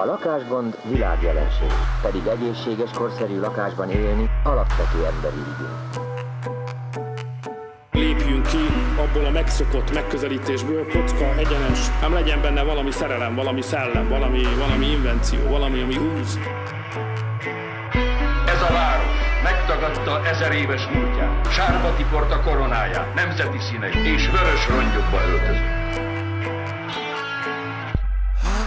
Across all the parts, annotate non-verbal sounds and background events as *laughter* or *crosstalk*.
A lakásgond világjelenség, pedig egészséges, korszerű lakásban élni alapvető emberi igény. Lépjünk ki abból a megszokott megközelítésből, kocka, egyenes, nem legyen benne valami szerelem, valami szellem, valami, valami invenció, valami, ami húz. Ez a város megtagadta ezer éves múltját, sárba tiporta koronáját, nemzeti színeit és vörös rongyokba öltözött.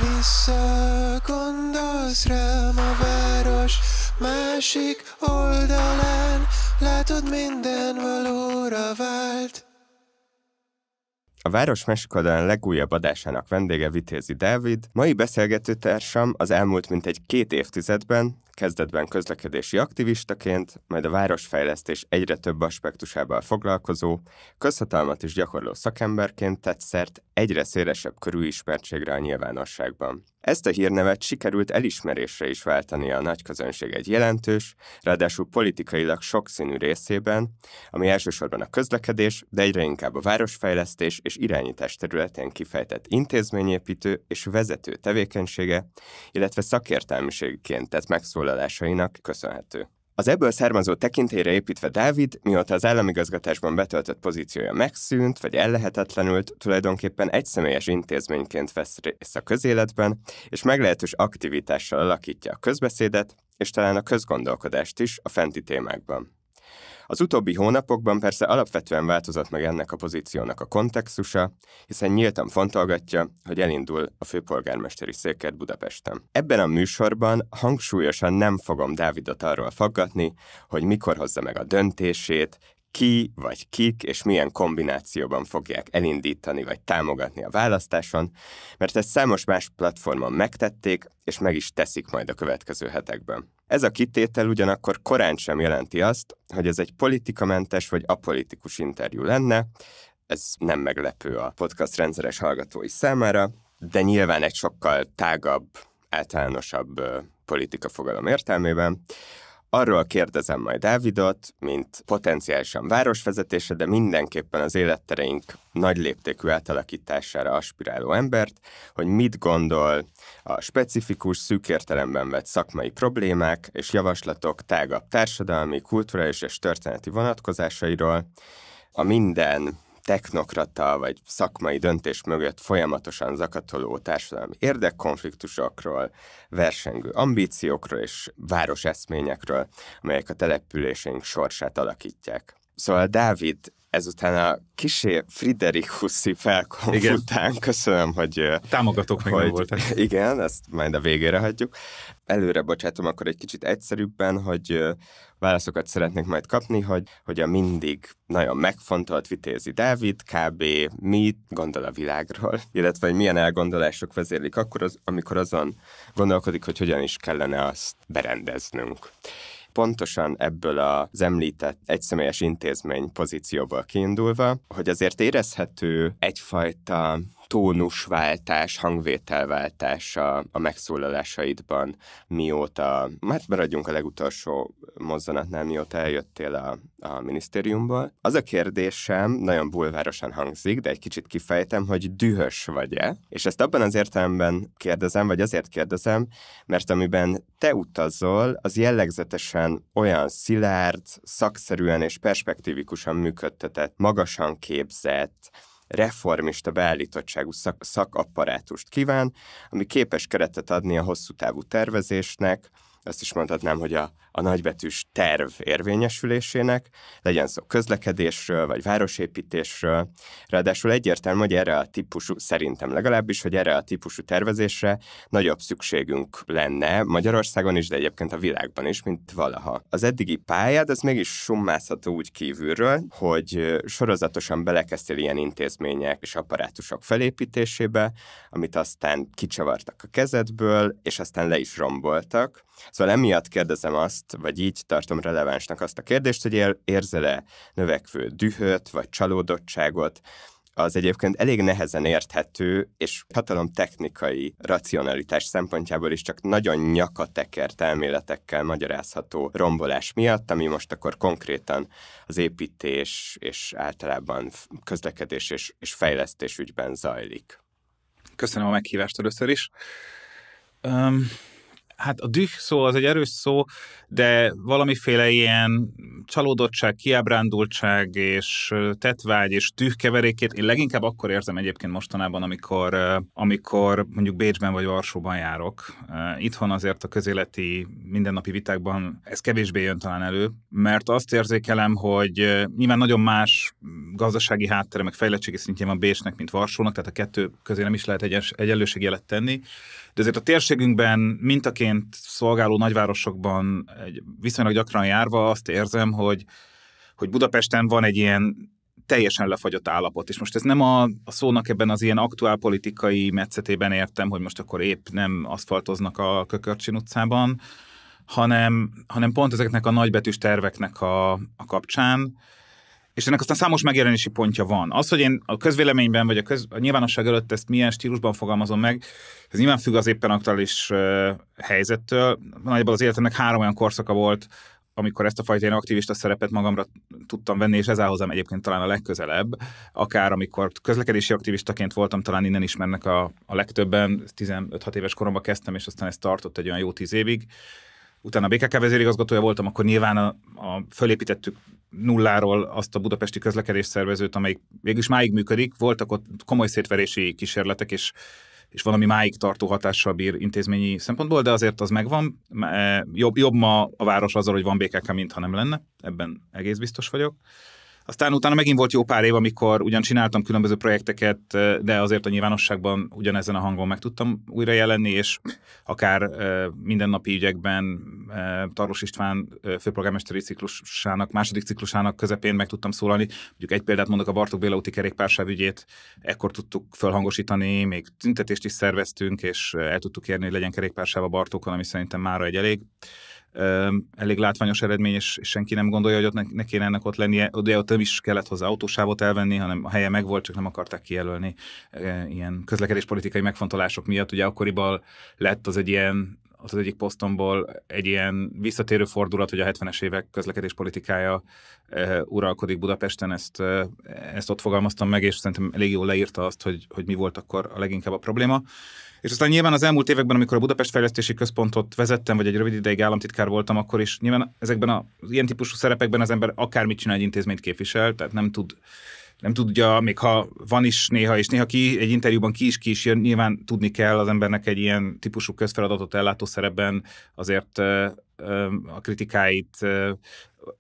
Lisa gondolsz rám a város másik oldalán, látod minden valóra vált. A Város másik oldalán legújabb adásának vendége Vitézi Dávid, mai beszélgetőtársam az elmúlt mintegy két évtizedben kezdetben közlekedési aktivistaként, majd a városfejlesztés egyre több aspektusával foglalkozó, közhatalmat is gyakorló szakemberként tett szert egyre szélesebb körű ismertségre a nyilvánosságban. Ezt a hírnevet sikerült elismerésre is váltani a nagy közönség egy jelentős, ráadásul politikailag sokszínű részében, ami elsősorban a közlekedés, de egyre inkább a városfejlesztés és irányítás területén kifejtett intézményépítő és vezető tevékenysége, illetve szakértelmiségként tett megszólalásra megszólalásainak köszönhető. Az ebből származó tekintélyre építve Dávid, mióta az államigazgatásban betöltött pozíciója megszűnt, vagy ellehetetlenült, tulajdonképpen egyszemélyes intézményként vesz részt a közéletben, és meglehetős aktivitással alakítja a közbeszédet, és talán a közgondolkodást is a fenti témákban. Az utóbbi hónapokban persze alapvetően változott meg ennek a pozíciónak a kontextusa, hiszen nyíltan fontolgatja, hogy elindul a főpolgármesteri széket Budapesten. Ebben a műsorban hangsúlyosan nem fogom Dávidot arról faggatni, hogy mikor hozza meg a döntését, ki vagy kik és milyen kombinációban fogják elindítani vagy támogatni a választáson, mert ezt számos más platformon megtették, és meg is teszik majd a következő hetekben. Ez a kitétel ugyanakkor korán sem jelenti azt, hogy ez egy politikamentes vagy apolitikus interjú lenne, ez nem meglepő a podcast rendszeres hallgatói számára, de nyilván egy sokkal tágabb, általánosabb politika fogalom értelmében, Arról kérdezem majd Dávidot, mint potenciálisan városvezetése, de mindenképpen az élettereink nagy léptékű átalakítására aspiráló embert, hogy mit gondol a specifikus, szűk értelemben vett szakmai problémák és javaslatok tágabb társadalmi, kulturális és történeti vonatkozásairól, a minden technokrata vagy szakmai döntés mögött folyamatosan zakatoló társadalmi érdekkonfliktusokról, versengő ambíciókról és városeszményekről, amelyek a településeink sorsát alakítják. Szóval Dávid ezután a kisé Friderichuszi felkonf igen. után, *laughs* köszönöm, hogy... Támogatók meg hogy, voltak. *laughs* Igen, ezt majd a végére hagyjuk. Előre bocsátom akkor egy kicsit egyszerűbben, hogy válaszokat szeretnék majd kapni, hogy, hogy a mindig nagyon megfontolt vitézi Dávid kb. mit gondol a világról, *laughs* illetve hogy milyen elgondolások vezérlik akkor, az, amikor azon gondolkodik, hogy hogyan is kellene azt berendeznünk pontosan ebből az említett egyszemélyes intézmény pozícióból kiindulva, hogy azért érezhető egyfajta tónusváltás, hangvételváltás a, a megszólalásaidban, mióta, hát maradjunk a legutolsó mozzanatnál, mióta eljöttél a, a minisztériumból. Az a kérdésem nagyon bulvárosan hangzik, de egy kicsit kifejtem, hogy dühös vagy-e? És ezt abban az értelemben kérdezem, vagy azért kérdezem, mert amiben te utazol, az jellegzetesen olyan szilárd, szakszerűen és perspektívikusan működtetett, magasan képzett, reformista beállítottságú szak- szakapparátust kíván, ami képes keretet adni a hosszú távú tervezésnek, azt is mondhatnám, hogy a a nagybetűs terv érvényesülésének, legyen szó közlekedésről, vagy városépítésről. Ráadásul egyértelmű, hogy erre a típusú, szerintem legalábbis, hogy erre a típusú tervezésre nagyobb szükségünk lenne Magyarországon is, de egyébként a világban is, mint valaha. Az eddigi pályád, az mégis summázható úgy kívülről, hogy sorozatosan belekezdtél ilyen intézmények és apparátusok felépítésébe, amit aztán kicsavartak a kezedből, és aztán le is romboltak. Szóval emiatt kérdezem azt, azt, vagy így tartom relevánsnak azt a kérdést, hogy ér, érzel-e növekvő dühöt, vagy csalódottságot, az egyébként elég nehezen érthető, és hatalom technikai racionalitás szempontjából is csak nagyon nyakatekert elméletekkel magyarázható rombolás miatt, ami most akkor konkrétan az építés és általában közlekedés és, és fejlesztés ügyben zajlik. Köszönöm a meghívást először is. Um, hát a düh szó az egy erős szó, de valamiféle ilyen csalódottság, kiábrándultság és tetvágy és düh keverékét én leginkább akkor érzem egyébként mostanában, amikor, amikor mondjuk Bécsben vagy Varsóban járok. Itthon azért a közéleti mindennapi vitákban ez kevésbé jön talán elő, mert azt érzékelem, hogy nyilván nagyon más gazdasági háttere, meg fejlettségi szintjén van Bécsnek, mint Varsónak, tehát a kettő közé nem is lehet egy egyenlőségjelet tenni, de azért a térségünkben mintaként szolgáló nagyvárosokban egy viszonylag gyakran járva azt érzem, hogy, hogy Budapesten van egy ilyen teljesen lefagyott állapot. És most ez nem a, a szónak ebben az ilyen aktuál politikai metszetében értem, hogy most akkor épp nem aszfaltoznak a Kökörcsin utcában, hanem, hanem pont ezeknek a nagybetűs terveknek a, a kapcsán, és ennek aztán számos megjelenési pontja van. Az, hogy én a közvéleményben vagy a, köz, a nyilvánosság előtt ezt milyen stílusban fogalmazom meg, ez nyilván függ az éppen aktuális uh, helyzettől. Nagyjából az életemnek három olyan korszaka volt, amikor ezt a fajta én aktivista szerepet magamra tudtam venni, és ez áll hozzám egyébként talán a legközelebb, akár amikor közlekedési aktivistaként voltam, talán innen ismernek a, a legtöbben, 15-6 éves koromban kezdtem, és aztán ez tartott egy olyan jó tíz évig, utána BKK vezérigazgatója voltam, akkor nyilván a, a fölépítettük nulláról azt a budapesti közlekedés szervezőt, amelyik mégis máig működik. Voltak ott komoly szétverési kísérletek, és és valami máig tartó hatással bír intézményi szempontból, de azért az megvan. E, jobb, jobb ma a város azzal, hogy van BKK, mint ha nem lenne. Ebben egész biztos vagyok. Aztán utána megint volt jó pár év, amikor ugyan csináltam különböző projekteket, e, de azért a nyilvánosságban ugyanezen a hangon meg tudtam újra jelenni, és akár e, mindennapi ügyekben Eh, Tarlós István eh, főpolgármesteri ciklusának, második ciklusának közepén meg tudtam szólalni. Mondjuk egy példát mondok, a Bartók Béla úti kerékpársáv ügyét, ekkor tudtuk fölhangosítani, még tüntetést is szerveztünk, és eh, el tudtuk érni, hogy legyen kerékpársáv a Bartókon, ami szerintem már egy elég elég látványos eredmény, és senki nem gondolja, hogy ott ne, ne kéne ennek ott lennie. Ugye ott nem is kellett hozzá autósávot elvenni, hanem a helye megvolt, csak nem akarták kijelölni ilyen közlekedéspolitikai megfontolások miatt. Ugye akkoriban lett az egy ilyen az egyik posztomból egy ilyen visszatérő fordulat, hogy a 70-es évek közlekedés politikája e, uralkodik Budapesten, ezt, e, ezt ott fogalmaztam meg, és szerintem elég jól leírta azt, hogy, hogy mi volt akkor a leginkább a probléma. És aztán nyilván az elmúlt években, amikor a Budapest Fejlesztési Központot vezettem, vagy egy rövid ideig államtitkár voltam, akkor is nyilván ezekben a ilyen típusú szerepekben az ember akármit csinál, egy intézményt képvisel, tehát nem tud nem tudja, még ha van is néha, és néha ki egy interjúban ki is ki is jön, nyilván tudni kell az embernek egy ilyen típusú közfeladatot ellátó szerepben azért a kritikáit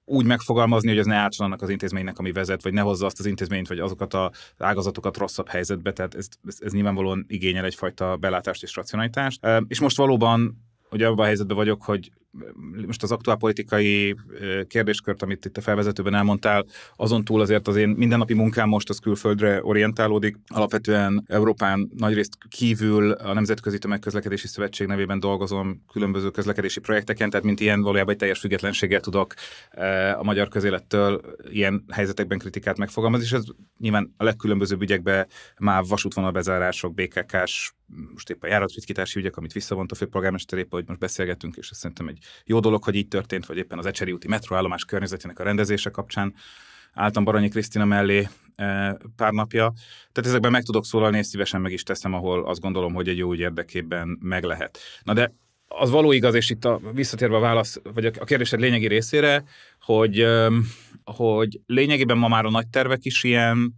úgy megfogalmazni, hogy az ne ártson annak az intézménynek, ami vezet, vagy ne hozza azt az intézményt, vagy azokat az ágazatokat rosszabb helyzetbe. Tehát ez, ez, ez nyilvánvalóan igényel egyfajta belátást és racionalitást. És most valóban hogy abban a helyzetben vagyok, hogy most az aktuálpolitikai kérdéskört, amit itt a felvezetőben elmondtál, azon túl azért az én mindennapi munkám most az külföldre orientálódik. Alapvetően Európán nagyrészt kívül a Nemzetközi Tömegközlekedési Szövetség nevében dolgozom különböző közlekedési projekteken, tehát mint ilyen valójában egy teljes függetlenséggel tudok a magyar közélettől ilyen helyzetekben kritikát megfogalmazni, és ez nyilván a legkülönbözőbb ügyekben már vasútvonalbezárások, BKK-s most éppen járatritkítási ügyek, amit visszavont a főpolgármester éppen, hogy most beszélgetünk, és ez szerintem egy jó dolog, hogy így történt, vagy éppen az Ecseri úti metroállomás környezetének a rendezése kapcsán álltam Baranyi Krisztina mellé e, pár napja. Tehát ezekben meg tudok szólalni, és szívesen meg is teszem, ahol azt gondolom, hogy egy jó ügy érdekében meg lehet. Na de az való igaz, és itt a, visszatérve a válasz, vagy a kérdésed lényegi részére, hogy, hogy lényegében ma már a nagy tervek is ilyen,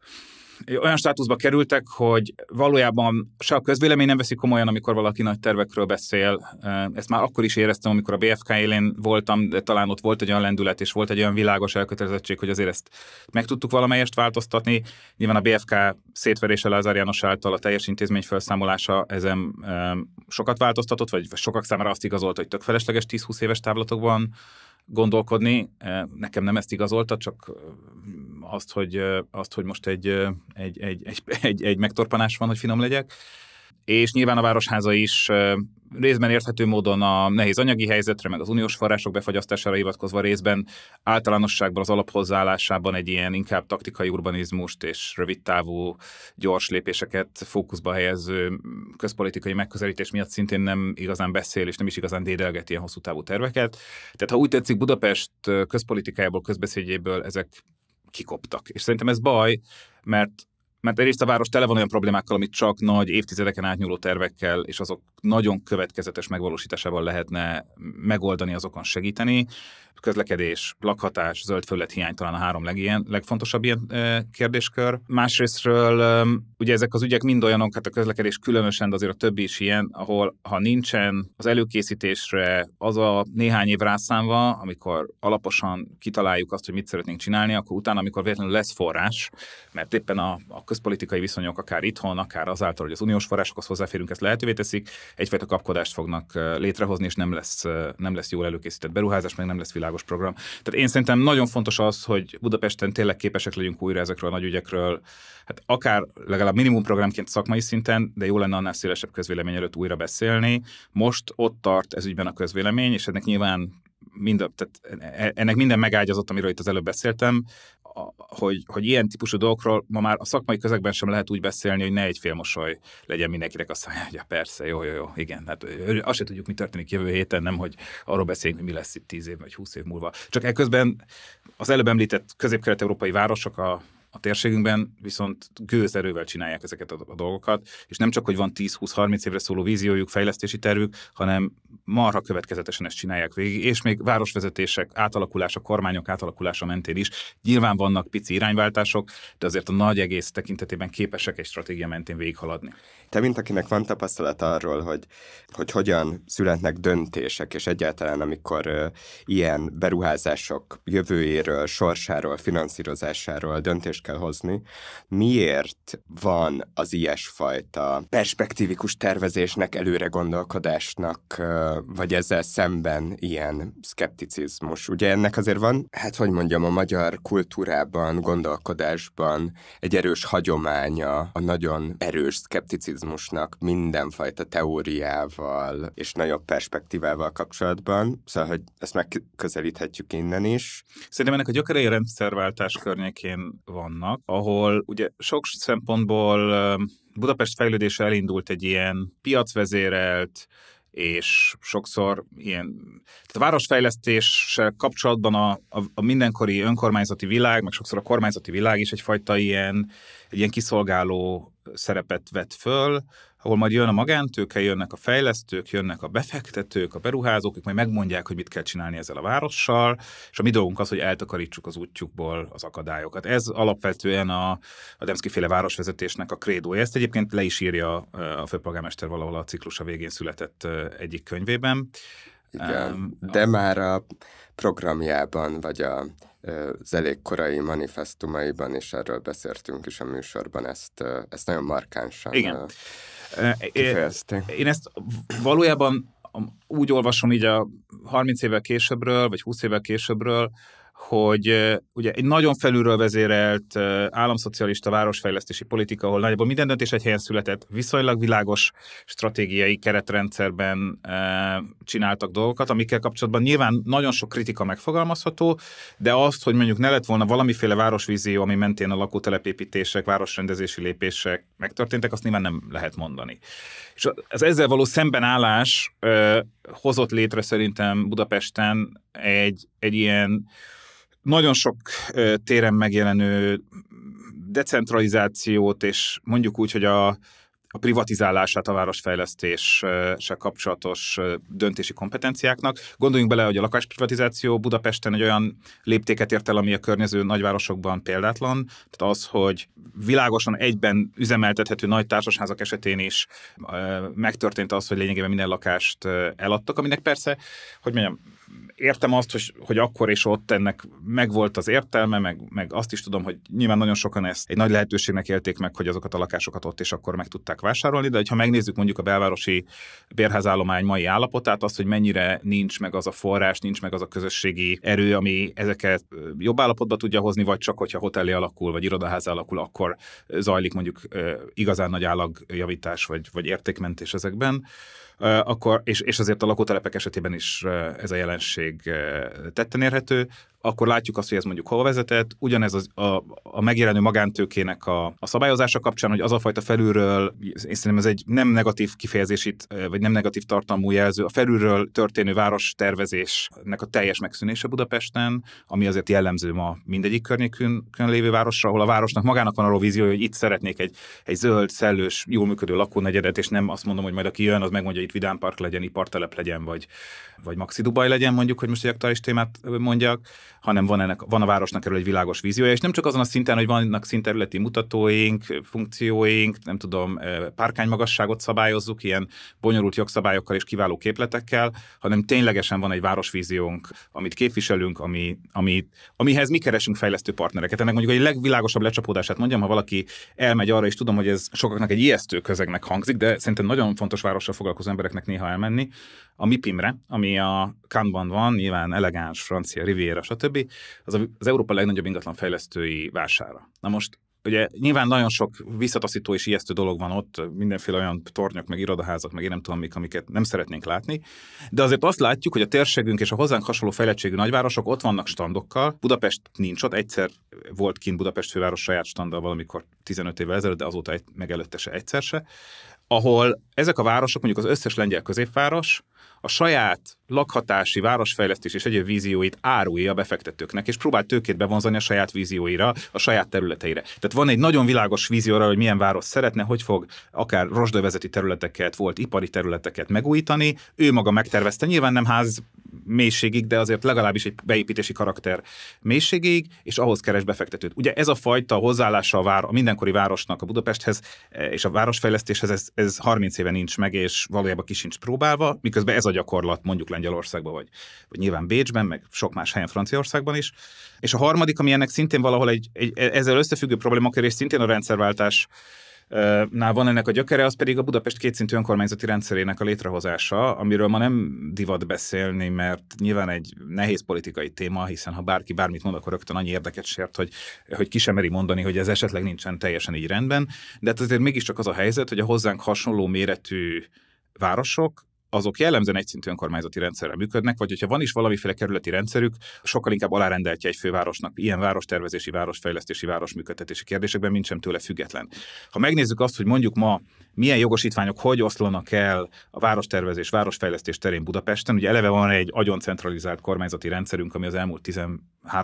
olyan státuszba kerültek, hogy valójában se a közvélemény nem veszik komolyan, amikor valaki nagy tervekről beszél. Ezt már akkor is éreztem, amikor a BFK élén voltam, de talán ott volt egy olyan lendület, és volt egy olyan világos elkötelezettség, hogy azért ezt meg tudtuk valamelyest változtatni. Nyilván a BFK szétverése Lázár János által a teljes intézmény felszámolása ezen sokat változtatott, vagy sokak számára azt igazolt, hogy tök felesleges 10-20 éves távlatokban gondolkodni. Nekem nem ezt igazolta, csak azt, hogy, azt, hogy most egy, egy, egy, egy, egy, egy megtorpanás van, hogy finom legyek. És nyilván a Városháza is részben érthető módon a nehéz anyagi helyzetre, meg az uniós források befagyasztására hivatkozva részben általánosságban az alaphozzáállásában egy ilyen inkább taktikai urbanizmust és rövid távú gyors lépéseket fókuszba helyező közpolitikai megközelítés miatt szintén nem igazán beszél és nem is igazán dédelget ilyen hosszú távú terveket. Tehát ha úgy tetszik, Budapest közpolitikájából, közbeszédjéből ezek kikoptak. És szerintem ez baj, mert mert egyrészt a város tele van olyan problémákkal, amit csak nagy évtizedeken átnyúló tervekkel és azok nagyon következetes megvalósításával lehetne megoldani, azokon segíteni közlekedés, lakhatás, zöld hiány talán a három legilyen, legfontosabb ilyen kérdéskör. Másrésztről ugye ezek az ügyek mind olyanok, hát a közlekedés különösen, de azért a többi is ilyen, ahol ha nincsen az előkészítésre az a néhány év rászámva, amikor alaposan kitaláljuk azt, hogy mit szeretnénk csinálni, akkor utána, amikor véletlenül lesz forrás, mert éppen a, a közpolitikai viszonyok akár itthon, akár azáltal, hogy az uniós forrásokhoz hozzáférünk, ezt lehetővé teszik, egyfajta kapkodást fognak létrehozni, és nem lesz, nem lesz jól előkészített beruházás, meg nem lesz világ világos program. Tehát én szerintem nagyon fontos az, hogy Budapesten tényleg képesek legyünk újra ezekről a nagy ügyekről, hát akár legalább minimum programként szakmai szinten, de jó lenne annál szélesebb közvélemény előtt újra beszélni. Most ott tart ez ügyben a közvélemény, és ennek nyilván mind, tehát e- e- ennek minden megágyazott, amiről itt az előbb beszéltem, hogy, hogy ilyen típusú dolgokról ma már a szakmai közegben sem lehet úgy beszélni, hogy ne egy félmosoly legyen mindenkinek a száján, hogy *laughs* persze, jó, jó, jó, igen. Hát azt se tudjuk, mi történik jövő héten, nem, hogy arról beszéljünk, hogy mi lesz itt tíz év vagy húsz év múlva. Csak ekközben az előbb említett közép-kelet-európai városok a a térségünkben viszont gőzerővel csinálják ezeket a, a dolgokat, és nem csak, hogy van 10-20-30 évre szóló víziójuk, fejlesztési tervük, hanem marha következetesen ezt csinálják végig, és még városvezetések átalakulása, kormányok átalakulása mentén is. Nyilván vannak pici irányváltások, de azért a nagy egész tekintetében képesek egy stratégia mentén végighaladni. Te, mint akinek van tapasztalat arról, hogy, hogy hogyan születnek döntések, és egyáltalán amikor ö, ilyen beruházások jövőjéről, sorsáról, finanszírozásáról döntést kell hozni. Miért van az ilyesfajta perspektívikus tervezésnek, előre gondolkodásnak, vagy ezzel szemben ilyen szkepticizmus? Ugye ennek azért van, hát hogy mondjam, a magyar kultúrában, gondolkodásban egy erős hagyománya a nagyon erős szkepticizmusnak mindenfajta teóriával és nagyobb perspektívával kapcsolatban, szóval, hogy ezt megközelíthetjük innen is. Szerintem ennek a gyökerei rendszerváltás környékén van vannak, ahol ugye sok szempontból Budapest fejlődése elindult egy ilyen piacvezérelt, és sokszor ilyen, tehát a városfejlesztéssel kapcsolatban a, a, a mindenkori önkormányzati világ, meg sokszor a kormányzati világ is egyfajta ilyen egy ilyen kiszolgáló szerepet vett föl, ahol majd jön a magántőke, jönnek a fejlesztők, jönnek a befektetők, a beruházók, ők majd megmondják, hogy mit kell csinálni ezzel a várossal, és a mi dolgunk az, hogy eltakarítsuk az útjukból az akadályokat. Ez alapvetően a, a Demszki féle városvezetésnek a krédója. Ezt egyébként le is írja a főpolgármester valahol a ciklusa végén született egyik könyvében. Igen, um, de a... már a programjában, vagy a az elég korai manifestumaiban, és erről beszéltünk is a műsorban, ezt, ezt nagyon markánsan Igen. kifejezték. Én ezt valójában úgy olvasom így a 30 évvel későbbről, vagy 20 évvel későbbről, hogy ugye egy nagyon felülről vezérelt államszocialista városfejlesztési politika, ahol nagyjából minden döntés egy helyen született, viszonylag világos stratégiai keretrendszerben csináltak dolgokat, amikkel kapcsolatban nyilván nagyon sok kritika megfogalmazható, de azt, hogy mondjuk ne lett volna valamiféle városvízió, ami mentén a lakótelepépítések, városrendezési lépések megtörténtek, azt nyilván nem lehet mondani. És az ezzel való szembenállás hozott létre szerintem Budapesten egy, egy ilyen nagyon sok téren megjelenő decentralizációt, és mondjuk úgy, hogy a, a privatizálását a városfejlesztéssel kapcsolatos döntési kompetenciáknak. Gondoljunk bele, hogy a lakásprivatizáció Budapesten egy olyan léptéket ért el, ami a környező nagyvárosokban példátlan. Tehát az, hogy világosan egyben üzemeltethető nagy társasházak esetén is megtörtént az, hogy lényegében minden lakást eladtak, aminek persze, hogy mondjam, értem azt, hogy, hogy akkor és ott ennek megvolt az értelme, meg, meg azt is tudom, hogy nyilván nagyon sokan ezt egy nagy lehetőségnek élték meg, hogy azokat a lakásokat ott és akkor meg tudták vásárolni, de ha megnézzük mondjuk a belvárosi bérházállomány mai állapotát, azt, hogy mennyire nincs meg az a forrás, nincs meg az a közösségi erő, ami ezeket jobb állapotba tudja hozni, vagy csak hogyha hotelé alakul, vagy irodaház alakul, akkor zajlik mondjuk igazán nagy állagjavítás, vagy, vagy értékmentés ezekben akkor, és, és azért a lakótelepek esetében is ez a jelenség tetten érhető, akkor látjuk azt, hogy ez mondjuk hova vezetett. Ugyanez az, a, a megjelenő magántőkének a, a szabályozása kapcsán, hogy az a fajta felülről, én szerintem ez egy nem negatív kifejezés itt, vagy nem negatív tartalmú jelző, a felülről történő várostervezésnek a teljes megszűnése Budapesten, ami azért jellemző ma mindegyik környékünkön lévő városra, ahol a városnak magának van a víziója, hogy itt szeretnék egy, egy zöld, szellős, jól működő lakónegyedet, és nem azt mondom, hogy majd aki jön, az megmondja, hogy itt vidámpark legyen, ipartelep legyen, vagy, vagy Maxi Dubaj legyen, mondjuk, hogy most egy aktuális témát mondjak, hanem van, ennek, van a városnak erről egy világos víziója, és nem csak azon a szinten, hogy vannak szinterületi mutatóink, funkcióink, nem tudom, eh, párkánymagasságot szabályozzuk ilyen bonyolult jogszabályokkal és kiváló képletekkel, hanem ténylegesen van egy városvíziónk, amit képviselünk, ami, ami, amihez mi keresünk fejlesztő partnereket. Ennek mondjuk egy legvilágosabb lecsapódását mondjam, ha valaki elmegy arra, és tudom, hogy ez sokaknak egy ijesztő közegnek hangzik, de szerintem nagyon fontos városra foglalkozó embereknek néha elmenni, a MIPIM-re, ami a Kanban van, nyilván elegáns, francia, riviera, stb. Az, az Európa legnagyobb ingatlanfejlesztői vására. Na most ugye nyilván nagyon sok visszataszító és ijesztő dolog van ott, mindenféle olyan tornyok, meg irodaházak, meg én nem tudom mik, amiket nem szeretnénk látni, de azért azt látjuk, hogy a térségünk és a hozzánk hasonló fejlettségű nagyvárosok ott vannak standokkal. Budapest nincs ott, egyszer volt kint Budapest főváros saját standa, valamikor 15 évvel ezelőtt, de azóta egy, meg előtte se egyszer se, ahol ezek a városok, mondjuk az összes lengyel középváros, a saját lakhatási, városfejlesztés és egyéb vízióit árulja a befektetőknek, és próbál tőkét bevonzani a saját vízióira, a saját területeire. Tehát van egy nagyon világos vízióra, hogy milyen város szeretne, hogy fog akár rozsdövezeti területeket, volt ipari területeket megújítani, ő maga megtervezte, nyilván nem ház mélységig, de azért legalábbis egy beépítési karakter mélységig, és ahhoz keres befektetőt. Ugye ez a fajta hozzáállása a, vár, a mindenkori városnak a Budapesthez eh, és a városfejlesztéshez, ez, ez 30 éve nincs meg, és valójában ki sincs próbálva, miközben ez ez a gyakorlat mondjuk Lengyelországban, vagy, vagy nyilván Bécsben, meg sok más helyen Franciaországban is. És a harmadik, ami ennek szintén valahol egy, egy ezzel összefüggő problémakör, és szintén a rendszerváltás nál van ennek a gyökere, az pedig a Budapest kétszintű önkormányzati rendszerének a létrehozása, amiről ma nem divat beszélni, mert nyilván egy nehéz politikai téma, hiszen ha bárki bármit mond, akkor rögtön annyi érdeket sért, hogy, hogy ki sem meri mondani, hogy ez esetleg nincsen teljesen így rendben, de hát azért mégiscsak az a helyzet, hogy a hozzánk hasonló méretű városok azok jellemzően egyszintű önkormányzati rendszerrel működnek, vagy hogyha van is valamiféle kerületi rendszerük, sokkal inkább alárendeltje egy fővárosnak ilyen várostervezési, városfejlesztési, városműködtetési kérdésekben, mint sem tőle független. Ha megnézzük azt, hogy mondjuk ma milyen jogosítványok hogy oszlanak el a várostervezés, városfejlesztés terén Budapesten, ugye eleve van egy nagyon centralizált kormányzati rendszerünk, ami az elmúlt 13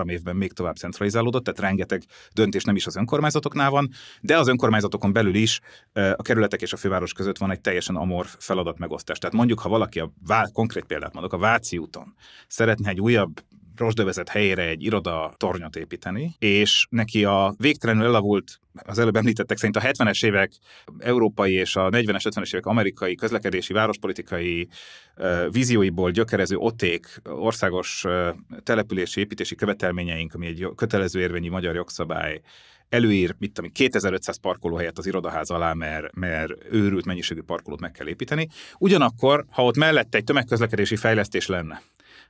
évben még tovább centralizálódott, tehát rengeteg döntés nem is az önkormányzatoknál van, de az önkormányzatokon belül is a kerületek és a főváros között van egy teljesen amorf feladatmegosztás. Tehát mondjuk ha valaki a vá, konkrét példát mondok, a Váci úton szeretne egy újabb rozsdövezet helyére egy iroda tornyot építeni, és neki a végtelenül elavult, az előbb említettek szerint a 70-es évek európai és a 40-es, 50-es évek amerikai közlekedési, várospolitikai vízióiból gyökerező oték, országos települési építési követelményeink, ami egy kötelező érvényi magyar jogszabály, előír, mit tudom, 2500 parkolóhelyet az irodaház alá, mert, mert őrült mennyiségű parkolót meg kell építeni. Ugyanakkor, ha ott mellette egy tömegközlekedési fejlesztés lenne,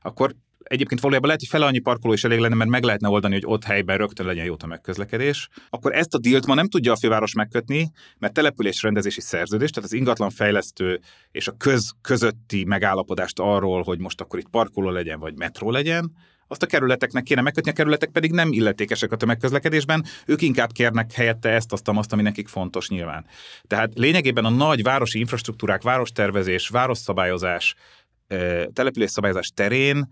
akkor egyébként valójában lehet, hogy fele annyi parkoló is elég lenne, mert meg lehetne oldani, hogy ott helyben rögtön legyen jó tömegközlekedés. Akkor ezt a dílt ma nem tudja a főváros megkötni, mert településrendezési szerződés, tehát az ingatlan fejlesztő és a köz közötti megállapodást arról, hogy most akkor itt parkoló legyen, vagy metró legyen, azt a kerületeknek kéne megkötni, a kerületek pedig nem illetékesek a tömegközlekedésben, ők inkább kérnek helyette ezt, azt, azt, ami nekik fontos nyilván. Tehát lényegében a nagy városi infrastruktúrák, várostervezés, városszabályozás, településszabályozás terén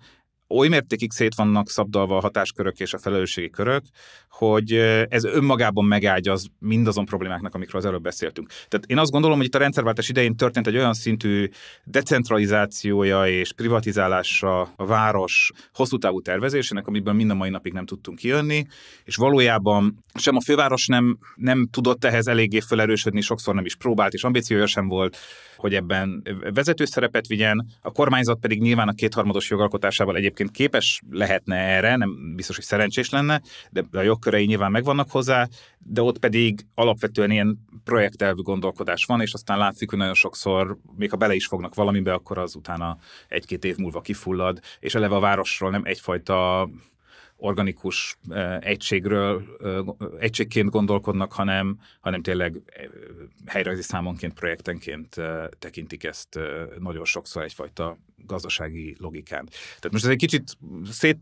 oly mértékig szét vannak szabdalva a hatáskörök és a felelősségi körök, hogy ez önmagában megágyaz mindazon problémáknak, amikről az előbb beszéltünk. Tehát én azt gondolom, hogy itt a rendszerváltás idején történt egy olyan szintű decentralizációja és privatizálása a város hosszú távú tervezésének, amiből mind a mai napig nem tudtunk kijönni, és valójában sem a főváros nem, nem tudott ehhez eléggé felerősödni, sokszor nem is próbált, és ambíciója sem volt, hogy ebben vezető szerepet vigyen, a kormányzat pedig nyilván a kétharmados jogalkotásával egyébként képes lehetne erre, nem biztos, hogy szerencsés lenne, de a jogkörei nyilván megvannak hozzá, de ott pedig alapvetően ilyen projektelvű gondolkodás van, és aztán látszik, hogy nagyon sokszor, még ha bele is fognak valamibe, akkor az utána egy-két év múlva kifullad, és eleve a városról nem egyfajta organikus egységről, egységként gondolkodnak, hanem, hanem tényleg helyrajzi számonként, projektenként tekintik ezt nagyon sokszor egyfajta gazdasági logikán. Tehát most ez egy kicsit szét,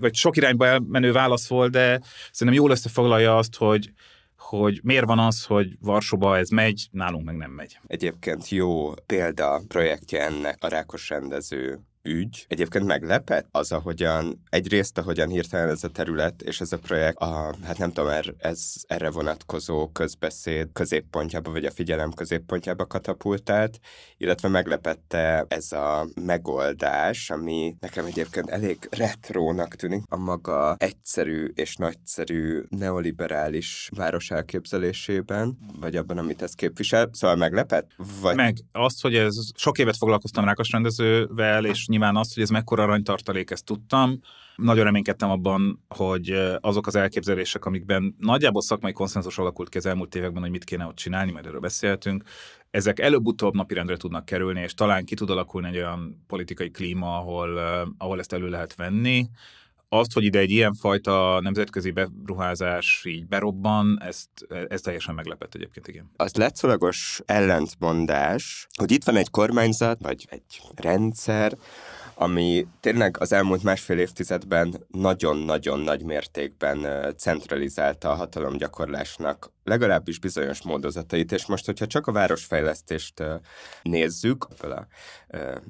vagy sok irányba elmenő válasz volt, de szerintem jól összefoglalja azt, hogy, hogy miért van az, hogy Varsóba ez megy, nálunk meg nem megy. Egyébként jó példa projektje ennek a Rákos rendező ügy egyébként meglepett az, ahogyan egyrészt, ahogyan hirtelen ez a terület és ez a projekt, a, hát nem tudom, er, ez erre vonatkozó közbeszéd középpontjába, vagy a figyelem középpontjába katapultált, illetve meglepette ez a megoldás, ami nekem egyébként elég retrónak tűnik, a maga egyszerű és nagyszerű neoliberális város elképzelésében, vagy abban, amit ez képvisel, szóval meglepett? Vagy... Meg azt, hogy ez sok évet foglalkoztam Rákos rendezővel, és nyilván azt, hogy ez mekkora aranytartalék, ezt tudtam. Nagyon reménykedtem abban, hogy azok az elképzelések, amikben nagyjából szakmai konszenzus alakult ki az elmúlt években, hogy mit kéne ott csinálni, majd erről beszéltünk, ezek előbb-utóbb napirendre tudnak kerülni, és talán ki tud alakulni egy olyan politikai klíma, ahol, ahol ezt elő lehet venni azt, hogy ide egy ilyenfajta nemzetközi beruházás így berobban, ezt, ez teljesen meglepett egyébként, igen. Az látszólagos ellentmondás, hogy itt van egy kormányzat, vagy egy rendszer, ami tényleg az elmúlt másfél évtizedben nagyon-nagyon nagy mértékben centralizálta a hatalomgyakorlásnak legalábbis bizonyos módozatait, és most, hogyha csak a városfejlesztést nézzük, a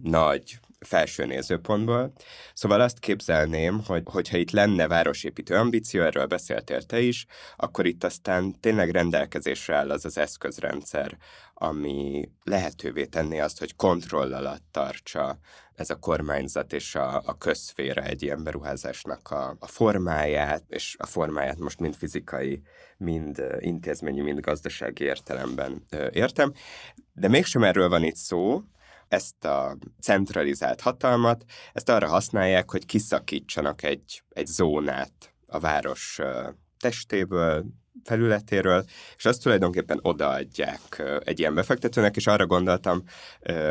nagy felső nézőpontból. Szóval azt képzelném, hogy hogyha itt lenne városépítő ambíció, erről beszéltél te is, akkor itt aztán tényleg rendelkezésre áll az az eszközrendszer, ami lehetővé tenné azt, hogy kontroll alatt tartsa ez a kormányzat és a, a közszféra egy ilyen beruházásnak a, a formáját, és a formáját most mind fizikai, mind intézményi, mind gazdasági értelemben értem. De mégsem erről van itt szó, ezt a centralizált hatalmat, ezt arra használják, hogy kiszakítsanak egy, egy zónát a város testéből, felületéről, és azt tulajdonképpen odaadják egy ilyen befektetőnek, és arra gondoltam,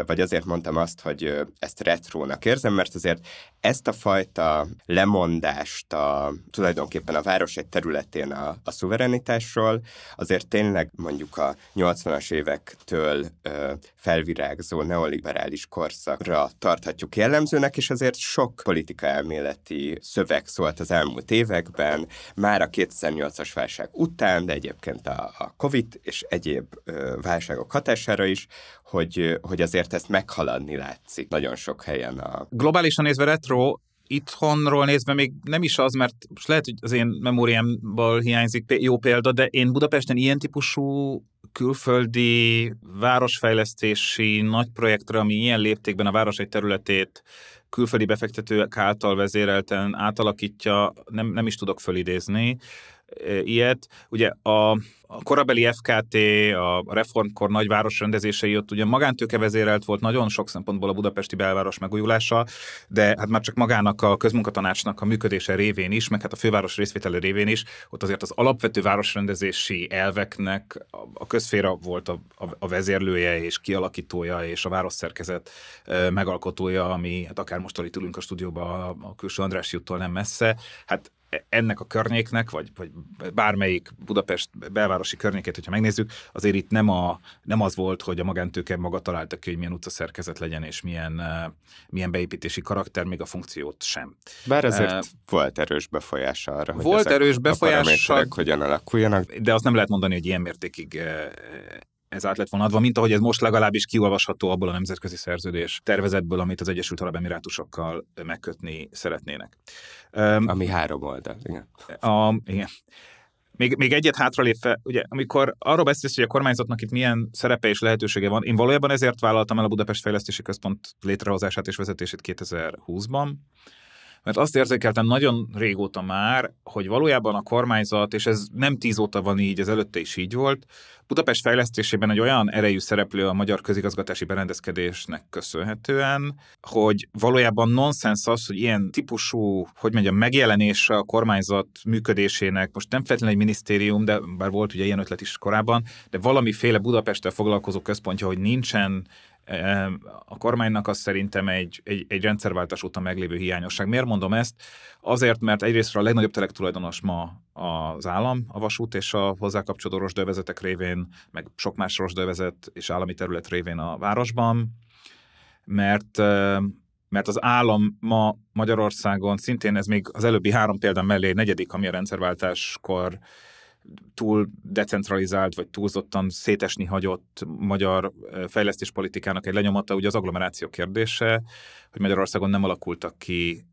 vagy azért mondtam azt, hogy ezt retrónak érzem, mert azért ezt a fajta lemondást a, tulajdonképpen a város egy területén a, a szuverenitásról azért tényleg mondjuk a 80-as évektől ö, felvirágzó neoliberális korszakra tarthatjuk jellemzőnek, és azért sok politika elméleti szöveg szólt az elmúlt években, már a 2008-as válság után, de egyébként a, a COVID és egyéb ö, válságok hatására is, hogy, hogy azért ezt meghaladni látszik nagyon sok helyen. A... Globálisan nézve retro retro, itthonról nézve még nem is az, mert most lehet, hogy az én memóriámból hiányzik jó példa, de én Budapesten ilyen típusú külföldi városfejlesztési nagy projektre, ami ilyen léptékben a város egy területét külföldi befektetők által vezérelten átalakítja, nem, nem is tudok fölidézni ilyet. Ugye a, a korabeli FKT, a reformkor nagyváros rendezései ott ugye magántőkevezérelt volt nagyon sok szempontból a budapesti belváros megújulása, de hát már csak magának a közmunkatanácsnak a működése révén is, meg hát a főváros részvétele révén is, ott azért az alapvető városrendezési elveknek a, a közféra volt a, a, a vezérlője és kialakítója és a városszerkezet e, megalkotója, ami hát akár most itt ülünk a stúdióban a, a külső András juttól nem messze, hát ennek a környéknek, vagy, vagy bármelyik Budapest belvárosi környékét, hogyha megnézzük, azért itt nem, a, nem az volt, hogy a magántőke maga találta ki, hogy milyen utcaszerkezet legyen, és milyen, eh, milyen beépítési karakter, még a funkciót sem. Bár ezért uh, volt erős befolyás arra, volt hogy erős befolyás, a paraméterek hogyan alakuljanak. De azt nem lehet mondani, hogy ilyen mértékig eh, ez át lett volna adva, mint ahogy ez most legalábbis kiolvasható abból a nemzetközi szerződés tervezetből, amit az Egyesült Arab Emirátusokkal megkötni szeretnének. Um, Ami három oldal, igen. A, igen. Még, még egyet hátralépve, ugye, amikor arról beszélsz, hogy a kormányzatnak itt milyen szerepe és lehetősége van, én valójában ezért vállaltam el a Budapest Fejlesztési Központ létrehozását és vezetését 2020-ban, mert azt érzékeltem nagyon régóta már, hogy valójában a kormányzat, és ez nem tíz óta van így, ez előtte is így volt, Budapest fejlesztésében egy olyan erejű szereplő a magyar közigazgatási berendezkedésnek köszönhetően, hogy valójában nonsens az, hogy ilyen típusú, hogy mondjam, megjelenése a kormányzat működésének, most nem feltétlenül egy minisztérium, de bár volt ugye ilyen ötlet is korábban, de valamiféle Budapesttel foglalkozó központja, hogy nincsen a kormánynak az szerintem egy, egy, egy rendszerváltás óta meglévő hiányosság. Miért mondom ezt? Azért, mert egyrészt a legnagyobb tulajdonos ma az állam, a vasút és a hozzá kapcsolódó rosdövezetek révén, meg sok más rosdővezet és állami terület révén a városban, mert mert az állam ma Magyarországon szintén ez még az előbbi három példám mellé negyedik, ami a rendszerváltáskor túl decentralizált, vagy túlzottan szétesni hagyott magyar fejlesztéspolitikának egy lenyomata, ugye az agglomeráció kérdése, hogy Magyarországon nem alakultak ki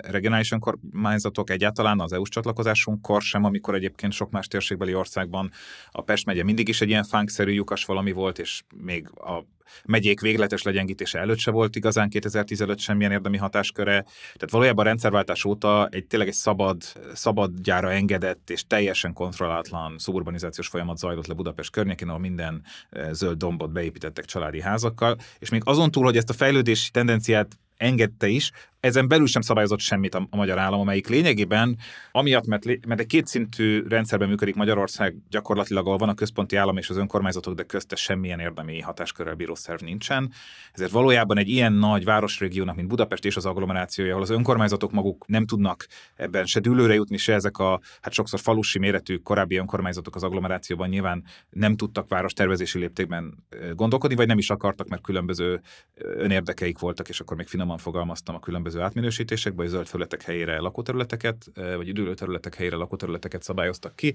regionális önkormányzatok egyáltalán az EU-s csatlakozásunkkor sem, amikor egyébként sok más térségbeli országban a Pest megye mindig is egy ilyen fánkszerű lyukas valami volt, és még a megyék végletes legyengítése előtt se volt igazán 2015 semmilyen érdemi hatásköre. Tehát valójában a rendszerváltás óta egy tényleg egy szabad, szabad gyára engedett és teljesen kontrollátlan szuburbanizációs folyamat zajlott le Budapest környékén, ahol minden zöld dombot beépítettek családi házakkal, és még azon túl, hogy ezt a fejlődési tendenciát engedte is, ezen belül sem szabályozott semmit a, magyar állam, amelyik lényegében, amiatt, mert, mert egy kétszintű rendszerben működik Magyarország, gyakorlatilag ahol van a központi állam és az önkormányzatok, de közte semmilyen érdemi hatáskörrel bíró szerv nincsen. Ezért valójában egy ilyen nagy városrégiónak, mint Budapest és az agglomerációja, ahol az önkormányzatok maguk nem tudnak ebben se dűlőre jutni, se ezek a hát sokszor falusi méretű korábbi önkormányzatok az agglomerációban nyilván nem tudtak város tervezési léptékben gondolkodni, vagy nem is akartak, mert különböző önérdekeik voltak, és akkor még finoman fogalmaztam a különböző különböző átminősítésekben, hogy zöld felületek helyére lakóterületeket, eh, vagy üdülő területek helyére lakóterületeket szabályoztak ki.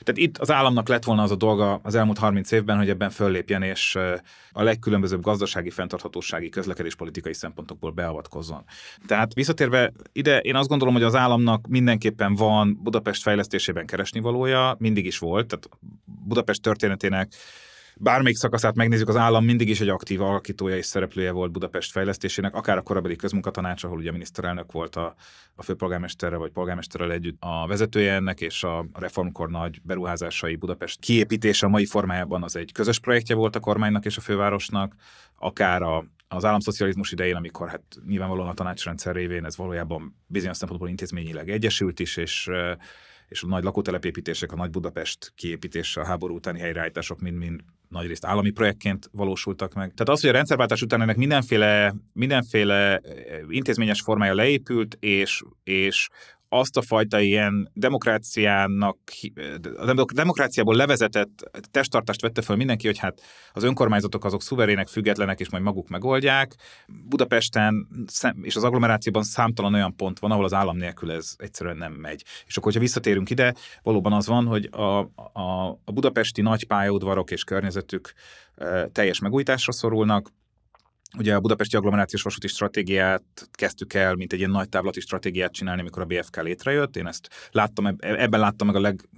Tehát itt az államnak lett volna az a dolga az elmúlt 30 évben, hogy ebben föllépjen és eh, a legkülönbözőbb gazdasági, fenntarthatósági, közlekedéspolitikai szempontokból beavatkozzon. Tehát visszatérve ide, én azt gondolom, hogy az államnak mindenképpen van Budapest fejlesztésében keresnivalója, mindig is volt, tehát Budapest történetének bármelyik szakaszát megnézzük, az állam mindig is egy aktív alakítója és szereplője volt Budapest fejlesztésének, akár a korabeli közmunkatanács, ahol ugye a miniszterelnök volt a, a főpolgármesterrel vagy polgármesterrel együtt a vezetője ennek, és a reformkor nagy beruházásai Budapest kiépítése a mai formájában az egy közös projektje volt a kormánynak és a fővárosnak, akár a az államszocializmus idején, amikor hát nyilvánvalóan a tanácsrendszer révén ez valójában bizonyos szempontból intézményileg egyesült is, és és a nagy lakótelepépítések, a nagy Budapest kiépítése, a háború utáni helyreállítások mind-mind nagyrészt állami projektként valósultak meg. Tehát az, hogy a rendszerváltás után ennek mindenféle, mindenféle eh, intézményes formája leépült, és, és azt a fajta ilyen demokráciának, a demokráciából levezetett testtartást vette föl mindenki, hogy hát az önkormányzatok azok szuverének, függetlenek, és majd maguk megoldják. Budapesten és az agglomerációban számtalan olyan pont van, ahol az állam nélkül ez egyszerűen nem megy. És akkor, hogyha visszatérünk ide, valóban az van, hogy a, a, a budapesti nagy pályaudvarok és környezetük teljes megújításra szorulnak, Ugye a budapesti agglomerációs vasúti stratégiát kezdtük el, mint egy ilyen nagy távlati stratégiát csinálni, amikor a BFK létrejött. Én ezt láttam, ebben láttam meg a leg,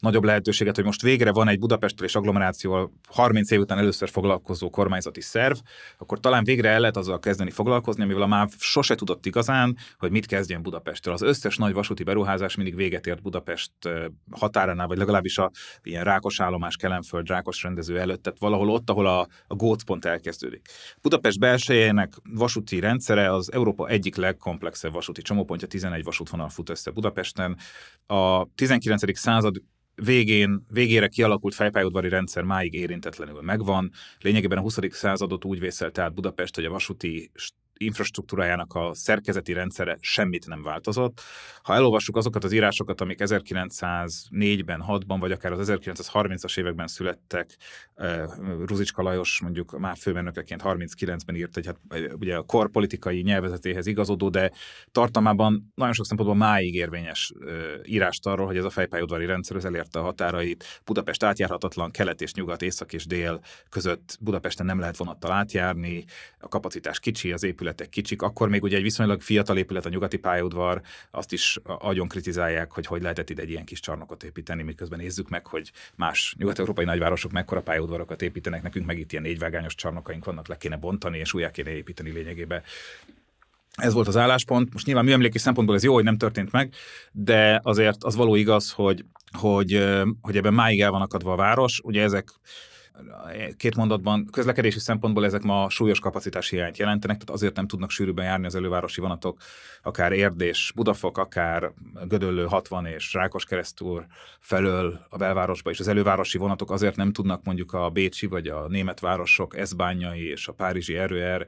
nagyobb lehetőséget, hogy most végre van egy Budapestről és agglomerációval 30 év után először foglalkozó kormányzati szerv, akkor talán végre el lehet azzal kezdeni foglalkozni, amivel a MÁV sose tudott igazán, hogy mit kezdjen Budapestről. Az összes nagy vasúti beruházás mindig véget ért Budapest határánál, vagy legalábbis a ilyen rákos állomás, kelemföld, rákos rendező előtt, tehát valahol ott, ahol a, a gócpont elkezdődik. Budapest belsejének vasúti rendszere az Európa egyik legkomplexebb vasúti csomópontja, 11 vasútvonal fut össze Budapesten. A 19. század végén, végére kialakult fejpályaudvari rendszer máig érintetlenül megvan. Lényegében a 20. századot úgy vészelt át Budapest, hogy a vasúti infrastruktúrájának a szerkezeti rendszere semmit nem változott. Ha elolvassuk azokat az írásokat, amik 1904-ben, 6-ban, vagy akár az 1930-as években születtek, Ruzicska Lajos mondjuk már főmérnökeként 39-ben írt egy, hát, ugye a korpolitikai nyelvezetéhez igazodó, de tartalmában nagyon sok szempontból máig érvényes írást arról, hogy ez a fejpályaudvari rendszer az elérte a határait, Budapest átjárhatatlan, kelet és nyugat, észak és dél között Budapesten nem lehet vonattal átjárni, a kapacitás kicsi, az épület épületek kicsik, akkor még ugye egy viszonylag fiatal épület a nyugati pályaudvar, azt is agyon kritizálják, hogy hogy lehetett ide egy ilyen kis csarnokot építeni, miközben nézzük meg, hogy más nyugat-európai nagyvárosok mekkora pályaudvarokat építenek, nekünk meg itt ilyen négyvágányos csarnokaink vannak, le kéne bontani, és újjá kéne építeni lényegében ez volt az álláspont. Most nyilván műemléki szempontból ez jó, hogy nem történt meg, de azért az való igaz, hogy, hogy, hogy ebben máig el van akadva a város. Ugye ezek Két mondatban, közlekedési szempontból ezek ma súlyos kapacitás hiányt jelentenek, tehát azért nem tudnak sűrűben járni az elővárosi vonatok, akár Érdés, Budafok, akár Gödöllő 60 és Rákos keresztúr felől a belvárosba, és az elővárosi vonatok azért nem tudnak mondjuk a Bécsi vagy a német városok eszbányai és a párizsi erőer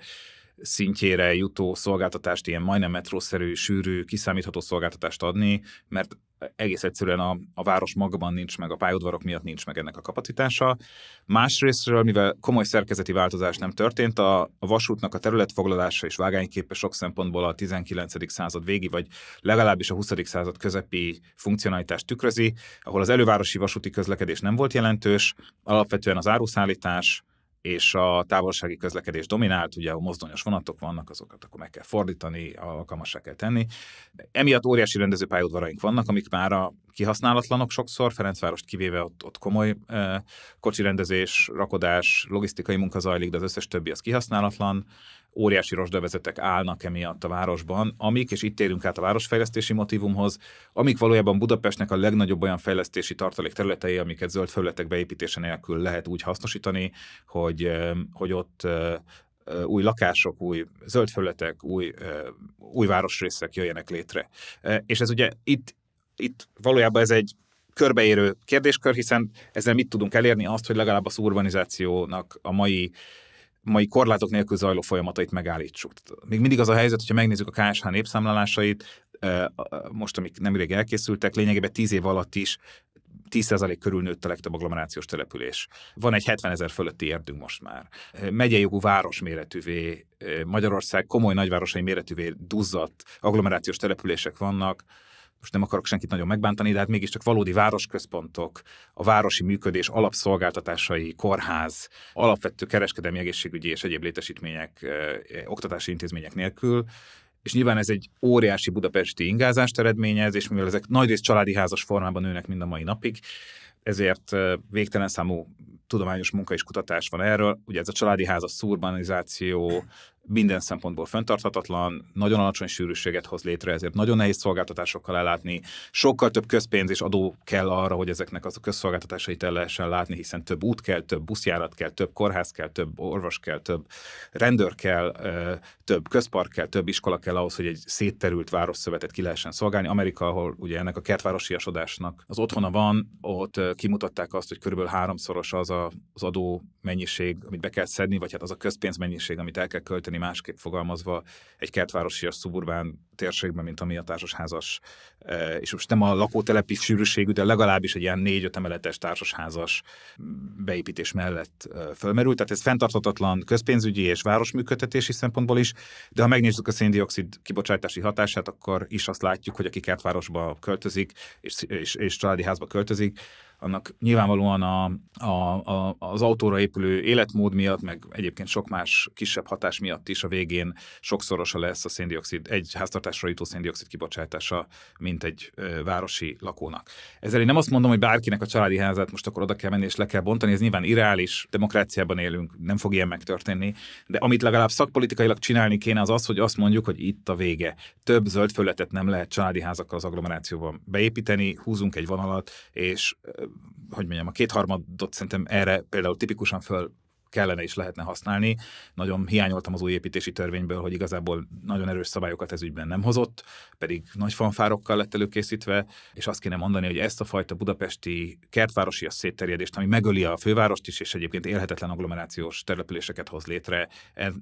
szintjére jutó szolgáltatást, ilyen majdnem metrószerű, sűrű, kiszámítható szolgáltatást adni, mert egész egyszerűen a, a város magában nincs meg, a pályaudvarok miatt nincs meg ennek a kapacitása. Másrésztről, mivel komoly szerkezeti változás nem történt, a, a vasútnak a területfoglalása és vágányképe sok szempontból a 19. század végi, vagy legalábbis a 20. század közepi funkcionalitást tükrözi, ahol az elővárosi vasúti közlekedés nem volt jelentős, alapvetően az áruszállítás, és a távolsági közlekedés dominált, ugye a mozdonyos vonatok vannak, azokat akkor meg kell fordítani, alkalmasra kell tenni. Emiatt óriási rendezőpályaudvaraink vannak, amik már a kihasználatlanok sokszor, Ferencvárost kivéve ott, ott komoly eh, kocsirendezés, rakodás, logisztikai munka zajlik, de az összes többi az kihasználatlan, óriási rozsdavezetek állnak emiatt a városban, amik, és itt térünk át a városfejlesztési motivumhoz, amik valójában Budapestnek a legnagyobb olyan fejlesztési tartalék területei, amiket zöld felületek beépítése nélkül lehet úgy hasznosítani, hogy, hogy ott új lakások, új zöld felületek, új, új városrészek jöjjenek létre. És ez ugye itt, itt valójában ez egy körbeérő kérdéskör, hiszen ezzel mit tudunk elérni? Azt, hogy legalább az urbanizációnak a mai mai korlátok nélkül zajló folyamatait megállítsuk. Még mindig az a helyzet, hogyha megnézzük a KSH népszámlálásait, most, amik nemrég elkészültek, lényegében 10 év alatt is 10% körül nőtt a legtöbb agglomerációs település. Van egy 70 ezer fölötti érdünk most már. Megyei jogú város méretűvé, Magyarország komoly nagyvárosai méretűvé duzzadt agglomerációs települések vannak, most nem akarok senkit nagyon megbántani, de hát mégiscsak valódi városközpontok, a városi működés alapszolgáltatásai, kórház, alapvető kereskedelmi egészségügyi és egyéb létesítmények, oktatási intézmények nélkül, és nyilván ez egy óriási budapesti ingázást eredményez, és mivel ezek nagyrészt családi házas formában nőnek mind a mai napig, ezért végtelen számú tudományos munka és kutatás van erről. Ugye ez a családi házas szurbanizáció minden szempontból fenntarthatatlan, nagyon alacsony sűrűséget hoz létre, ezért nagyon nehéz szolgáltatásokkal ellátni, sokkal több közpénz és adó kell arra, hogy ezeknek az a közszolgáltatásait el lehessen látni, hiszen több út kell, több buszjárat kell, több kórház kell, több orvos kell, több rendőr kell, több közpark kell, több iskola kell ahhoz, hogy egy szétterült városszövetet ki lehessen szolgálni. Amerika, ahol ugye ennek a kertvárosiasodásnak az otthona van, ott kimutatták azt, hogy körülbelül háromszoros az a, az adó mennyiség, amit be kell szedni, vagy hát az a közpénzmennyiség, amit el kell költeni másképp fogalmazva egy kertvárosi, a szuburbán térségben, mint ami a társasházas, e, és most nem a lakótelepi sűrűségű, de legalábbis egy ilyen négy-öt emeletes társasházas beépítés mellett e, fölmerült. Tehát ez fenntarthatatlan közpénzügyi és városműködtetési szempontból is, de ha megnézzük a széndiokszid kibocsátási hatását, akkor is azt látjuk, hogy aki kertvárosba költözik, és, és, és családi házba költözik, annak nyilvánvalóan a, a, a, az autóra épülő életmód miatt, meg egyébként sok más kisebb hatás miatt is a végén sokszorosa lesz a széndiokszid, egy háztartásra jutó széndiokszid kibocsátása, mint egy ö, városi lakónak. Ezzel én nem azt mondom, hogy bárkinek a családi házát most akkor oda kell menni és le kell bontani, ez nyilván irreális, demokráciában élünk, nem fog ilyen megtörténni, de amit legalább szakpolitikailag csinálni kéne, az az, hogy azt mondjuk, hogy itt a vége. Több zöld nem lehet családi házakkal az agglomerációban beépíteni, húzunk egy vonalat, és hogy mondjam, a kétharmadot szerintem erre például tipikusan föl kellene és lehetne használni. Nagyon hiányoltam az új építési törvényből, hogy igazából nagyon erős szabályokat ez ügyben nem hozott, pedig nagy fanfárokkal lett előkészítve, és azt kéne mondani, hogy ezt a fajta budapesti kertvárosi szétterjedést, ami megöli a fővárost is, és egyébként élhetetlen agglomerációs településeket hoz létre,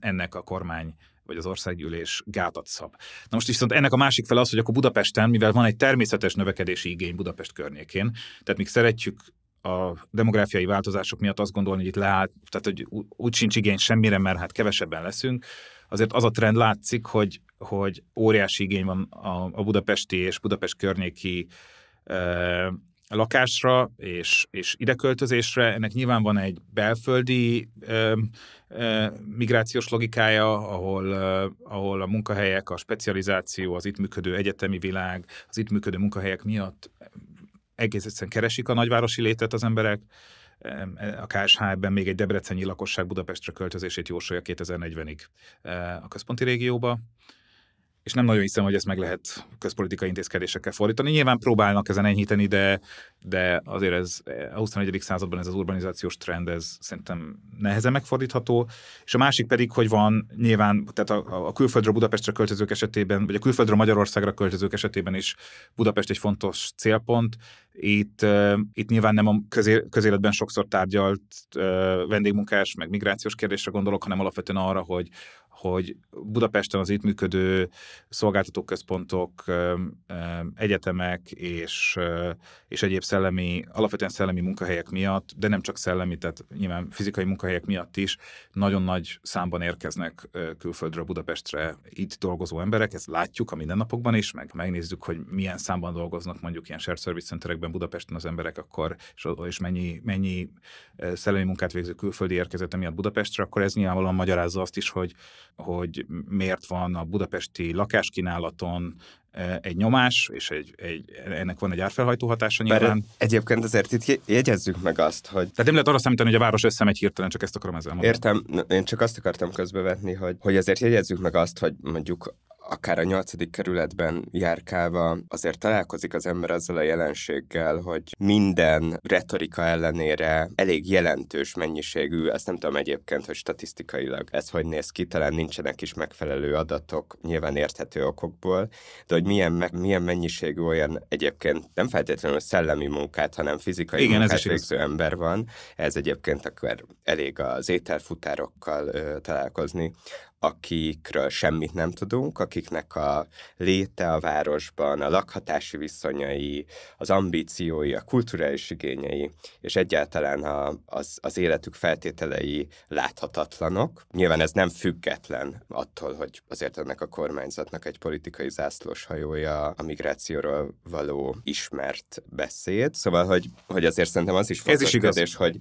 ennek a kormány vagy az országgyűlés gátat szab. Na most viszont ennek a másik fele az, hogy akkor Budapesten, mivel van egy természetes növekedési igény Budapest környékén, tehát még szeretjük a demográfiai változások miatt azt gondolni, hogy itt leállt, tehát hogy úgy sincs igény semmire, mert hát kevesebben leszünk, azért az a trend látszik, hogy, hogy óriási igény van a, a budapesti és Budapest környéki lakásra és, és ideköltözésre. Ennek nyilván van egy belföldi ö, ö, migrációs logikája, ahol, ö, ahol a munkahelyek, a specializáció, az itt működő egyetemi világ, az itt működő munkahelyek miatt egész egyszerűen keresik a nagyvárosi létet az emberek. A ksh még egy debrecenyi lakosság Budapestre költözését jósolja 2040-ig a központi régióba és nem nagyon hiszem, hogy ezt meg lehet közpolitikai intézkedésekkel fordítani. Nyilván próbálnak ezen enyhíteni, de de azért ez a 21. században ez az urbanizációs trend, ez szerintem nehezen megfordítható, és a másik pedig, hogy van nyilván, tehát a, a külföldről Budapestre költözők esetében, vagy a külföldről Magyarországra költözők esetében is Budapest egy fontos célpont, itt, uh, itt nyilván nem a közé, közéletben sokszor tárgyalt uh, vendégmunkás, meg migrációs kérdésre gondolok, hanem alapvetően arra, hogy hogy Budapesten az itt működő szolgáltatóközpontok, egyetemek és, és egyéb szellemi, alapvetően szellemi munkahelyek miatt, de nem csak szellemi, tehát nyilván fizikai munkahelyek miatt is nagyon nagy számban érkeznek külföldről Budapestre itt dolgozó emberek, ezt látjuk a mindennapokban is, meg megnézzük, hogy milyen számban dolgoznak mondjuk ilyen shared service centerekben Budapesten az emberek akkor, és, és mennyi, mennyi szellemi munkát végző külföldi érkezete miatt Budapestre, akkor ez nyilvánvalóan magyarázza azt is, hogy, hogy miért van a budapesti lakáskínálaton, egy nyomás, és egy, egy, ennek van egy árfelhajtó hatása nyilván. Bár egyébként azért itt jegyezzük meg azt, hogy... Tehát nem lehet arra számítani, hogy a város összemegy hirtelen, csak ezt akarom ezzel mondani. Értem, én csak azt akartam közbevetni, hogy, hogy azért jegyezzük meg azt, hogy mondjuk akár a nyolcadik kerületben járkálva azért találkozik az ember azzal a jelenséggel, hogy minden retorika ellenére elég jelentős mennyiségű, ezt nem tudom egyébként, hogy statisztikailag ez hogy néz ki, talán nincsenek is megfelelő adatok, nyilván érthető okokból, de hogy milyen, milyen mennyiségű olyan egyébként nem feltétlenül szellemi munkát, hanem fizikai Igen, munkát ez végző is. ember van, ez egyébként akkor elég az ételfutárokkal ö, találkozni, akikről semmit nem tudunk, akiknek a léte a városban, a lakhatási viszonyai, az ambíciói, a kulturális igényei, és egyáltalán a, az, az életük feltételei láthatatlanok. Nyilván ez nem független attól, hogy azért ennek a kormányzatnak egy politikai zászlós hajója a migrációról való ismert beszéd. Szóval, hogy, hogy azért szerintem az is fontos ez is igaz. kérdés, hogy,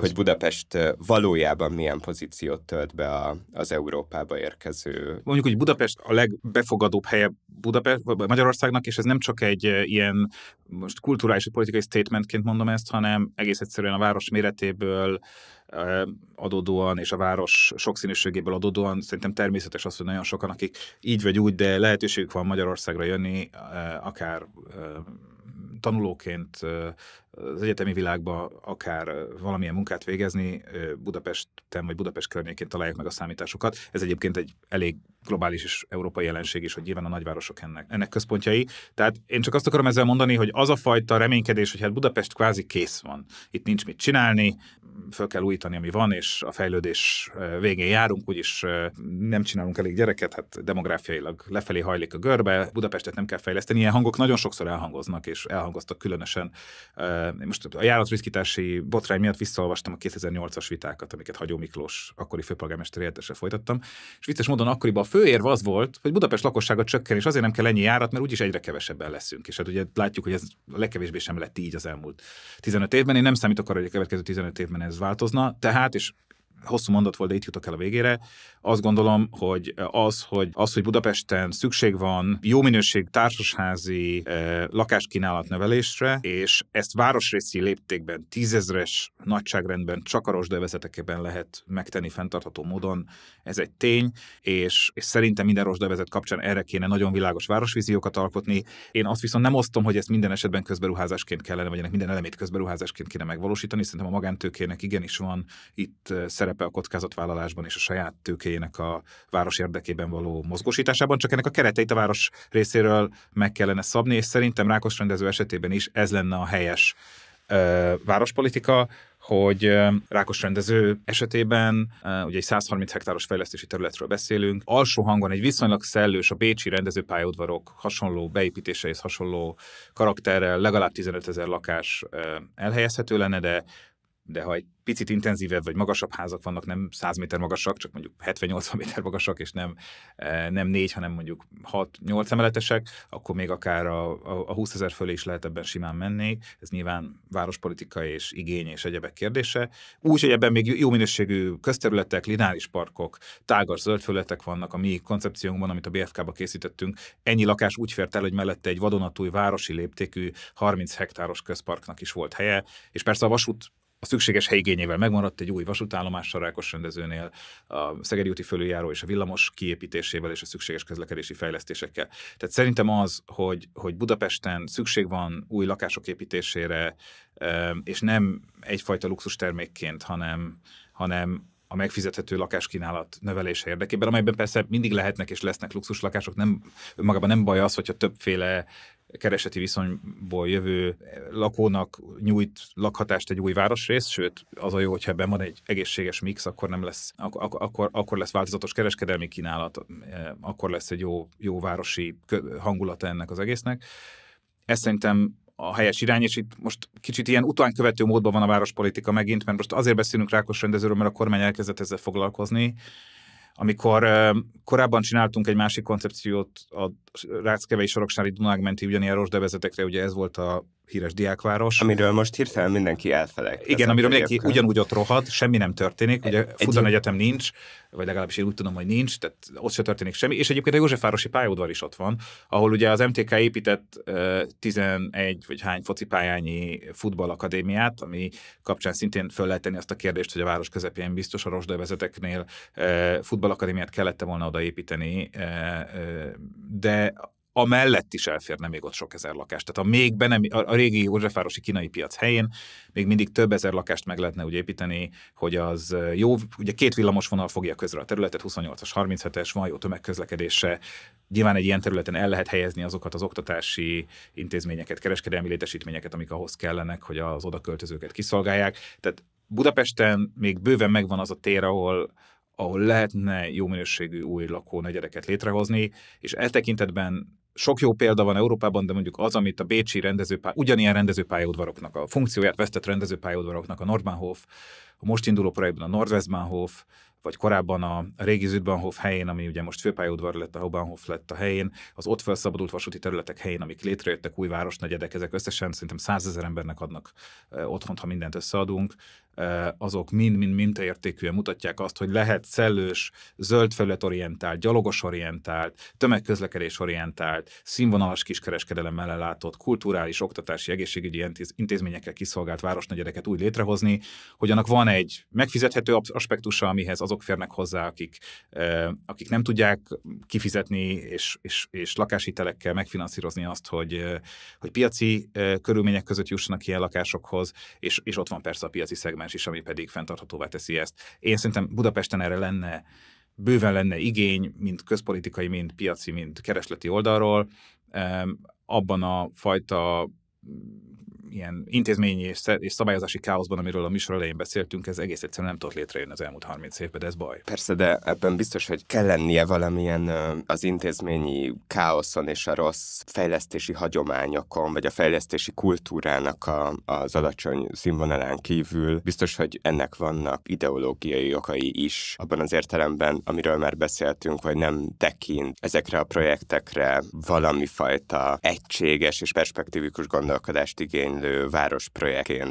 hogy Budapest valójában milyen pozíciót tölt be a, az Európában Európába érkező. Mondjuk, hogy Budapest a legbefogadóbb helye Budapest, Magyarországnak, és ez nem csak egy eh, ilyen most kulturális és politikai statementként mondom ezt, hanem egész egyszerűen a város méretéből eh, adódóan, és a város sokszínűségéből adódóan szerintem természetes az, hogy nagyon sokan, akik így vagy úgy, de lehetőségük van Magyarországra jönni, eh, akár tanulóként, az egyetemi világba akár valamilyen munkát végezni, Budapesten vagy Budapest környékén találják meg a számításokat. Ez egyébként egy elég globális és európai jelenség is, hogy nyilván a nagyvárosok ennek, ennek központjai. Tehát én csak azt akarom ezzel mondani, hogy az a fajta reménykedés, hogy hát Budapest kvázi kész van, itt nincs mit csinálni, föl kell újítani, ami van, és a fejlődés végén járunk, úgyis nem csinálunk elég gyereket, hát demográfiailag lefelé hajlik a görbe, Budapestet nem kell fejleszteni. Ilyen hangok nagyon sokszor elhangoznak, és elhangoztak különösen most a járatriszkítási botrány miatt visszaolvastam a 2008-as vitákat, amiket Hagyó Miklós, akkori főpolgármester helyettesre folytattam, és vicces módon akkoriban a főérv az volt, hogy Budapest lakossága csökken, és azért nem kell ennyi járat, mert úgyis egyre kevesebben leszünk. És hát ugye látjuk, hogy ez a legkevésbé sem lett így az elmúlt 15 évben. Én nem számítok arra, hogy a következő 15 évben ez változna, tehát, és hosszú mondat volt, de itt jutok el a végére. Azt gondolom, hogy az, hogy, az, hogy Budapesten szükség van jó minőség társasházi eh, lakáskínálat növelésre, és ezt városrészi léptékben, tízezres nagyságrendben, csak a rozsdaövezetekében lehet megtenni fenntartható módon, ez egy tény, és, és szerintem minden rosdövezet kapcsán erre kéne nagyon világos városvíziókat alkotni. Én azt viszont nem osztom, hogy ezt minden esetben közberuházásként kellene, vagy ennek minden elemét közberuházásként kéne megvalósítani, szerintem a magántőkének igenis van itt eh, szerep szerepe a kockázatvállalásban és a saját tőkéjének a város érdekében való mozgósításában, csak ennek a kereteit a város részéről meg kellene szabni, és szerintem Rákos rendező esetében is ez lenne a helyes ö, várospolitika, hogy Rákos rendező esetében, ugye egy 130 hektáros fejlesztési területről beszélünk, alsó hangon egy viszonylag szellős a bécsi rendezőpályaudvarok hasonló beépítéseihez hasonló karakterrel legalább 15 ezer lakás elhelyezhető lenne, de de ha egy picit intenzívebb vagy magasabb házak vannak, nem 100 méter magasak, csak mondjuk 70-80 méter magasak, és nem, eh, nem négy, hanem mondjuk 6-8 emeletesek, akkor még akár a, a, a 20 ezer fölé is lehet ebben simán menni. Ez nyilván várospolitika és igény és egyebek kérdése. Úgy, hogy ebben még jó minőségű közterületek, lineáris parkok, tágas zöldfölletek vannak a mi koncepciónkban, amit a BFK-ba készítettünk. Ennyi lakás úgy fért el, hogy mellette egy vadonatúj városi léptékű 30 hektáros közparknak is volt helye, és persze a vasút a szükséges helyigényével megmaradt egy új vasútállomás a Rákos rendezőnél, a Szegedi úti fölüljáró és a villamos kiépítésével és a szükséges közlekedési fejlesztésekkel. Tehát szerintem az, hogy, hogy Budapesten szükség van új lakások építésére, és nem egyfajta luxustermékként, hanem, hanem a megfizethető lakáskínálat növelése érdekében, amelyben persze mindig lehetnek és lesznek luxus lakások, nem, magában nem baj az, hogyha többféle kereseti viszonyból jövő lakónak nyújt lakhatást egy új városrész, sőt, az a jó, hogyha ebben van egy egészséges mix, akkor nem lesz, ak- ak- akkor, akkor lesz változatos kereskedelmi kínálat, eh, akkor lesz egy jó, jó városi hangulata ennek az egésznek. Ez szerintem a helyes irány, és itt most kicsit ilyen utánkövető módban van a várospolitika megint, mert most azért beszélünk Rákos rendezőről, mert a kormány elkezdett ezzel foglalkozni, amikor korábban csináltunk egy másik koncepciót a Ráckevei Soroksári Dunágmenti ugyanilyen rossz ugye ez volt a híres diákváros. Amiről most hirtelen mindenki elfelejt. Igen, amiről mindenki egyébként. ugyanúgy ott rohad, semmi nem történik, ugye egy... Futan Egyetem nincs, vagy legalábbis én úgy tudom, hogy nincs, tehát ott se történik semmi, és egyébként a Józsefvárosi pályaudvar is ott van, ahol ugye az MTK épített uh, 11 vagy hány focipályányi futballakadémiát, ami kapcsán szintén föl lehet tenni azt a kérdést, hogy a város közepén biztos a rozsdavezeteknél uh, futballakadémiát kellett volna odaépíteni, uh, de a mellett is elférne még ott sok ezer lakást. Tehát a még be nem, a, régi Józsefvárosi kínai piac helyén még mindig több ezer lakást meg lehetne úgy építeni, hogy az jó, ugye két villamos vonal fogja közre a területet, 28-as, 37-es, van jó tömegközlekedése, nyilván egy ilyen területen el lehet helyezni azokat az oktatási intézményeket, kereskedelmi létesítményeket, amik ahhoz kellenek, hogy az oda költözőket kiszolgálják. Tehát Budapesten még bőven megvan az a tér, ahol, ahol lehetne jó minőségű új lakónegyedeket létrehozni, és e tekintetben sok jó példa van Európában, de mondjuk az, amit a bécsi rendezőpály, ugyanilyen rendezőpályaudvaroknak, a funkcióját vesztett rendezőpályaudvaroknak, a Nordbahnhof, a most induló projektben a Nordwestbahnhof, vagy korábban a régi Züdbahnhof helyén, ami ugye most főpályaudvar lett, a Hauptbahnhof lett a helyén, az ott felszabadult vasúti területek helyén, amik létrejöttek, új városnegyedek, ezek összesen szerintem százezer embernek adnak otthont, ha mindent összeadunk azok mind-mind értékűen mutatják azt, hogy lehet szellős, zöld felületorientált, tömegközlekedés tömegközlekedésorientált, színvonalas kiskereskedelemmel ellátott, kulturális, oktatási, egészségügyi intézményekkel kiszolgált városnegyedeket úgy létrehozni, hogy annak van egy megfizethető aspektusa, amihez azok férnek hozzá, akik, akik nem tudják kifizetni és, és, és lakáshitelekkel megfinanszírozni azt, hogy, hogy piaci körülmények között jussanak ilyen lakásokhoz, és, és ott van persze a piaci szegmens állomás is, ami pedig fenntarthatóvá teszi ezt. Én szerintem Budapesten erre lenne bőven lenne igény, mind közpolitikai, mind piaci, mind keresleti oldalról, abban a fajta ilyen intézményi és, szabályozási káoszban, amiről a műsor elején beszéltünk, ez egész egyszerűen nem tudott létrejönni az elmúlt 30 évben, de ez baj. Persze, de ebben biztos, hogy kell lennie valamilyen az intézményi káoszon és a rossz fejlesztési hagyományokon, vagy a fejlesztési kultúrának a, az alacsony színvonalán kívül. Biztos, hogy ennek vannak ideológiai okai is, abban az értelemben, amiről már beszéltünk, hogy nem tekint ezekre a projektekre valami fajta egységes és perspektívikus gondolkodást igény fejlődő város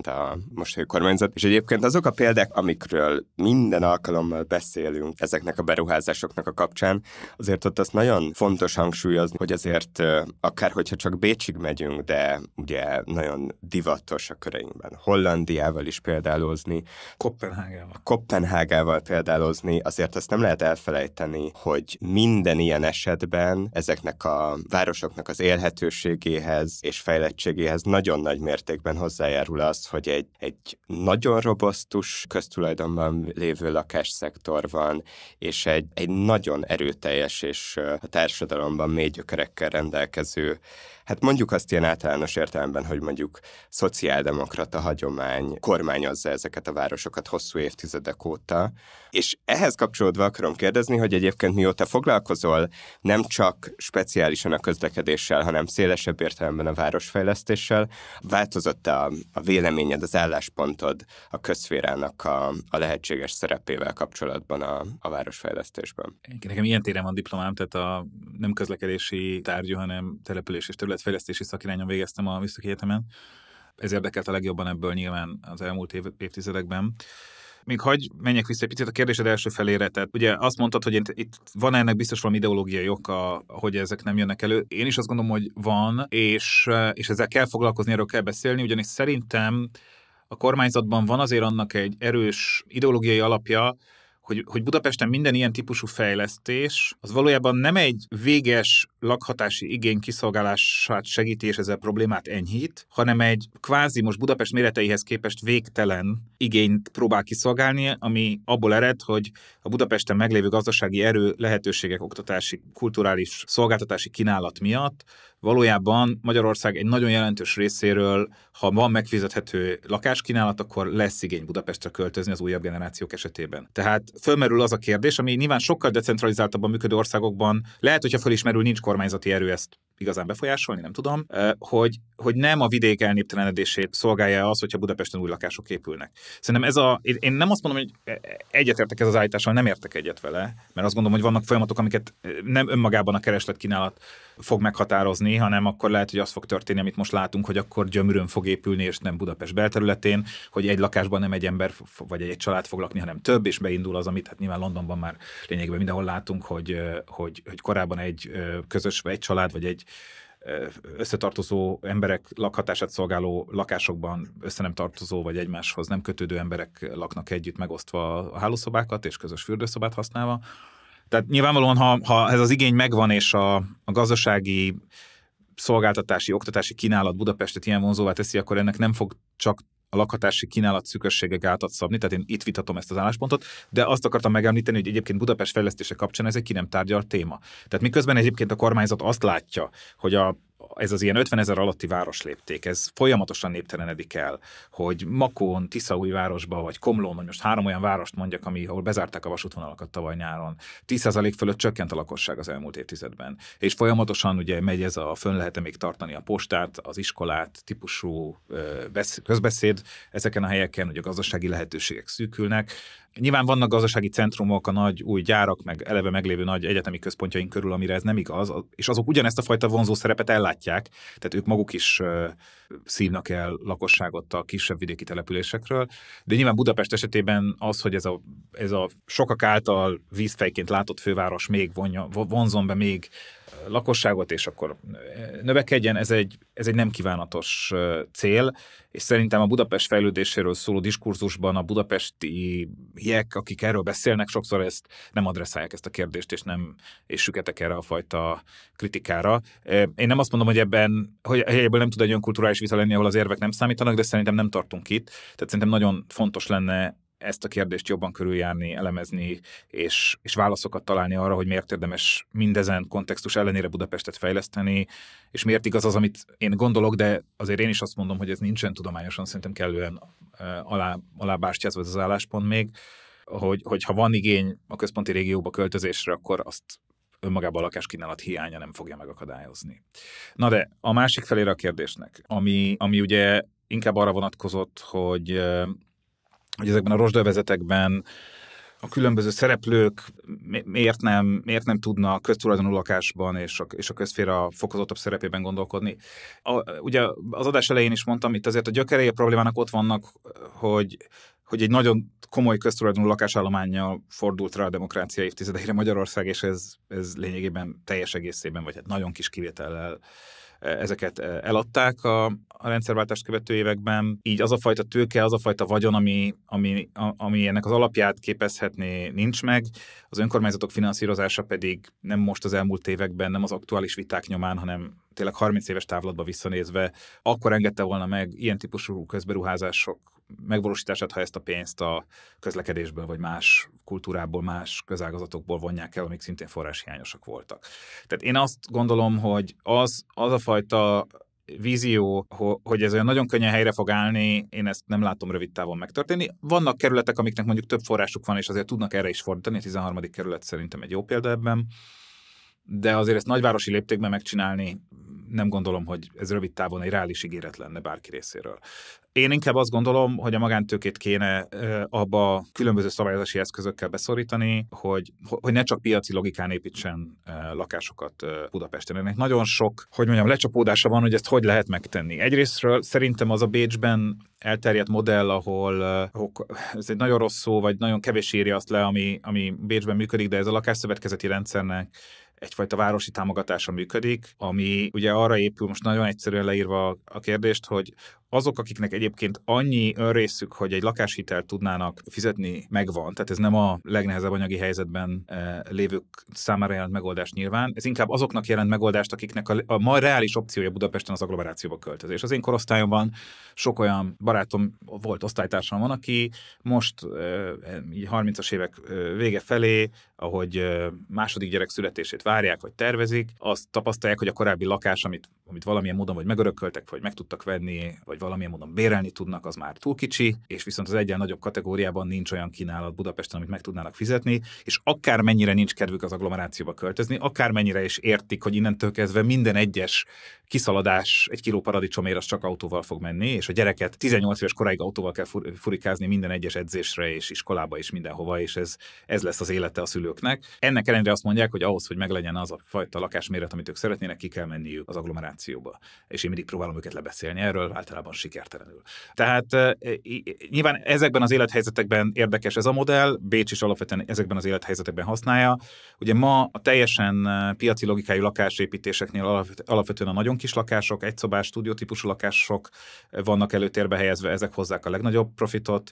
a mostani kormányzat. És egyébként azok a példák, amikről minden alkalommal beszélünk ezeknek a beruházásoknak a kapcsán, azért ott azt nagyon fontos hangsúlyozni, hogy azért akár hogyha csak Bécsig megyünk, de ugye nagyon divatos a köreinkben. Hollandiával is példálozni. Kopenhágával. Kopenhágával példálozni. Azért azt nem lehet elfelejteni, hogy minden ilyen esetben ezeknek a városoknak az élhetőségéhez és fejlettségéhez nagyon nagy mértékben hozzájárul az, hogy egy, egy nagyon robosztus köztulajdonban lévő lakásszektor van, és egy, egy nagyon erőteljes és a társadalomban mély gyökerekkel rendelkező hát mondjuk azt ilyen általános értelemben, hogy mondjuk szociáldemokrata hagyomány kormányozza ezeket a városokat hosszú évtizedek óta. És ehhez kapcsolódva akarom kérdezni, hogy egyébként mióta foglalkozol nem csak speciálisan a közlekedéssel, hanem szélesebb értelemben a városfejlesztéssel, változott a, a véleményed, az álláspontod a közférának a, a lehetséges szerepével kapcsolatban a, a városfejlesztésben? Nekem ilyen téren van diplomám, tehát a nem közlekedési tárgyú, hanem település és terület területfejlesztési szakirányon végeztem a Műszaki Egyetemen. Ez érdekelt a legjobban ebből nyilván az elmúlt év, évtizedekben. Még hagyj menjek vissza egy picit a kérdésed első felére. Tehát ugye azt mondtad, hogy itt van ennek biztos valami ideológiai oka, hogy ezek nem jönnek elő. Én is azt gondolom, hogy van, és, és ezzel kell foglalkozni, erről kell beszélni, ugyanis szerintem a kormányzatban van azért annak egy erős ideológiai alapja, hogy, hogy Budapesten minden ilyen típusú fejlesztés, az valójában nem egy véges lakhatási igény kiszolgálását segíti és ezzel problémát enyhít, hanem egy kvázi most Budapest méreteihez képest végtelen igényt próbál kiszolgálni, ami abból ered, hogy a Budapesten meglévő gazdasági erő lehetőségek oktatási, kulturális szolgáltatási kínálat miatt valójában Magyarország egy nagyon jelentős részéről, ha van megfizethető lakáskínálat, akkor lesz igény Budapestre költözni az újabb generációk esetében. Tehát fölmerül az a kérdés, ami nyilván sokkal decentralizáltabban működő országokban lehet, hogyha fölismerül, nincs kormányzati erő ezt igazán befolyásolni, nem tudom, hogy, hogy nem a vidék elnéptelenedését szolgálja az, hogyha Budapesten új lakások épülnek. Szerintem ez a, én nem azt mondom, hogy e, e, egyetértek ez az állítással, nem értek egyet vele, mert azt gondolom, hogy vannak folyamatok, amiket nem önmagában a keresletkínálat fog meghatározni, hanem akkor lehet, hogy az fog történni, amit most látunk, hogy akkor gyömrön fog épülni, és nem Budapest belterületén, hogy egy lakásban nem egy ember vagy egy család fog lakni, hanem több, és beindul az, amit hát nyilván Londonban már lényegében mindenhol látunk, hogy, hogy, hogy korábban egy közös, vagy egy család, vagy egy összetartozó emberek lakhatását szolgáló lakásokban össze nem tartozó, vagy egymáshoz nem kötődő emberek laknak együtt megosztva a hálószobákat és közös fürdőszobát használva. Tehát nyilvánvalóan, ha, ha ez az igény megvan, és a, a gazdasági szolgáltatási, oktatási kínálat Budapestet ilyen vonzóvá teszi, akkor ennek nem fog csak a lakhatási kínálat szükségek gátat szabni, tehát én itt vitatom ezt az álláspontot, de azt akartam megemlíteni, hogy egyébként Budapest fejlesztése kapcsán ez egy ki nem tárgyal téma. Tehát miközben egyébként a kormányzat azt látja, hogy a ez az ilyen 50 ezer alatti városlépték, ez folyamatosan néptelenedik el, hogy Makón, Tiszaújvárosba, vagy Komlón, vagy most három olyan várost mondjak, ami, ahol bezárták a vasútvonalakat tavaly nyáron, 10% fölött csökkent a lakosság az elmúlt évtizedben. És folyamatosan ugye megy ez a fönn lehet még tartani a postát, az iskolát, típusú közbeszéd ezeken a helyeken, hogy a gazdasági lehetőségek szűkülnek, Nyilván vannak gazdasági centrumok, a nagy új gyárak, meg eleve meglévő nagy egyetemi központjaink körül, amire ez nem igaz, és azok ugyanezt a fajta vonzó szerepet ellátják, tehát ők maguk is szívnak el lakosságot a kisebb vidéki településekről, de nyilván Budapest esetében az, hogy ez a, ez a sokak által vízfejként látott főváros még vonja, vonzon be még lakosságot, és akkor eh, növekedjen, ez egy, ez egy nem kívánatos eh, cél, és szerintem a Budapest fejlődéséről szóló diskurzusban a budapestiek, akik erről beszélnek, sokszor ezt nem adresszálják ezt a kérdést, és nem és süketek erre a fajta kritikára. Eh, én nem azt mondom, hogy ebben, hogy ebből nem tud egy olyan kulturális vita lenni, ahol az érvek nem számítanak, de szerintem nem tartunk itt. Tehát szerintem nagyon fontos lenne ezt a kérdést jobban körüljárni, elemezni, és, és válaszokat találni arra, hogy miért érdemes mindezen kontextus ellenére Budapestet fejleszteni, és miért igaz az, amit én gondolok, de azért én is azt mondom, hogy ez nincsen tudományosan szerintem kellően alá, alábástyázva ez az álláspont még, hogy, hogy ha van igény a központi régióba költözésre, akkor azt önmagában a lakáskínálat hiánya nem fogja megakadályozni. Na de a másik felére a kérdésnek, ami, ami ugye inkább arra vonatkozott, hogy hogy ezekben a rozsdövezetekben a különböző szereplők miért nem, miért nem tudna a köztulajdonú lakásban és a, és a közféra fokozottabb szerepében gondolkodni. A, ugye az adás elején is mondtam, itt azért a gyökerei a problémának ott vannak, hogy hogy egy nagyon komoly köztulajdonú lakásállományjal fordult rá a demokrácia évtizedeire Magyarország, és ez, ez lényegében teljes egészében, vagy hát nagyon kis kivétellel ezeket e, eladták a, a rendszerváltást követő években. Így az a fajta tőke, az a fajta vagyon, ami, ami, ami ennek az alapját képezhetné, nincs meg. Az önkormányzatok finanszírozása pedig nem most az elmúlt években, nem az aktuális viták nyomán, hanem tényleg 30 éves távlatba visszanézve, akkor engedte volna meg ilyen típusú közberuházások megvalósítását, ha ezt a pénzt a közlekedésből, vagy más kultúrából, más közágazatokból vonják el, amik szintén forráshiányosak voltak. Tehát én azt gondolom, hogy az, az a fajta vízió, hogy ez olyan nagyon könnyen helyre fog állni, én ezt nem látom rövid távon megtörténni. Vannak kerületek, amiknek mondjuk több forrásuk van, és azért tudnak erre is fordítani, a 13. kerület szerintem egy jó példa ebben, de azért ezt nagyvárosi léptékben megcsinálni nem gondolom, hogy ez rövid távon egy reális ígéret lenne bárki részéről. Én inkább azt gondolom, hogy a magántőkét kéne abba különböző szabályozási eszközökkel beszorítani, hogy, hogy ne csak piaci logikán építsen lakásokat Budapesten. Ennek nagyon sok, hogy mondjam, lecsapódása van, hogy ezt hogy lehet megtenni. Egyrésztről szerintem az a Bécsben elterjedt modell, ahol, ez egy nagyon rossz szó, vagy nagyon kevés írja azt le, ami, ami Bécsben működik, de ez a lakásszövetkezeti rendszernek egyfajta városi támogatása működik, ami ugye arra épül, most nagyon egyszerűen leírva a kérdést, hogy azok, akiknek egyébként annyi önrészük, hogy egy lakáshitelt tudnának fizetni, megvan. Tehát ez nem a legnehezebb anyagi helyzetben eh, lévők számára jelent megoldást nyilván. Ez inkább azoknak jelent megoldást, akiknek a, a ma reális opciója Budapesten az agglomerációba költözés. Az én korosztályomban sok olyan barátom volt, osztálytársam van, aki most eh, így 30-as évek eh, vége felé, ahogy második gyerek születését várják, vagy tervezik, azt tapasztalják, hogy a korábbi lakás, amit, amit valamilyen módon vagy megörököltek, vagy meg tudtak venni, vagy valamilyen módon bérelni tudnak, az már túl kicsi, és viszont az egyen nagyobb kategóriában nincs olyan kínálat Budapesten, amit meg tudnának fizetni, és akármennyire nincs kedvük az agglomerációba költözni, akármennyire is értik, hogy innentől kezdve minden egyes kiszaladás egy kiló paradicsomért az csak autóval fog menni, és a gyereket 18 éves koráig autóval kell furikázni minden egyes edzésre és iskolába és mindenhova, és ez, ez lesz az élete a szülőknek. Ennek ellenére azt mondják, hogy ahhoz, hogy meglegyen az a fajta lakásméret, amit ők szeretnének, ki kell menniük az agglomerációba. És én mindig próbálom őket lebeszélni erről, általában módon sikertelenül. Tehát nyilván ezekben az élethelyzetekben érdekes ez a modell, Bécs is alapvetően ezekben az élethelyzetekben használja. Ugye ma a teljesen piaci logikájú lakásépítéseknél alapvetően a nagyon kis lakások, egyszobás, stúdió típusú lakások vannak előtérbe helyezve, ezek hozzák a legnagyobb profitot,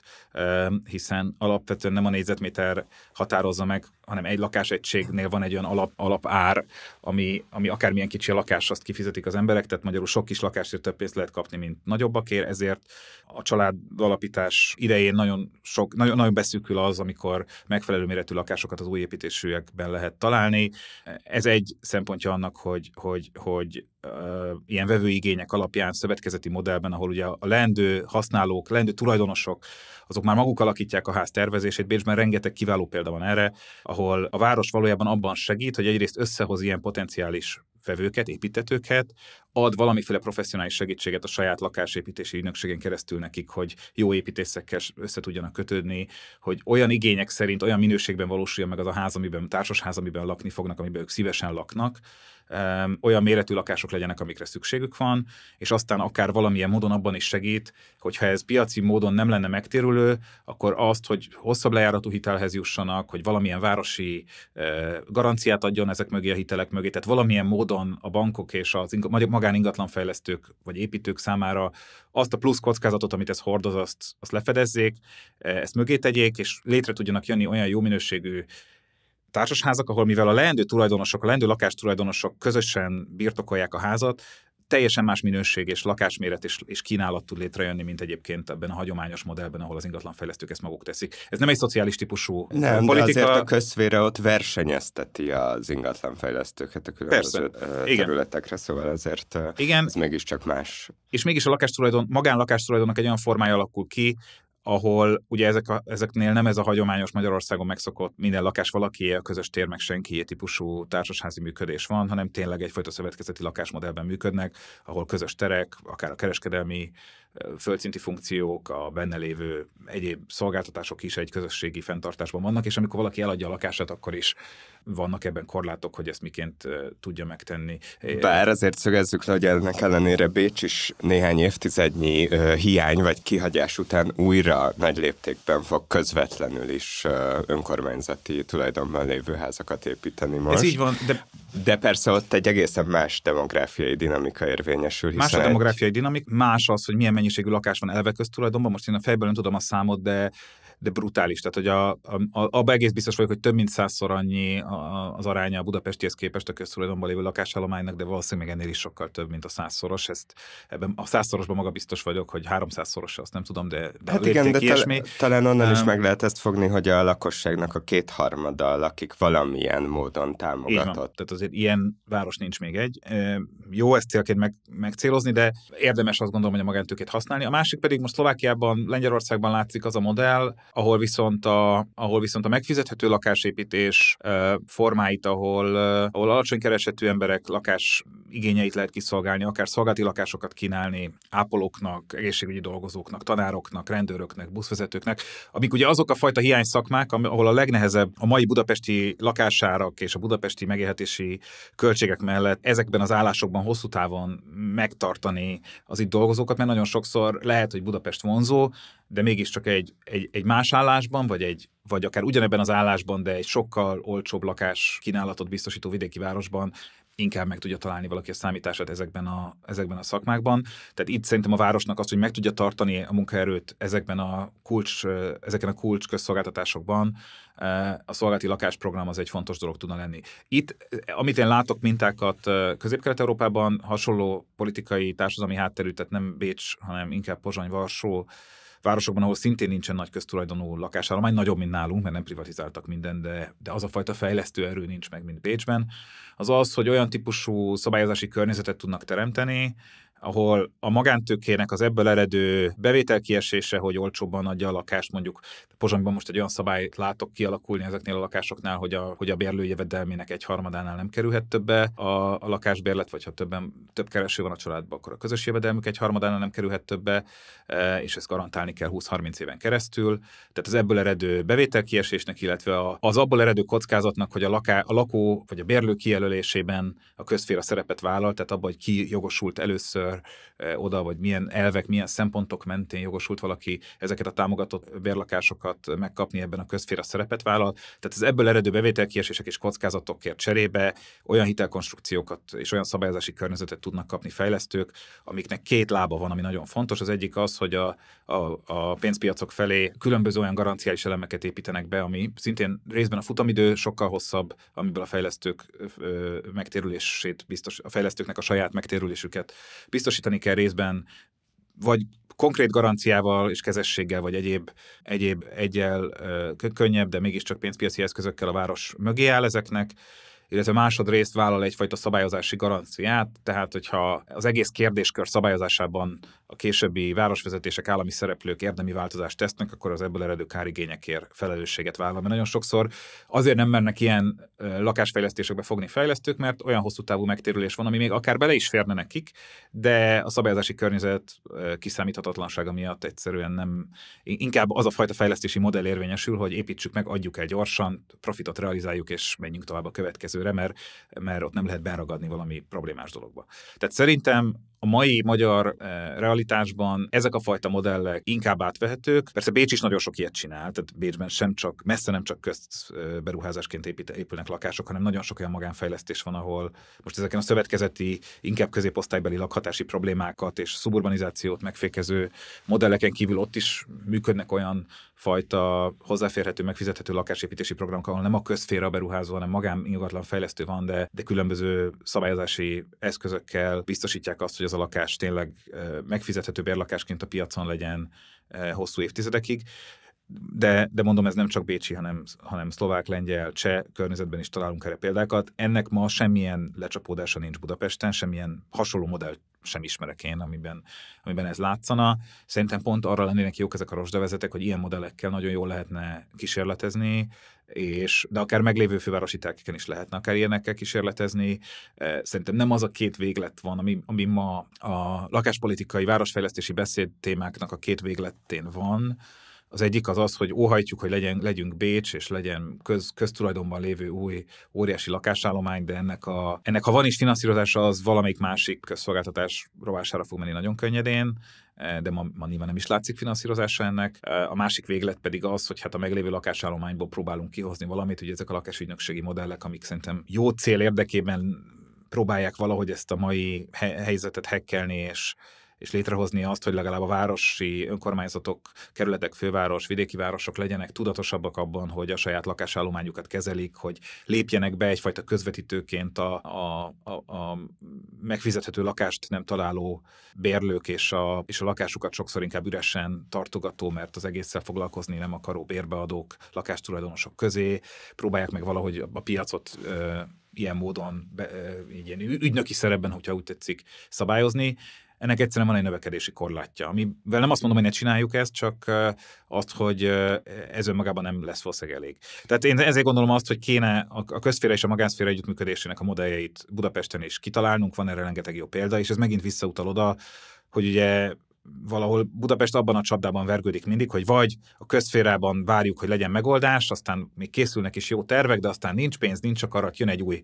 hiszen alapvetően nem a négyzetméter határozza meg hanem egy lakásegységnél van egy olyan alap, alapár, ami, ami akármilyen kicsi a lakás, azt kifizetik az emberek, tehát magyarul sok kis lakásért több pénzt lehet kapni, mint nagyobbakért, ezért a család alapítás idején nagyon, sok, nagyon, nagyon beszűkül az, amikor megfelelő méretű lakásokat az új építésűekben lehet találni. Ez egy szempontja annak, hogy, hogy, hogy ilyen vevőigények alapján szövetkezeti modellben, ahol ugye a lendő használók, lendő tulajdonosok, azok már maguk alakítják a ház tervezését. Bécsben rengeteg kiváló példa van erre, ahol a város valójában abban segít, hogy egyrészt összehoz ilyen potenciális vevőket, építetőket, ad valamiféle professzionális segítséget a saját lakásépítési ügynökségen keresztül nekik, hogy jó építészekkel össze tudjanak kötődni, hogy olyan igények szerint, olyan minőségben valósuljon meg az a ház, amiben társasház, amiben lakni fognak, amiben ők szívesen laknak, olyan méretű lakások legyenek, amikre szükségük van, és aztán akár valamilyen módon abban is segít, hogyha ez piaci módon nem lenne megtérülő, akkor azt, hogy hosszabb lejáratú hitelhez jussanak, hogy valamilyen városi eh, garanciát adjon ezek mögé a hitelek mögé, tehát valamilyen módon a bankok és az magáningatlanfejlesztők vagy építők számára azt a plusz kockázatot, amit ez hordoz, azt, azt lefedezzék, eh, ezt mögé tegyék, és létre tudjanak jönni olyan jó minőségű társasházak, ahol mivel a leendő tulajdonosok, a leendő lakástulajdonosok közösen birtokolják a házat, teljesen más minőség és lakásméret és, és kínálat tud létrejönni, mint egyébként ebben a hagyományos modellben, ahol az ingatlanfejlesztők ezt maguk teszik. Ez nem egy szociális típusú nem, politika. De azért a közszféra ott versenyezteti az ingatlanfejlesztőket a különböző Persze. területekre, Igen. szóval azért Igen. ez mégiscsak más. És mégis a lakástulajdon, magánlakástulajdonnak egy olyan formája alakul ki, ahol ugye ezek a, ezeknél nem ez a hagyományos Magyarországon megszokott minden lakás valaki a közös tér meg egy típusú társasházi működés van, hanem tényleg egyfajta szövetkezeti lakásmodellben működnek, ahol közös terek, akár a kereskedelmi földszinti funkciók, a benne lévő egyéb szolgáltatások is egy közösségi fenntartásban vannak, és amikor valaki eladja a lakását, akkor is vannak ebben korlátok, hogy ezt miként tudja megtenni. Bár azért szögezzük le, hogy ennek ellenére Bécs is néhány évtizednyi hiány vagy kihagyás után újra nagy léptékben fog közvetlenül is önkormányzati tulajdonban lévő házakat építeni most. Ez így van, de... De persze ott egy egészen más demográfiai dinamika érvényesül. Más a demográfiai egy... dinamik, más az, hogy milyen mennyiségű lakás van elve köztulajdonban, most én a fejből nem tudom a számot, de de brutális. Tehát, hogy a, a, a, abban egész biztos vagyok, hogy több mint százszor annyi az aránya a budapestihez képest a köztulajdonban lévő lakásállománynak, de valószínűleg még ennél is sokkal több, mint a százszoros. Ezt, ebben a százszorosban maga biztos vagyok, hogy háromszázszoros, azt nem tudom, de, de hát igen, de ilyesmi. Tal- talán onnan um, is meg lehet ezt fogni, hogy a lakosságnak a kétharmada lakik valamilyen módon támogatott. Tehát azért ilyen város nincs még egy. Jó ezt célként meg, megcélozni, de érdemes azt gondolom, hogy a magántőkét használni. A másik pedig most Szlovákiában, Lengyelországban látszik az a modell, ahol viszont a, ahol viszont a megfizethető lakásépítés formáit, ahol, ahol alacsony keresetű emberek lakás igényeit lehet kiszolgálni, akár szolgálati lakásokat kínálni ápolóknak, egészségügyi dolgozóknak, tanároknak, rendőröknek, buszvezetőknek, amik ugye azok a fajta hiány szakmák, ahol a legnehezebb a mai budapesti lakásárak és a budapesti megélhetési költségek mellett ezekben az állásokban hosszú távon megtartani az itt dolgozókat, mert nagyon sokszor lehet, hogy Budapest vonzó, de mégiscsak egy, egy, egy más állásban, vagy, egy, vagy akár ugyanebben az állásban, de egy sokkal olcsóbb lakás kínálatot biztosító vidéki városban inkább meg tudja találni valaki a számítását ezekben a, ezekben a szakmákban. Tehát itt szerintem a városnak az, hogy meg tudja tartani a munkaerőt ezekben a kulcs, ezeken a kulcs közszolgáltatásokban, a szolgálati lakásprogram az egy fontos dolog tudna lenni. Itt, amit én látok mintákat Közép-Kelet-Európában, hasonló politikai, társadalmi hátterű, tehát nem Bécs, hanem inkább Pozsony, Varsó, városokban, ahol szintén nincsen nagy köztulajdonú lakásállomány, nagyobb, mint nálunk, mert nem privatizáltak minden, de, de az a fajta fejlesztő erő nincs meg, mint Pécsben, az az, hogy olyan típusú szabályozási környezetet tudnak teremteni, ahol a magántőkének az ebből eredő kiesése, hogy olcsóbban adja a lakást, mondjuk Pozsonyban most egy olyan szabályt látok kialakulni ezeknél a lakásoknál, hogy a, hogy a bérlő jövedelmének egy harmadánál nem kerülhet többe a, a lakásbérlet, vagy ha többen, több kereső van a családban, akkor a közös jövedelmük egy harmadánál nem kerülhet többe, e, és ezt garantálni kell 20-30 éven keresztül. Tehát az ebből eredő kiesésnek, illetve az abból eredő kockázatnak, hogy a, laká, a lakó vagy a bérlő kijelölésében a közféra szerepet vállal, tehát abban, hogy ki jogosult először kör eh, oda, vagy milyen elvek, milyen szempontok mentén jogosult valaki ezeket a támogatott bérlakásokat megkapni ebben a közféra szerepet vállal. Tehát ez ebből eredő bevételkiesések és kockázatokért cserébe olyan hitelkonstrukciókat és olyan szabályozási környezetet tudnak kapni fejlesztők, amiknek két lába van, ami nagyon fontos. Az egyik az, hogy a, a, a pénzpiacok felé különböző olyan garanciális elemeket építenek be, ami szintén részben a futamidő sokkal hosszabb, amiből a fejlesztők megtérülését biztos, a fejlesztőknek a saját megtérülésüket biztosítani kell részben, vagy konkrét garanciával és kezességgel, vagy egyéb, egyéb egyel könnyebb, de mégiscsak pénzpiaci eszközökkel a város mögé áll ezeknek illetve másodrészt vállal egyfajta szabályozási garanciát, tehát hogyha az egész kérdéskör szabályozásában a későbbi városvezetések, állami szereplők érdemi változást tesznek, akkor az ebből eredő kárigényekért felelősséget vállal. Mert nagyon sokszor azért nem mernek ilyen lakásfejlesztésekbe fogni fejlesztők, mert olyan hosszú távú megtérülés van, ami még akár bele is férne nekik, de a szabályozási környezet kiszámíthatatlansága miatt egyszerűen nem, inkább az a fajta fejlesztési modell érvényesül, hogy építsük meg, adjuk el gyorsan, profitot realizáljuk és menjünk tovább a következő következőre, mert, mert ott nem lehet beragadni valami problémás dologba. Tehát szerintem a mai magyar eh, realitásban ezek a fajta modellek inkább átvehetők. Persze Bécs is nagyon sok ilyet csinál, tehát Bécsben sem csak, messze nem csak közberuházásként eh, épülnek lakások, hanem nagyon sok olyan magánfejlesztés van, ahol most ezeken a szövetkezeti, inkább középosztálybeli lakhatási problémákat és szuburbanizációt megfékező modelleken kívül ott is működnek olyan fajta hozzáférhető, megfizethető lakásépítési programok, ahol nem a közféra beruházó, hanem magán ingatlan fejlesztő van, de, de különböző szabályozási eszközökkel biztosítják azt, hogy az a lakás tényleg megfizethető bérlakásként a piacon legyen hosszú évtizedekig. De, de mondom, ez nem csak bécsi, hanem, hanem szlovák, lengyel, cseh környezetben is találunk erre példákat. Ennek ma semmilyen lecsapódása nincs Budapesten, semmilyen hasonló modell sem ismerek én, amiben, amiben ez látszana. Szerintem pont arra lennének jók ezek a rozsdavezetek, hogy ilyen modellekkel nagyon jól lehetne kísérletezni, és, de akár meglévő fővárosi telkeken is lehetne akár ilyenekkel kísérletezni. Szerintem nem az a két véglet van, ami, ami ma a lakáspolitikai, városfejlesztési beszéd témáknak a két végletén van, az egyik az az, hogy óhajtjuk, hogy legyen, legyünk Bécs, és legyen köz, köztulajdonban lévő új óriási lakásállomány, de ennek, a, ennek ha van is finanszírozása, az valamelyik másik közszolgáltatás rovására fog menni nagyon könnyedén. Eh, de ma, ma nyilván nem is látszik finanszírozása ennek. Eh, a másik véglet pedig az, hogy hát a meglévő lakásállományból próbálunk kihozni valamit, hogy ezek a lakásügynökségi modellek, amik szerintem jó cél érdekében próbálják valahogy ezt a mai helyzetet hekkelni, és és létrehozni azt, hogy legalább a városi önkormányzatok, kerületek, főváros, vidéki városok legyenek tudatosabbak abban, hogy a saját lakásállományukat kezelik, hogy lépjenek be egyfajta közvetítőként a, a, a, a megfizethető lakást nem találó bérlők, és a, és a lakásukat sokszor inkább üresen tartogató, mert az egészszel foglalkozni nem akaró bérbeadók, lakástulajdonosok közé, próbálják meg valahogy a piacot ö, ilyen módon, be, ö, ilyen ügynöki szerepben, hogyha úgy tetszik, szabályozni ennek egyszerűen van egy növekedési korlátja. Amivel nem azt mondom, hogy ne csináljuk ezt, csak azt, hogy ez önmagában nem lesz valószínűleg elég. Tehát én ezért gondolom azt, hogy kéne a közféra és a magánszféra együttműködésének a modelljeit Budapesten is kitalálnunk, van erre rengeteg jó példa, és ez megint visszautal oda, hogy ugye valahol Budapest abban a csapdában vergődik mindig, hogy vagy a közférában várjuk, hogy legyen megoldás, aztán még készülnek is jó tervek, de aztán nincs pénz, nincs akarat, jön egy új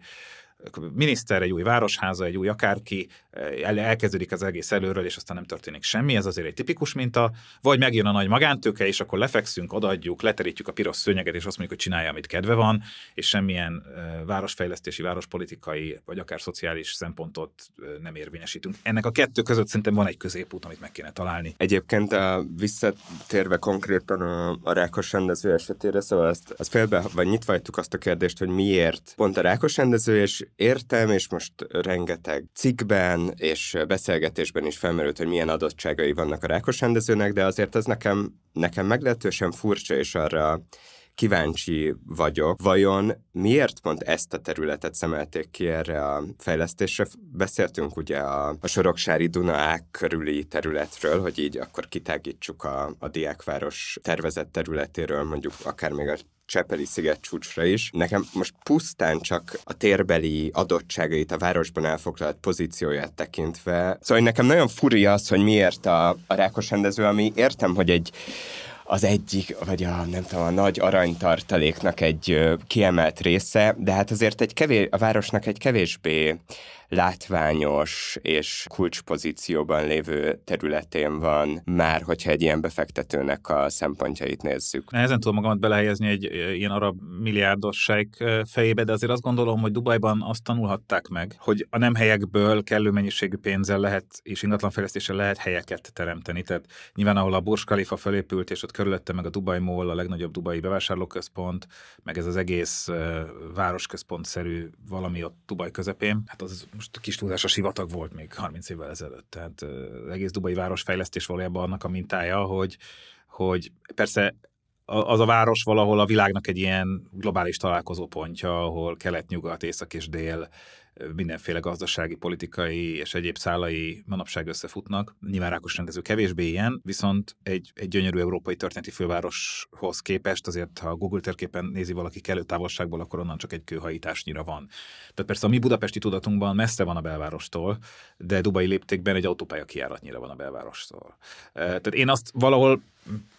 miniszter, egy új városháza, egy új akárki, eh, elkezdődik az egész előről, és aztán nem történik semmi, ez azért egy tipikus minta, vagy megjön a nagy magántőke, és akkor lefekszünk, odaadjuk, leterítjük a piros szőnyeget, és azt mondjuk, hogy csinálja, amit kedve van, és semmilyen eh, városfejlesztési, várospolitikai, vagy akár szociális szempontot eh, nem érvényesítünk. Ennek a kettő között szerintem van egy középút, amit meg kéne találni. Egyébként a, visszatérve konkrétan a, a Rákos rendező esetére, szóval ezt, ezt félbe, vagy nyitva azt a kérdést, hogy miért pont a Rákos rendező, és értem, és most rengeteg cikkben és beszélgetésben is felmerült, hogy milyen adottságai vannak a rákos rendezőnek, de azért ez nekem, nekem meglehetősen furcsa, és arra kíváncsi vagyok, vajon miért pont ezt a területet szemelték ki erre a fejlesztésre? Beszéltünk ugye a, a Soroksári Dunaák körüli területről, hogy így akkor kitágítsuk a, a diákváros tervezett területéről, mondjuk akár még a Csepeli sziget csúcsra is. Nekem most pusztán csak a térbeli adottságait, a városban elfoglalt pozícióját tekintve. Szóval nekem nagyon furi az, hogy miért a, a rákos rendező, ami értem, hogy egy az egyik, vagy a, nem tudom, a nagy aranytartaléknak egy kiemelt része, de hát azért egy kevés, a városnak egy kevésbé látványos és kulcspozícióban lévő területén van, már hogyha egy ilyen befektetőnek a szempontjait nézzük. Ezen tudom magamat belehelyezni egy ilyen arab milliárdos fejébe, de azért azt gondolom, hogy Dubajban azt tanulhatták meg, hogy a nem helyekből kellő mennyiségű pénzzel lehet, és ingatlanfejlesztéssel lehet helyeket teremteni. Tehát nyilván, ahol a Burj Khalifa felépült, és ott körülötte meg a Dubai Mall, a legnagyobb dubai bevásárlóközpont, meg ez az egész városközpontszerű valami ott Dubaj közepén, hát az most a kis a sivatag volt még 30 évvel ezelőtt. Tehát az egész Dubai városfejlesztés valójában annak a mintája, hogy, hogy persze az a város valahol a világnak egy ilyen globális találkozópontja, ahol kelet, nyugat, észak és dél mindenféle gazdasági, politikai és egyéb szálai manapság összefutnak. Nyilván Rákos rendező kevésbé ilyen, viszont egy, egy gyönyörű európai történeti fővároshoz képest azért, ha a Google térképen nézi valaki kellő távolságból, akkor onnan csak egy kőhajításnyira van. Tehát persze a mi budapesti tudatunkban messze van a belvárostól, de Dubai léptékben egy autópálya kiáratnyira van a belvárostól. Tehát én azt valahol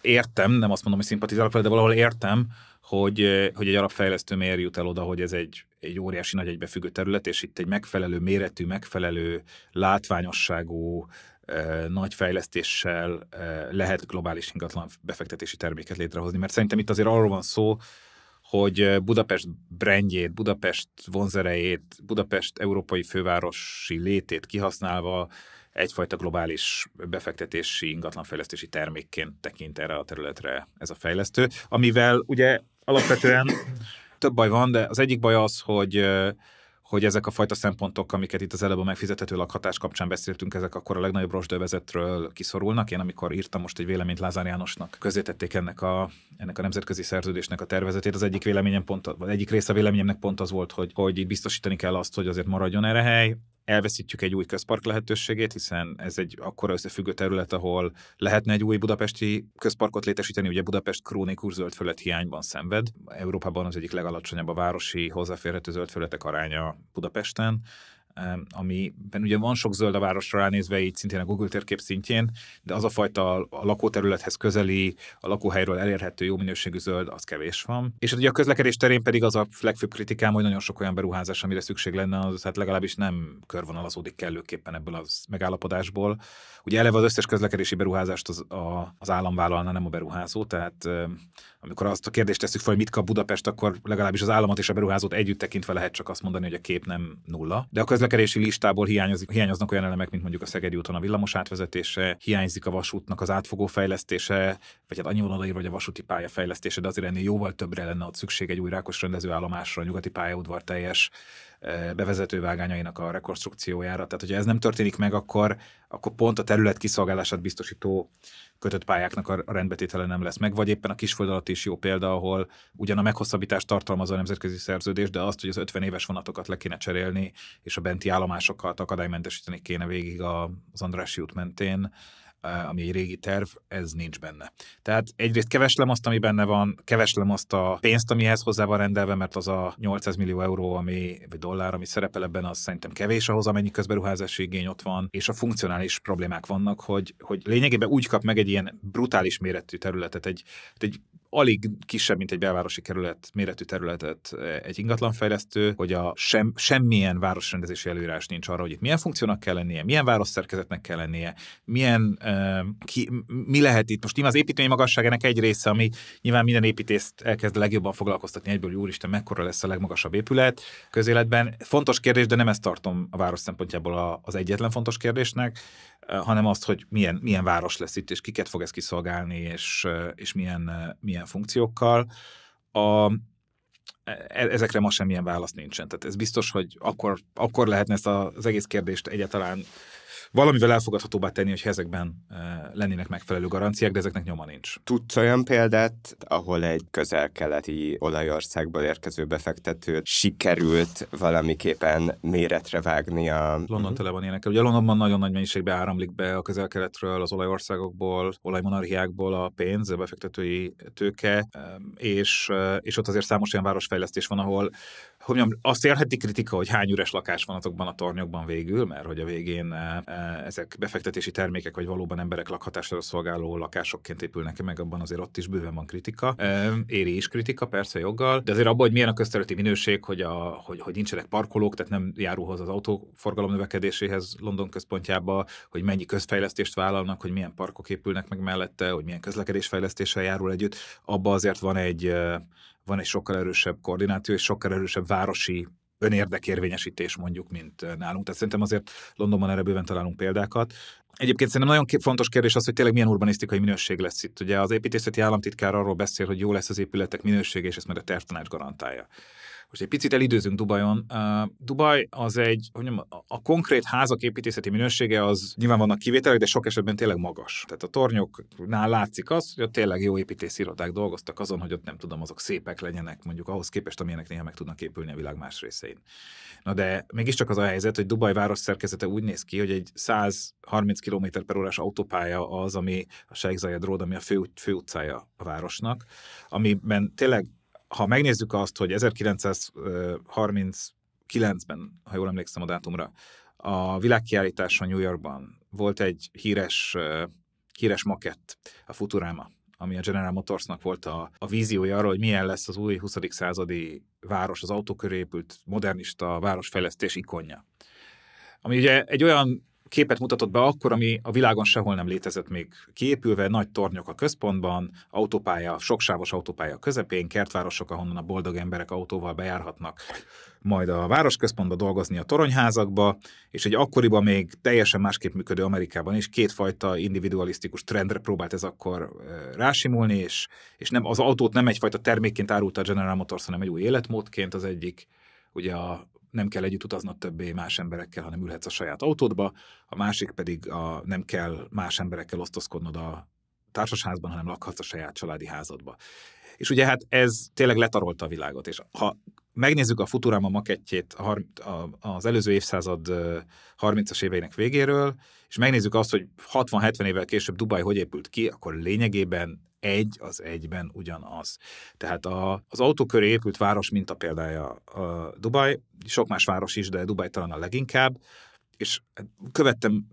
értem, nem azt mondom, hogy szimpatizálok vele, de valahol értem, hogy, hogy egy arab fejlesztő miért jut el oda, hogy ez egy, egy óriási nagy egybefüggő terület, és itt egy megfelelő méretű, megfelelő látványosságú, nagy fejlesztéssel lehet globális ingatlan befektetési terméket létrehozni. Mert szerintem itt azért arról van szó, hogy Budapest brandjét, Budapest vonzerejét, Budapest európai fővárosi létét kihasználva egyfajta globális befektetési ingatlanfejlesztési termékként tekint erre a területre ez a fejlesztő, amivel ugye alapvetően több baj van, de az egyik baj az, hogy hogy ezek a fajta szempontok, amiket itt az előbb a megfizethető lakhatás kapcsán beszéltünk, ezek akkor a legnagyobb rosdővezetről kiszorulnak. Én amikor írtam most egy véleményt Lázár Jánosnak, közzétették ennek a, ennek a nemzetközi szerződésnek a tervezetét. Az egyik véleményem pont, vagy egyik része véleményemnek pont az volt, hogy, hogy itt biztosítani kell azt, hogy azért maradjon erre hely elveszítjük egy új közpark lehetőségét, hiszen ez egy akkora összefüggő terület, ahol lehetne egy új budapesti közparkot létesíteni, ugye Budapest krónikus zöldfelület hiányban szenved. Európában az egyik legalacsonyabb a városi hozzáférhető zöldfelületek aránya Budapesten, amiben ugye van sok zöld a városra ránézve, így szintén a Google térkép szintjén, de az a fajta a lakóterülethez közeli, a lakóhelyről elérhető jó minőségű zöld, az kevés van. És hát ugye a közlekedés terén pedig az a legfőbb kritikám, hogy nagyon sok olyan beruházás, amire szükség lenne, az hát legalábbis nem körvonalazódik kellőképpen ebből az megállapodásból. Ugye eleve az összes közlekedési beruházást az, a, az állam vállalna, nem a beruházó, tehát amikor azt a kérdést tesszük fel, hogy mit kap Budapest, akkor legalábbis az államot és a beruházót együtt tekintve lehet csak azt mondani, hogy a kép nem nulla. De a közlekedési listából hiányozik, hiányoznak olyan elemek, mint mondjuk a Szegedi úton a villamos átvezetése, hiányzik a vasútnak az átfogó fejlesztése, vagy hát annyi odaír, vagy a vasúti pálya fejlesztése, de azért ennél jóval többre lenne ott szükség egy új rákos rendezőállomásra, a nyugati pályaudvar teljes bevezető vágányainak a rekonstrukciójára. Tehát, hogyha ez nem történik meg, akkor, akkor pont a terület kiszolgálását biztosító kötött pályáknak a rendbetétele nem lesz meg, vagy éppen a kisfoldalat is jó példa, ahol ugyan a meghosszabbítás tartalmazza a nemzetközi szerződés, de azt, hogy az 50 éves vonatokat le kéne cserélni, és a benti állomásokat akadálymentesíteni kéne végig az Andrássy út mentén, ami egy régi terv, ez nincs benne. Tehát egyrészt keveslem azt, ami benne van, keveslem azt a pénzt, amihez hozzá van rendelve, mert az a 800 millió euró, ami, vagy dollár, ami szerepel ebben, az szerintem kevés ahhoz, amennyi közberuházási igény ott van, és a funkcionális problémák vannak, hogy, hogy lényegében úgy kap meg egy ilyen brutális méretű területet, egy, egy alig kisebb, mint egy belvárosi kerület méretű területet e, egy ingatlanfejlesztő, hogy a sem, semmilyen városrendezési előírás nincs arra, hogy itt milyen funkciónak kell lennie, milyen városszerkezetnek kell lennie, milyen, uh, ki, mi lehet itt. Most nyilván az építmény ennek egy része, ami nyilván minden építést elkezd legjobban foglalkoztatni egyből, hogy úristen, mekkora lesz a legmagasabb épület közéletben. Fontos kérdés, de nem ezt tartom a város szempontjából az egyetlen fontos kérdésnek hanem azt, hogy milyen, milyen város lesz itt, és kiket fog ez kiszolgálni, és, és milyen, milyen funkciókkal. A, e, e, ezekre ma semmilyen válasz nincsen. Tehát ez biztos, hogy akkor, akkor lehetne ezt az egész kérdést egyáltalán valamivel elfogadhatóbbá tenni, hogy ezekben eh, lennének megfelelő garanciák, de ezeknek nyoma nincs. Tudsz olyan példát, ahol egy közel-keleti olajországból érkező befektető sikerült valamiképpen méretre vágni a... London mhm. tele van ilyenek. Ugye Londonban nagyon nagy mennyiségben áramlik be a közel-keletről, az olajországokból, olajmonarchiákból a pénz, a befektetői tőke, és, eh, és ott azért számos olyan városfejlesztés van, ahol hogy mondjam, azt érheti kritika, hogy hány üres lakás van azokban a tornyokban végül, mert hogy a végén e, e, ezek befektetési termékek, vagy valóban emberek lakhatására szolgáló lakásokként épülnek meg, abban azért ott is bőven van kritika. E, éri is kritika, persze joggal, de azért abban, hogy milyen a közterületi minőség, hogy, a, hogy, hogy nincsenek parkolók, tehát nem járul az autóforgalom növekedéséhez London központjába, hogy mennyi közfejlesztést vállalnak, hogy milyen parkok épülnek meg mellette, hogy milyen közlekedésfejlesztéssel járul együtt, abba azért van egy van egy sokkal erősebb koordináció és sokkal erősebb városi önérdekérvényesítés mondjuk, mint nálunk. Tehát szerintem azért Londonban erre bőven találunk példákat. Egyébként szerintem nagyon fontos kérdés az, hogy tényleg milyen urbanisztikai minőség lesz itt. Ugye az építészeti államtitkár arról beszél, hogy jó lesz az épületek minősége, és ezt majd a tervtanács garantálja. Most egy picit elidőzünk Dubajon. Uh, Dubaj az egy, hogy mondjam, a konkrét házak építészeti minősége az nyilván vannak kivételek, de sok esetben tényleg magas. Tehát a tornyoknál látszik az, hogy ott tényleg jó építészirodák dolgoztak azon, hogy ott nem tudom, azok szépek legyenek, mondjuk ahhoz képest, amilyenek néha meg tudnak épülni a világ más részein. Na de mégiscsak az a helyzet, hogy Dubaj város szerkezete úgy néz ki, hogy egy 130 km per órás autópálya az, ami a Sheikh Zayed Road, ami a fő, fő utcája a városnak, amiben tényleg ha megnézzük azt, hogy 1939-ben, ha jól emlékszem a dátumra, a világkiállításon New Yorkban volt egy híres, híres makett, a Futurama, ami a General Motorsnak volt a, a víziója arról, hogy milyen lesz az új 20. századi város, az autóköré épült modernista városfejlesztés ikonja. Ami ugye egy olyan képet mutatott be akkor, ami a világon sehol nem létezett még kiépülve, nagy tornyok a központban, autópálya, soksávos autópálya a közepén, kertvárosok, ahonnan a boldog emberek autóval bejárhatnak majd a városközpontba dolgozni a toronyházakba, és egy akkoriban még teljesen másképp működő Amerikában is kétfajta individualisztikus trendre próbált ez akkor rásimulni, és, és nem, az autót nem egyfajta termékként árulta a General Motors, hanem egy új életmódként az egyik, ugye a nem kell együtt utaznod többé más emberekkel, hanem ülhetsz a saját autódba, a másik pedig a, nem kell más emberekkel osztozkodnod a társasházban, hanem lakhatsz a saját családi házadba. És ugye hát ez tényleg letarolta a világot, és ha megnézzük a Futurama makettjét az előző évszázad 30-as éveinek végéről, és megnézzük azt, hogy 60-70 évvel később Dubaj hogy épült ki, akkor lényegében egy az egyben ugyanaz. Tehát a, az autóköré épült város a példája a Dubaj, sok más város is, de Dubaj talán a leginkább, és követtem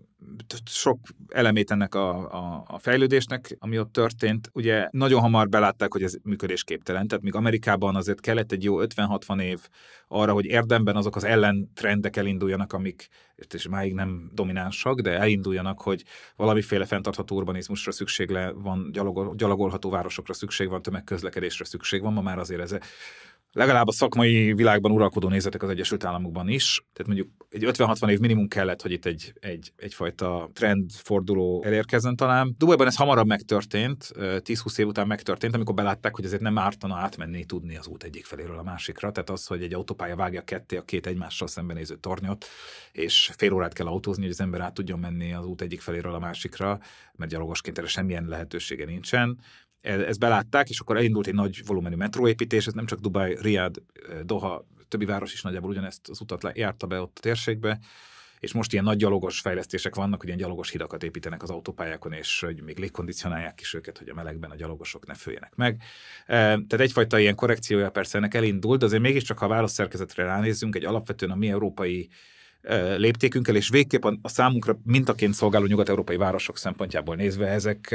sok elemét ennek a, a, a fejlődésnek, ami ott történt. Ugye nagyon hamar belátták, hogy ez működésképtelen, tehát még Amerikában azért kellett egy jó 50-60 év arra, hogy érdemben azok az ellentrendek elinduljanak, amik, és máig nem dominánsak, de elinduljanak, hogy valamiféle fenntartható urbanizmusra szükség le van, gyalogol, gyalogolható városokra szükség van, tömegközlekedésre szükség van, ma már azért ez legalább a szakmai világban uralkodó nézetek az Egyesült Államokban is. Tehát mondjuk egy 50-60 év minimum kellett, hogy itt egy, egy, egyfajta trendforduló elérkezzen talán. Dubajban ez hamarabb megtörtént, 10-20 év után megtörtént, amikor belátták, hogy azért nem ártana átmenni tudni az út egyik feléről a másikra. Tehát az, hogy egy autópálya vágja ketté a két egymással szembenéző tornyot, és fél órát kell autózni, hogy az ember át tudjon menni az út egyik feléről a másikra, mert gyalogosként erre semmilyen lehetősége nincsen. E, ezt belátták, és akkor elindult egy nagy volumenű metróépítés, ez nem csak Dubaj, Riad, e, Doha, többi város is nagyjából ugyanezt az utat járta be ott a térségbe, és most ilyen nagy gyalogos fejlesztések vannak, hogy ilyen gyalogos hidakat építenek az autópályákon, és hogy még légkondicionálják is őket, hogy a melegben a gyalogosok ne főjenek meg. E, tehát egyfajta ilyen korrekciója persze ennek elindult, de azért mégiscsak, ha a válaszszerkezetre ránézzünk, egy alapvetően a mi európai léptékünkkel, és végképp a, számunkra mintaként szolgáló nyugat-európai városok szempontjából nézve ezek,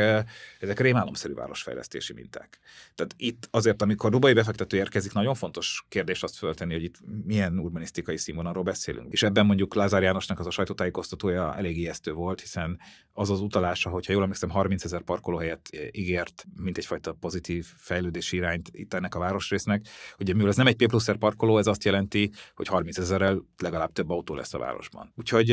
ezek rémálomszerű városfejlesztési minták. Tehát itt azért, amikor dubai befektető érkezik, nagyon fontos kérdés azt föltenni, hogy itt milyen urbanisztikai színvonalról beszélünk. És ebben mondjuk Lázár Jánosnak az a sajtótájékoztatója elég ijesztő volt, hiszen az az utalása, hogyha jól emlékszem, 30 ezer parkolóhelyet ígért, mint egyfajta pozitív fejlődési irányt itt ennek a városrésznek. Ugye mivel ez nem egy P pluszer parkoló, ez azt jelenti, hogy 30 ezerrel legalább több autó lesz a városban. Úgyhogy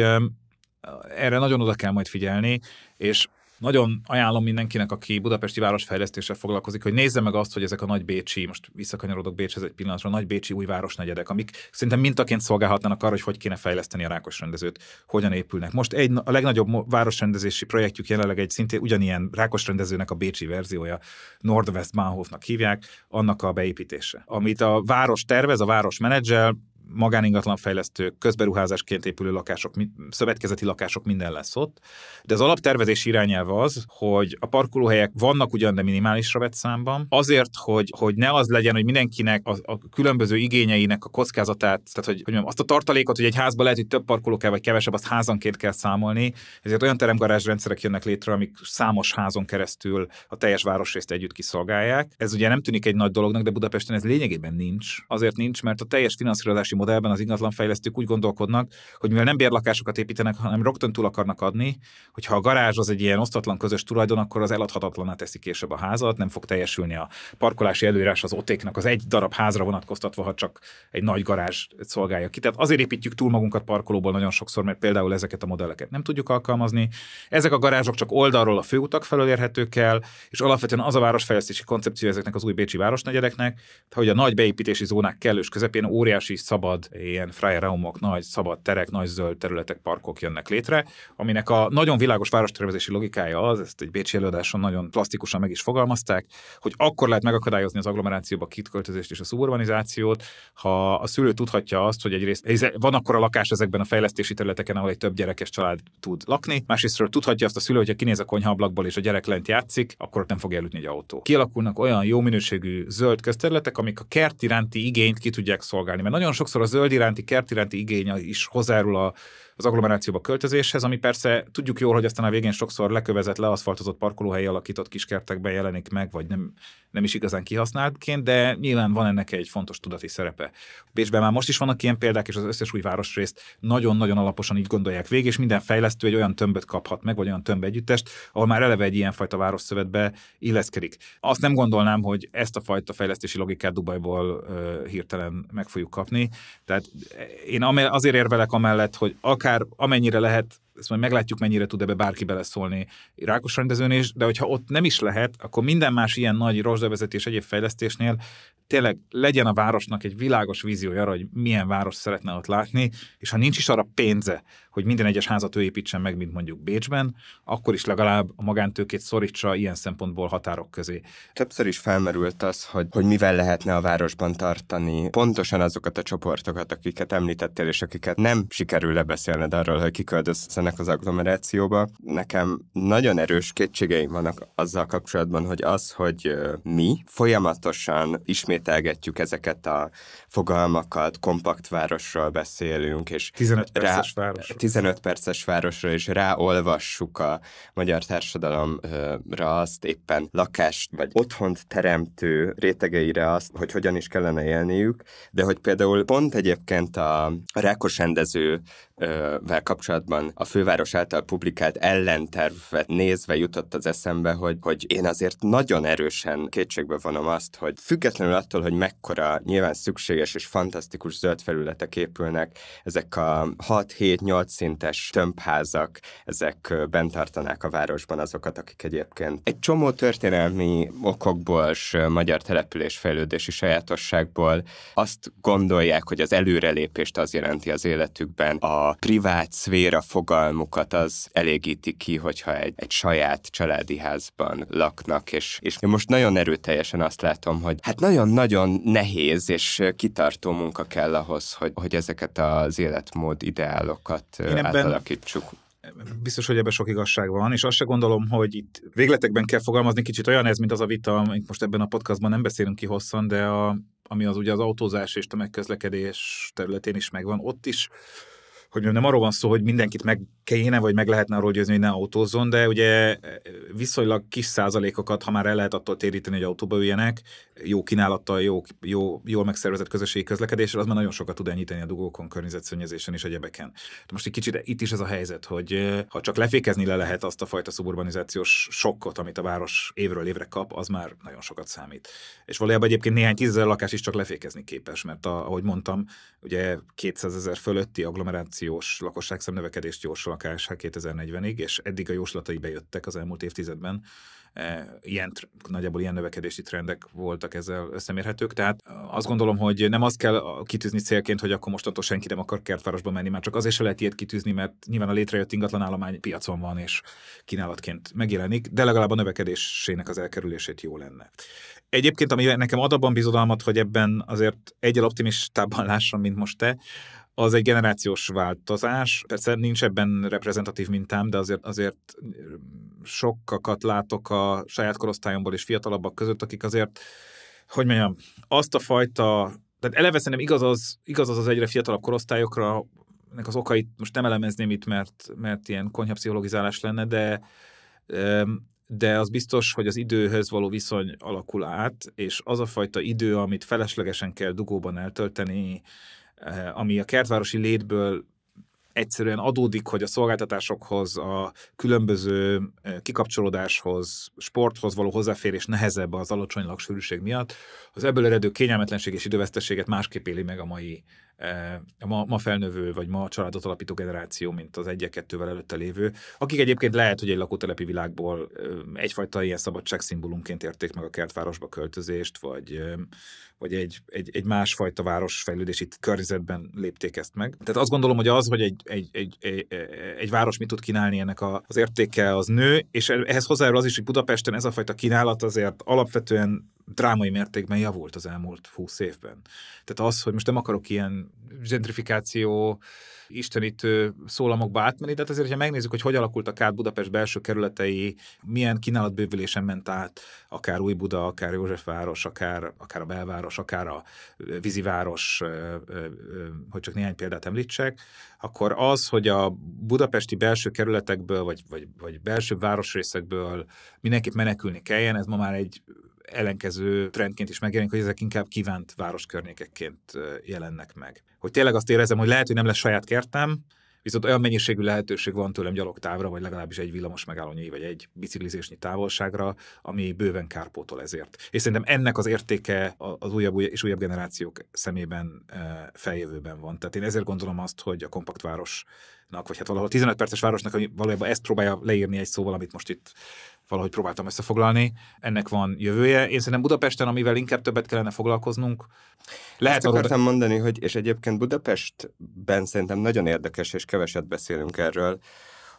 erre nagyon oda kell majd figyelni, és nagyon ajánlom mindenkinek, aki budapesti városfejlesztéssel foglalkozik, hogy nézze meg azt, hogy ezek a nagy Bécsi, most visszakanyarodok Bécshez egy pillanatra, nagy Bécsi új városnegyedek, amik szinte mintaként szolgálhatnának arra, hogy hogy kéne fejleszteni a rákos rendezőt, hogyan épülnek. Most egy, a legnagyobb városrendezési projektjük jelenleg egy szintén ugyanilyen rákos rendezőnek a Bécsi verziója, Nordwest Bahnhofnak hívják, annak a beépítése. Amit a város tervez, a város menedzsel, magáningatlanfejlesztők, közberuházásként épülő lakások, szövetkezeti lakások, minden lesz ott. De az alaptervezés irányelve az, hogy a parkolóhelyek vannak ugyan, de minimálisra vett számban, azért, hogy, hogy ne az legyen, hogy mindenkinek a, a különböző igényeinek a kockázatát, tehát hogy, hogy mondjam, azt a tartalékot, hogy egy házban lehet, hogy több parkoló kell, vagy kevesebb, azt házanként kell számolni, ezért olyan teremgarázs rendszerek jönnek létre, amik számos házon keresztül a teljes városrészt együtt kiszolgálják. Ez ugye nem tűnik egy nagy dolognak, de Budapesten ez lényegében nincs. Azért nincs, mert a teljes finanszírozási modellben az ingatlanfejlesztők úgy gondolkodnak, hogy mivel nem bérlakásokat építenek, hanem rögtön túl akarnak adni, hogy ha a garázs az egy ilyen osztatlan közös tulajdon, akkor az eladhatatlaná teszi később a házat, nem fog teljesülni a parkolási előírás az otéknak az egy darab házra vonatkoztatva, ha csak egy nagy garázs szolgálja ki. Tehát azért építjük túl magunkat parkolóból nagyon sokszor, mert például ezeket a modelleket nem tudjuk alkalmazni. Ezek a garázsok csak oldalról a főutak felől érhetők el, és alapvetően az a városfejlesztési koncepció ezeknek az új bécsi városnegyedeknek, hogy a nagy beépítési zónák kellős közepén óriási szabad szabad, ilyen frájeraumok, nagy szabad terek, nagy zöld területek, parkok jönnek létre, aminek a nagyon világos várostervezési logikája az, ezt egy bécsi előadáson nagyon plastikusan meg is fogalmazták, hogy akkor lehet megakadályozni az agglomerációba kitköltözést és a szuburbanizációt, ha a szülő tudhatja azt, hogy egyrészt van akkor a lakás ezekben a fejlesztési területeken, ahol egy több gyerekes család tud lakni, másrésztről tudhatja azt a szülő, hogy ha kinéz a konyhaablakból és a gyerek lent játszik, akkor ott nem fog elütni egy autó. Kialakulnak olyan jó minőségű zöld közterületek, amik a kert iránti igényt ki tudják szolgálni, mert nagyon sok sokszor a zöld iránti, kert iránti igény is hozzárul a, az agglomerációba költözéshez, ami persze tudjuk jól, hogy aztán a végén sokszor lekövezett, leaszfaltozott parkolóhely alakított kiskertekben jelenik meg, vagy nem, nem is igazán kihasználtként, de nyilván van ennek egy fontos tudati szerepe. Bécsben már most is vannak ilyen példák, és az összes új városrészt nagyon-nagyon alaposan így gondolják végig, és minden fejlesztő egy olyan tömböt kaphat meg, vagy olyan tömb együttest, ahol már eleve egy ilyenfajta városszövetbe illeszkedik. Azt nem gondolnám, hogy ezt a fajta fejlesztési logikát Dubajból ö, hirtelen meg fogjuk kapni. Tehát én azért érvelek amellett, hogy akár akár amennyire lehet, ezt majd meglátjuk, mennyire tud ebbe bárki beleszólni Rákos rendezőn is, de hogyha ott nem is lehet, akkor minden más ilyen nagy rozsdavezetés egyéb fejlesztésnél tényleg legyen a városnak egy világos víziója arra, hogy milyen város szeretne ott látni, és ha nincs is arra pénze, hogy minden egyes házat ő építsen meg, mint mondjuk Bécsben, akkor is legalább a magántőkét szorítsa ilyen szempontból határok közé. Többször is felmerült az, hogy, hogy mivel lehetne a városban tartani pontosan azokat a csoportokat, akiket említettél, és akiket nem sikerül lebeszélned arról, hogy kiköltözzenek az agglomerációba. Nekem nagyon erős kétségeim vannak azzal kapcsolatban, hogy az, hogy mi folyamatosan ismét ismételgetjük ezeket a fogalmakat, kompakt városról beszélünk, és 15 rá, perces városról. 15 perces városról, és ráolvassuk a magyar társadalomra azt éppen lakást, vagy otthont teremtő rétegeire azt, hogy hogyan is kellene élniük, de hogy például pont egyébként a Rákos rendező vel kapcsolatban a főváros által publikált ellentervet nézve jutott az eszembe, hogy, hogy én azért nagyon erősen kétségbe vonom azt, hogy függetlenül attól, attól, hogy mekkora nyilván szükséges és fantasztikus zöld felületek épülnek, ezek a 6-7-8 szintes tömbházak, ezek bentartanák a városban azokat, akik egyébként egy csomó történelmi okokból és magyar településfejlődési sajátosságból azt gondolják, hogy az előrelépést az jelenti az életükben, a privát szféra fogalmukat az elégíti ki, hogyha egy, egy saját családi házban laknak, és, és én most nagyon erőteljesen azt látom, hogy hát nagyon nagyon nehéz és kitartó munka kell ahhoz, hogy, hogy ezeket az életmód ideálokat Én átalakítsuk. Biztos, hogy ebben sok igazság van, és azt se gondolom, hogy itt végletekben kell fogalmazni, kicsit olyan ez, mint az a vita, amit most ebben a podcastban nem beszélünk ki hosszan, de a, ami az ugye az autózás és tömegközlekedés területén is megvan, ott is hogy nem arról van szó, hogy mindenkit meg kéne, vagy meg lehetne arról győzni, hogy ne autózzon, de ugye eh, viszonylag kis százalékokat, ha már el lehet attól téríteni, hogy autóba üljenek, jó kínálattal, jó, jó, jól megszervezett közösségi közlekedéssel, az már nagyon sokat tud enyhíteni a dugókon, környezetszennyezésen és egyebeken. De most egy kicsit itt is ez a helyzet, hogy eh, ha csak lefékezni le lehet azt a fajta szuburbanizációs sokkot, amit a város évről évre kap, az már nagyon sokat számít. És valójában egyébként néhány tízezer lakás is csak lefékezni képes, mert a, ahogy mondtam, ugye 200 ezer fölötti agglomerációs lakosságszám növekedést jósol KSH hát 2040-ig, és eddig a jóslatai bejöttek az elmúlt évtizedben. E, ilyen, nagyjából ilyen növekedési trendek voltak ezzel összemérhetők, tehát azt gondolom, hogy nem azt kell kitűzni célként, hogy akkor mostantól senki nem akar kertvárosba menni, már csak azért se lehet ilyet kitűzni, mert nyilván a létrejött ingatlanállomány piacon van, és kínálatként megjelenik, de legalább a növekedésének az elkerülését jó lenne. Egyébként, ami nekem ad abban bizodalmat, hogy ebben azért egyel optimistában lássam, mint most te, az egy generációs változás. Persze nincs ebben reprezentatív mintám, de azért, azért mm, sokakat látok a saját korosztályomból és fiatalabbak között, akik azért, hogy mondjam, azt a fajta, tehát eleve szerintem igaz az, igaz az, az egyre fiatalabb korosztályokra, ennek az okait most nem elemezném itt, mert, mert ilyen konyhapszichologizálás lenne, de de az biztos, hogy az időhöz való viszony alakul át, és az a fajta idő, amit feleslegesen kell dugóban eltölteni, Eh, ami a kertvárosi létből egyszerűen adódik, hogy a szolgáltatásokhoz, a különböző eh, kikapcsolódáshoz, sporthoz való hozzáférés nehezebb az alacsony laksűrűség miatt, az ebből eredő kényelmetlenség és időveszteséget másképp éli meg a mai Eh, ma, ma felnövő, vagy ma családot alapító generáció, mint az egy-kettővel előtte lévő, akik egyébként lehet, hogy egy lakótelepi világból eh, egyfajta ilyen szabadságszimbólumként érték meg a kertvárosba költözést, vagy, eh, vagy egy, egy, egy másfajta városfejlődési környezetben lépték ezt meg. Tehát azt gondolom, hogy az, hogy egy, egy, egy, egy, egy város mit tud kínálni, ennek a, az értéke az nő, és ehhez hozzájárul az is, hogy Budapesten ez a fajta kínálat azért alapvetően drámai mértékben javult az elmúlt húsz évben. Tehát az, hogy most nem akarok ilyen zentrifikáció, gentrifikáció istenítő szólamokba átmenni, de hát azért, ha megnézzük, hogy hogy a át Budapest belső kerületei, milyen kínálatbővülésen ment át, akár új Buda, akár Józsefváros, akár, akár a belváros, akár a víziváros, hogy csak néhány példát említsek, akkor az, hogy a budapesti belső kerületekből, vagy, vagy, vagy belső városrészekből mindenképp menekülni kelljen, ez ma már egy ellenkező trendként is megjelenik, hogy ezek inkább kívánt városkörnyékekként jelennek meg. Hogy tényleg azt érezem, hogy lehet, hogy nem lesz saját kertem, viszont olyan mennyiségű lehetőség van tőlem gyalogtávra, vagy legalábbis egy villamos megállónyi, vagy egy biciklizésnyi távolságra, ami bőven kárpótol ezért. És szerintem ennek az értéke az újabb és újabb generációk szemében feljövőben van. Tehát én ezért gondolom azt, hogy a kompakt városnak, vagy hát valahol 15 perces városnak, ami valójában ezt próbálja leírni egy szóval, amit most itt valahogy próbáltam összefoglalni. Ennek van jövője. Én szerintem Budapesten, amivel inkább többet kellene foglalkoznunk. Lehet Ezt akartam arra... mondani, hogy és egyébként Budapestben szerintem nagyon érdekes, és keveset beszélünk erről,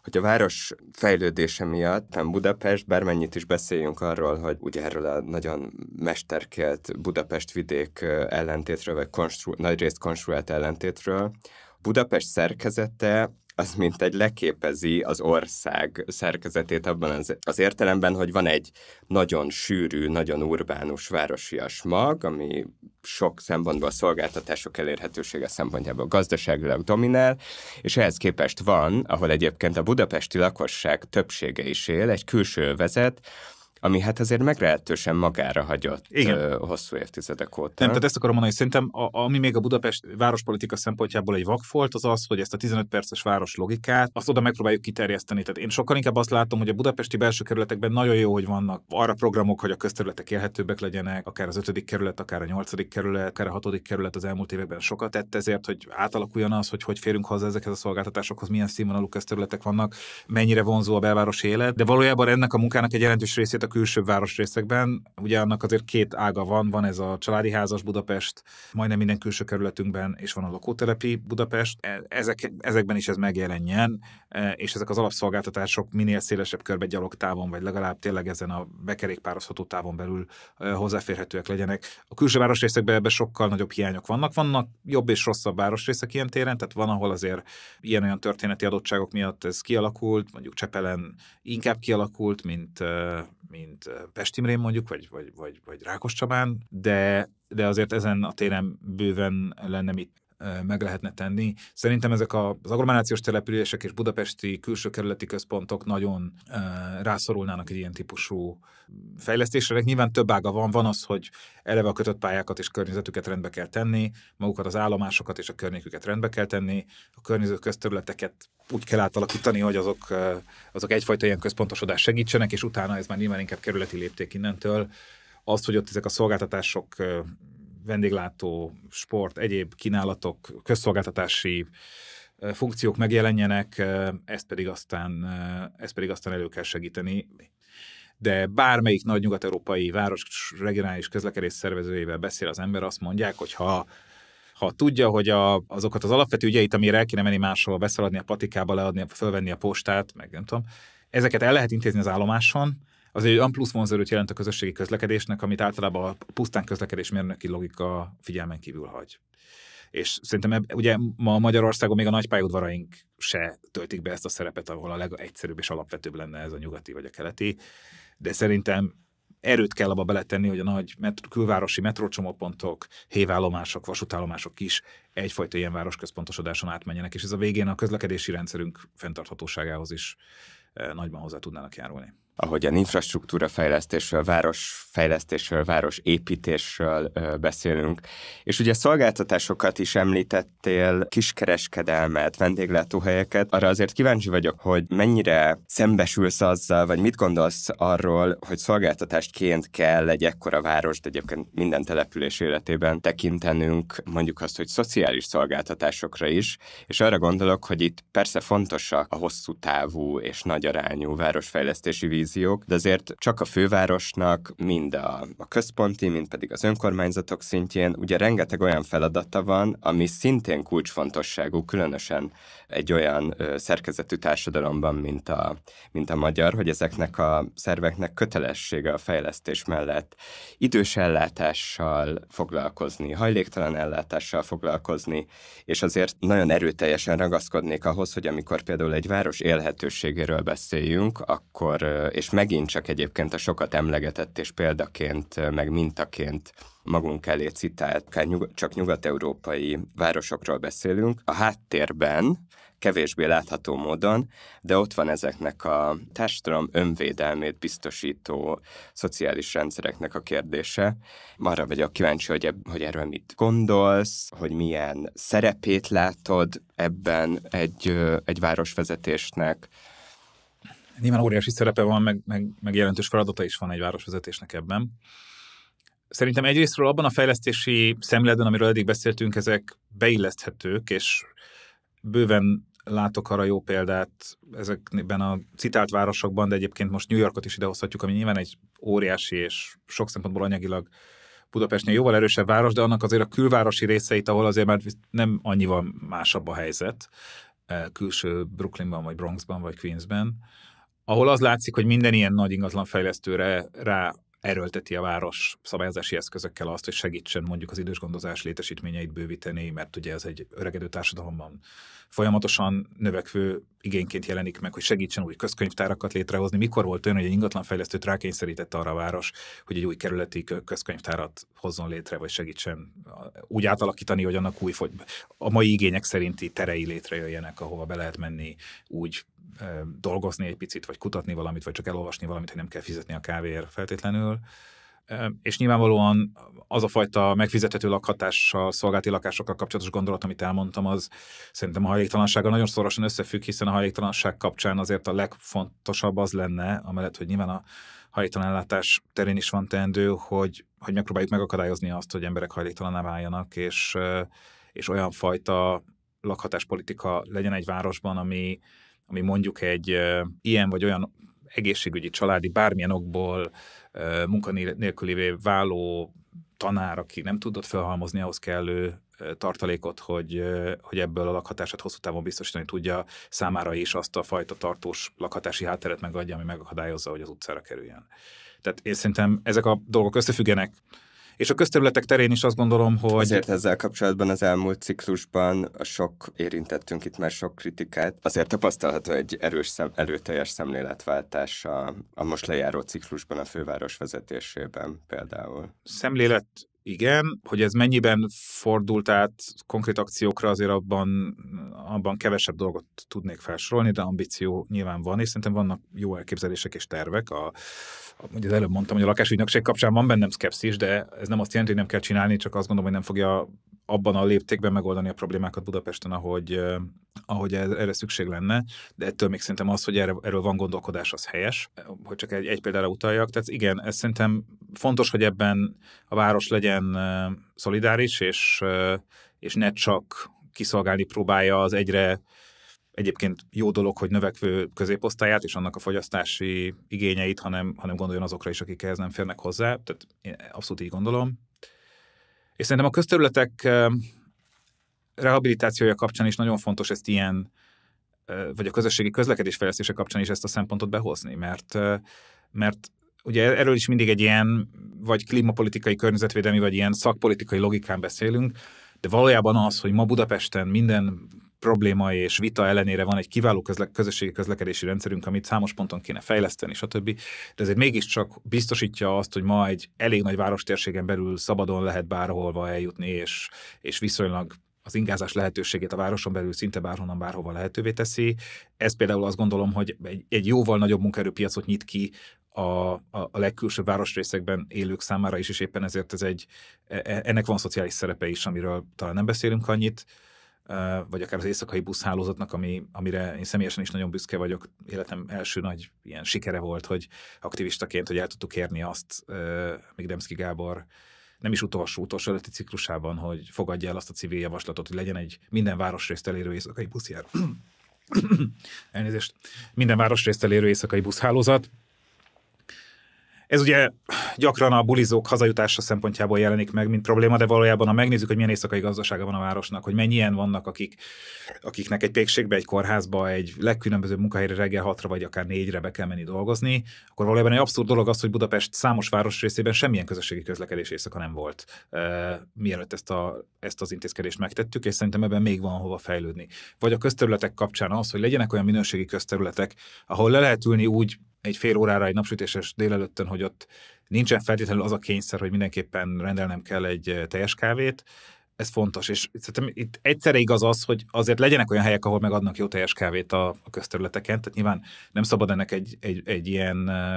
hogy a város fejlődése miatt, nem Budapest, bármennyit is beszéljünk arról, hogy ugye erről a nagyon mesterkelt Budapest vidék ellentétről, vagy konstru- nagyrészt konstruált ellentétről, Budapest szerkezete az mint egy leképezi az ország szerkezetét abban az, az értelemben, hogy van egy nagyon sűrű, nagyon urbánus, városias mag, ami sok szempontból a szolgáltatások elérhetősége szempontjából gazdaságilag dominál, és ehhez képest van, ahol egyébként a budapesti lakosság többsége is él, egy külső vezet ami hát azért meglehetősen magára hagyott Igen. hosszú évtizedek óta. Nem, tehát ezt akarom mondani, hogy szerintem a, ami még a Budapest várospolitika szempontjából egy vakfolt, az az, hogy ezt a 15 perces város logikát, azt oda megpróbáljuk kiterjeszteni. Tehát én sokkal inkább azt látom, hogy a budapesti belső kerületekben nagyon jó, hogy vannak arra programok, hogy a közterületek élhetőbbek legyenek, akár az 5. kerület, akár a 8. kerület, akár a 6. kerület az elmúlt években sokat tett ezért, hogy átalakuljon az, hogy hogy férünk hozzá ezekhez a szolgáltatásokhoz, milyen színvonalú közterületek vannak, mennyire vonzó a belvárosi élet, de valójában ennek a munkának egy jelentős részét a külső városrészekben. Ugye annak azért két ága van, van ez a családi házas Budapest, majdnem minden külső kerületünkben, és van a lakótelepi Budapest. E, ezek, ezekben is ez megjelenjen, e, és ezek az alapszolgáltatások minél szélesebb körbe gyalogtávon, vagy legalább tényleg ezen a bekerékpározható távon belül e, hozzáférhetőek legyenek. A külső városrészekben ebben sokkal nagyobb hiányok vannak. Vannak jobb és rosszabb városrészek ilyen téren, tehát van, ahol azért ilyen-olyan történeti adottságok miatt ez kialakult, mondjuk Csepelen inkább kialakult, mint mint Pestimrén mondjuk, vagy, vagy, vagy, vagy Rákos Csabán, de, de azért ezen a téren bőven lenne mit meg lehetne tenni. Szerintem ezek az agglomerációs települések és budapesti külső kerületi központok nagyon rászorulnának egy ilyen típusú fejlesztésre. Nyilván több ága van, van az, hogy eleve a kötött pályákat és környezetüket rendbe kell tenni, magukat az állomásokat és a környéküket rendbe kell tenni, a környező közterületeket úgy kell átalakítani, hogy azok, azok egyfajta ilyen központosodás segítsenek, és utána ez már nyilván inkább kerületi lépték innentől, azt, hogy ott ezek a szolgáltatások vendéglátó, sport, egyéb kínálatok, közszolgáltatási funkciók megjelenjenek, ezt pedig aztán, ezt pedig aztán elő kell segíteni. De bármelyik nagy nyugat-európai város regionális közlekedés szervezőjével beszél az ember, azt mondják, hogy ha ha tudja, hogy a, azokat az alapvető ügyeit, amire el kéne menni máshova, beszaladni a patikába, leadni, fölvenni a postát, meg nem tudom, ezeket el lehet intézni az állomáson, az egy olyan plusz vonzerőt jelent a közösségi közlekedésnek, amit általában a pusztán közlekedés mérnöki logika figyelmen kívül hagy. És szerintem eb, ugye ma Magyarországon még a nagy pályaudvaraink se töltik be ezt a szerepet, ahol a legegyszerűbb és alapvetőbb lenne ez a nyugati vagy a keleti, de szerintem erőt kell abba beletenni, hogy a nagy metr- külvárosi metrócsomópontok, hévállomások, vasútállomások is egyfajta ilyen városközpontosodáson átmenjenek, és ez a végén a közlekedési rendszerünk fenntarthatóságához is eh, nagyban hozzá tudnának járulni ahogyan infrastruktúra fejlesztésről, város építésről beszélünk. És ugye szolgáltatásokat is említettél, kiskereskedelmet, vendéglátóhelyeket. Arra azért kíváncsi vagyok, hogy mennyire szembesülsz azzal, vagy mit gondolsz arról, hogy szolgáltatástként kell egy ekkora város, de egyébként minden település életében tekintenünk, mondjuk azt, hogy szociális szolgáltatásokra is, és arra gondolok, hogy itt persze fontosak a hosszú távú és nagyarányú városfejlesztési víz televíziók, de azért csak a fővárosnak, mind a, a központi, mind pedig az önkormányzatok szintjén, ugye rengeteg olyan feladata van, ami szintén kulcsfontosságú, különösen egy olyan ö, szerkezetű társadalomban, mint a, mint a magyar, hogy ezeknek a szerveknek kötelessége a fejlesztés mellett idős ellátással foglalkozni, hajléktalan ellátással foglalkozni, és azért nagyon erőteljesen ragaszkodnék ahhoz, hogy amikor például egy város élhetőségéről beszéljünk, akkor és megint csak egyébként a sokat emlegetett és példaként, meg mintaként magunk elé citált, csak nyugat-európai városokról beszélünk, a háttérben kevésbé látható módon, de ott van ezeknek a társadalom önvédelmét biztosító szociális rendszereknek a kérdése. Arra vagyok kíváncsi, hogy, ebb, hogy erről mit gondolsz, hogy milyen szerepét látod ebben egy, egy városvezetésnek, nyilván óriási szerepe van, meg, meg, meg jelentős feladata is van egy városvezetésnek ebben. Szerintem egyrésztről abban a fejlesztési szemléletben, amiről eddig beszéltünk, ezek beilleszthetők, és bőven látok arra jó példát ezekben a citált városokban, de egyébként most New Yorkot is idehozhatjuk, ami nyilván egy óriási és sok szempontból anyagilag Budapestnél jóval erősebb város, de annak azért a külvárosi részeit, ahol azért már nem annyival másabb a helyzet, eh, külső Brooklynban, vagy Bronxban, vagy Queensben ahol az látszik, hogy minden ilyen nagy ingatlanfejlesztőre rá erőlteti a város szabályozási eszközökkel azt, hogy segítsen mondjuk az idős gondozás létesítményeit bővíteni, mert ugye ez egy öregedő társadalomban folyamatosan növekvő igényként jelenik meg, hogy segítsen új közkönyvtárakat létrehozni. Mikor volt olyan, hogy egy ingatlanfejlesztőt rákényszerített arra a város, hogy egy új kerületi közkönyvtárat hozzon létre, vagy segítsen úgy átalakítani, hogy annak új, a mai igények szerinti terei létrejöjjenek, ahova be lehet menni úgy dolgozni egy picit, vagy kutatni valamit, vagy csak elolvasni valamit, hogy nem kell fizetni a kávéért feltétlenül és nyilvánvalóan az a fajta megfizethető lakhatással, szolgálati lakásokkal kapcsolatos gondolat, amit elmondtam, az szerintem a hajléktalansággal nagyon szorosan összefügg, hiszen a hajléktalanság kapcsán azért a legfontosabb az lenne, amellett, hogy nyilván a hajléktalanlátás terén is van teendő, hogy, hogy megpróbáljuk megakadályozni azt, hogy emberek hajléktalaná váljanak, és, és olyan fajta lakhatáspolitika legyen egy városban, ami, ami mondjuk egy ilyen vagy olyan egészségügyi, családi, bármilyen okból munkanélkülévé váló tanár, aki nem tudott felhalmozni ahhoz kellő tartalékot, hogy, hogy ebből a lakhatását hosszú távon biztosítani tudja, számára is azt a fajta tartós lakhatási hátteret megadja, ami megakadályozza, hogy az utcára kerüljön. Tehát én szerintem ezek a dolgok összefüggenek, és a közterületek terén is azt gondolom, hogy... Azért ezzel kapcsolatban az elmúlt ciklusban sok érintettünk itt már sok kritikát. Azért tapasztalható egy erős, szem, erőteljes szemléletváltás a, a most lejáró ciklusban a főváros vezetésében például. Szemlélet igen, hogy ez mennyiben fordult át konkrét akciókra, azért abban, abban kevesebb dolgot tudnék felsorolni, de ambíció nyilván van, és szerintem vannak jó elképzelések és tervek. A hogy az előbb mondtam, hogy a lakásügynökség kapcsán van bennem szkepszis, de ez nem azt jelenti, hogy nem kell csinálni, csak azt gondolom, hogy nem fogja abban a léptékben megoldani a problémákat Budapesten, ahogy, ahogy erre szükség lenne, de ettől még szerintem az, hogy erre, erről van gondolkodás, az helyes, hogy csak egy, egy példára utaljak. Tehát igen, ez szerintem fontos, hogy ebben a város legyen szolidáris, és, és ne csak kiszolgálni próbálja az egyre egyébként jó dolog, hogy növekvő középosztályát és annak a fogyasztási igényeit, hanem, hanem gondoljon azokra is, akik ehhez nem férnek hozzá. Tehát én abszolút így gondolom. És szerintem a közterületek rehabilitációja kapcsán is nagyon fontos ezt ilyen, vagy a közösségi közlekedés fejlesztése kapcsán is ezt a szempontot behozni, mert, mert ugye erről is mindig egy ilyen, vagy klímapolitikai, környezetvédelmi, vagy ilyen szakpolitikai logikán beszélünk, de valójában az, hogy ma Budapesten minden probléma és vita ellenére van egy kiváló közle- közösségi közlekedési rendszerünk, amit számos ponton kéne fejleszteni, stb. De ezért mégiscsak biztosítja azt, hogy ma egy elég nagy várostérségen belül szabadon lehet bárholva eljutni, és, és viszonylag az ingázás lehetőségét a városon belül szinte bárhonnan bárhova lehetővé teszi. Ez például azt gondolom, hogy egy, egy jóval nagyobb munkaerőpiacot nyit ki a, a, a legkülsőbb városrészekben élők számára is, és éppen ezért ez egy, e, e, ennek van szociális szerepe is, amiről talán nem beszélünk annyit vagy akár az éjszakai buszhálózatnak, ami, amire én személyesen is nagyon büszke vagyok. Életem első nagy ilyen sikere volt, hogy aktivistaként, hogy el tudtuk érni azt, még Demszki Gábor nem is utolsó, utolsó előtti ciklusában, hogy fogadja el azt a civil javaslatot, hogy legyen egy minden városrészt elérő éjszakai buszjár. *coughs* Elnézést. Minden városrészt elérő éjszakai buszhálózat, ez ugye gyakran a bulizók hazajutása szempontjából jelenik meg, mint probléma, de valójában, ha megnézzük, hogy milyen éjszakai gazdasága van a városnak, hogy mennyien vannak, akik, akiknek egy pékségbe, egy kórházba, egy legkülönbözőbb munkahelyre reggel hatra vagy akár négyre be kell menni dolgozni, akkor valójában egy abszurd dolog az, hogy Budapest számos város részében semmilyen közösségi közlekedés éjszaka nem volt, e, mielőtt ezt, a, ezt az intézkedést megtettük, és szerintem ebben még van hova fejlődni. Vagy a közterületek kapcsán az, hogy legyenek olyan minőségi közterületek, ahol le lehet ülni úgy egy fél órára egy napsütéses délelőttön, hogy ott nincsen feltétlenül az a kényszer, hogy mindenképpen rendelnem kell egy eh, teljes kávét, ez fontos, és szerintem itt egyszerre igaz az, hogy azért legyenek olyan helyek, ahol megadnak jó teljes kávét a, a közterületeken, tehát nyilván nem szabad ennek egy, egy, egy ilyen eh,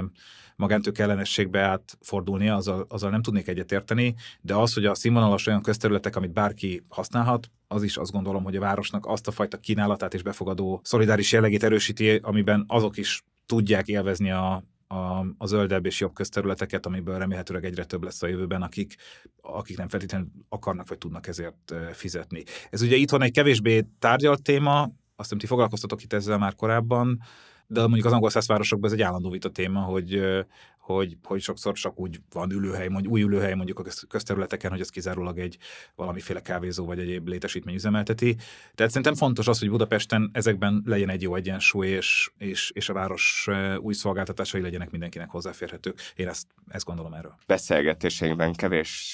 magántők ellenességbe átfordulnia, azzal, azzal nem tudnék egyetérteni, de az, hogy a színvonalas olyan közterületek, amit bárki használhat, az is azt gondolom, hogy a városnak azt a fajta kínálatát és befogadó szolidáris jellegét erősíti, amiben azok is tudják élvezni a, a, a zöldebb és jobb közterületeket, amiből remélhetőleg egyre több lesz a jövőben, akik, akik nem feltétlenül akarnak vagy tudnak ezért fizetni. Ez ugye itthon egy kevésbé tárgyalt téma, azt hiszem ti foglalkoztatok itt ezzel már korábban, de mondjuk az angol szászvárosokban ez egy állandó vita téma, hogy hogy, hogy sokszor csak úgy van ülőhely, mondjuk új ülőhely mondjuk a közterületeken, hogy ez kizárólag egy valamiféle kávézó vagy egyéb létesítmény üzemelteti. Tehát szerintem fontos az, hogy Budapesten ezekben legyen egy jó egyensúly, és, és, és a város új szolgáltatásai legyenek mindenkinek hozzáférhetők. Én ezt, ezt gondolom erről. Beszélgetéseinkben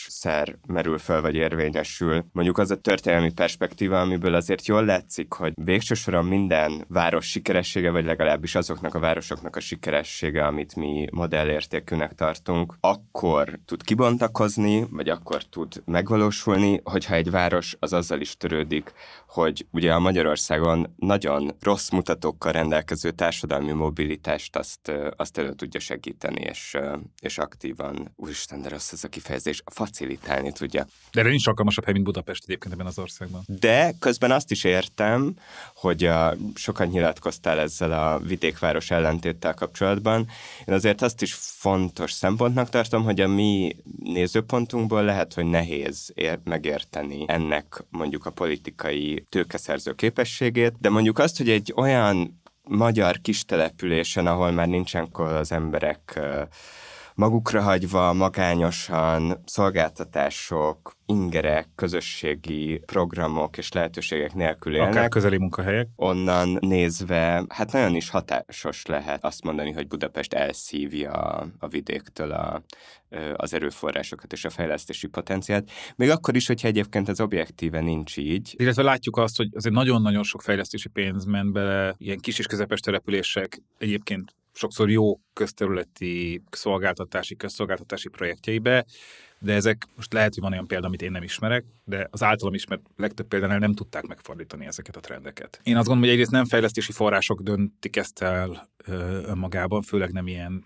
szer merül fel vagy érvényesül. Mondjuk az a történelmi perspektíva, amiből azért jól látszik, hogy végső soron minden város sikeressége, vagy legalábbis azoknak a városoknak a sikeressége, amit mi modellé példaértékűnek tartunk, akkor tud kibontakozni, vagy akkor tud megvalósulni, hogyha egy város az azzal is törődik, hogy ugye a Magyarországon nagyon rossz mutatókkal rendelkező társadalmi mobilitást azt, azt elő tudja segíteni, és, és aktívan, úristen, de rossz ez a kifejezés, facilitálni tudja. De erre nincs alkalmasabb hely, mint Budapest egyébként ebben az országban. De közben azt is értem, hogy a, sokan nyilatkoztál ezzel a vidékváros ellentéttel kapcsolatban. Én azért azt is fontos szempontnak tartom, hogy a mi nézőpontunkból lehet, hogy nehéz ér- megérteni ennek mondjuk a politikai tőkeszerző képességét, de mondjuk azt, hogy egy olyan magyar kistelepülésen, ahol már nincsenkor az emberek uh, magukra hagyva, magányosan, szolgáltatások, ingerek, közösségi programok és lehetőségek nélkül élnek. Akár közeli munkahelyek. Onnan nézve, hát nagyon is hatásos lehet azt mondani, hogy Budapest elszívja a vidéktől a, az erőforrásokat és a fejlesztési potenciált. Még akkor is, hogyha egyébként ez objektíve nincs így. Illetve látjuk azt, hogy azért nagyon-nagyon sok fejlesztési pénz ment bele, ilyen kis és közepes települések egyébként sokszor jó közterületi szolgáltatási, közszolgáltatási projektjeibe, de ezek most lehet, hogy van olyan példa, amit én nem ismerek, de az általam ismert legtöbb példánál nem tudták megfordítani ezeket a trendeket. Én azt gondolom, hogy egyrészt nem fejlesztési források döntik ezt el önmagában, főleg nem ilyen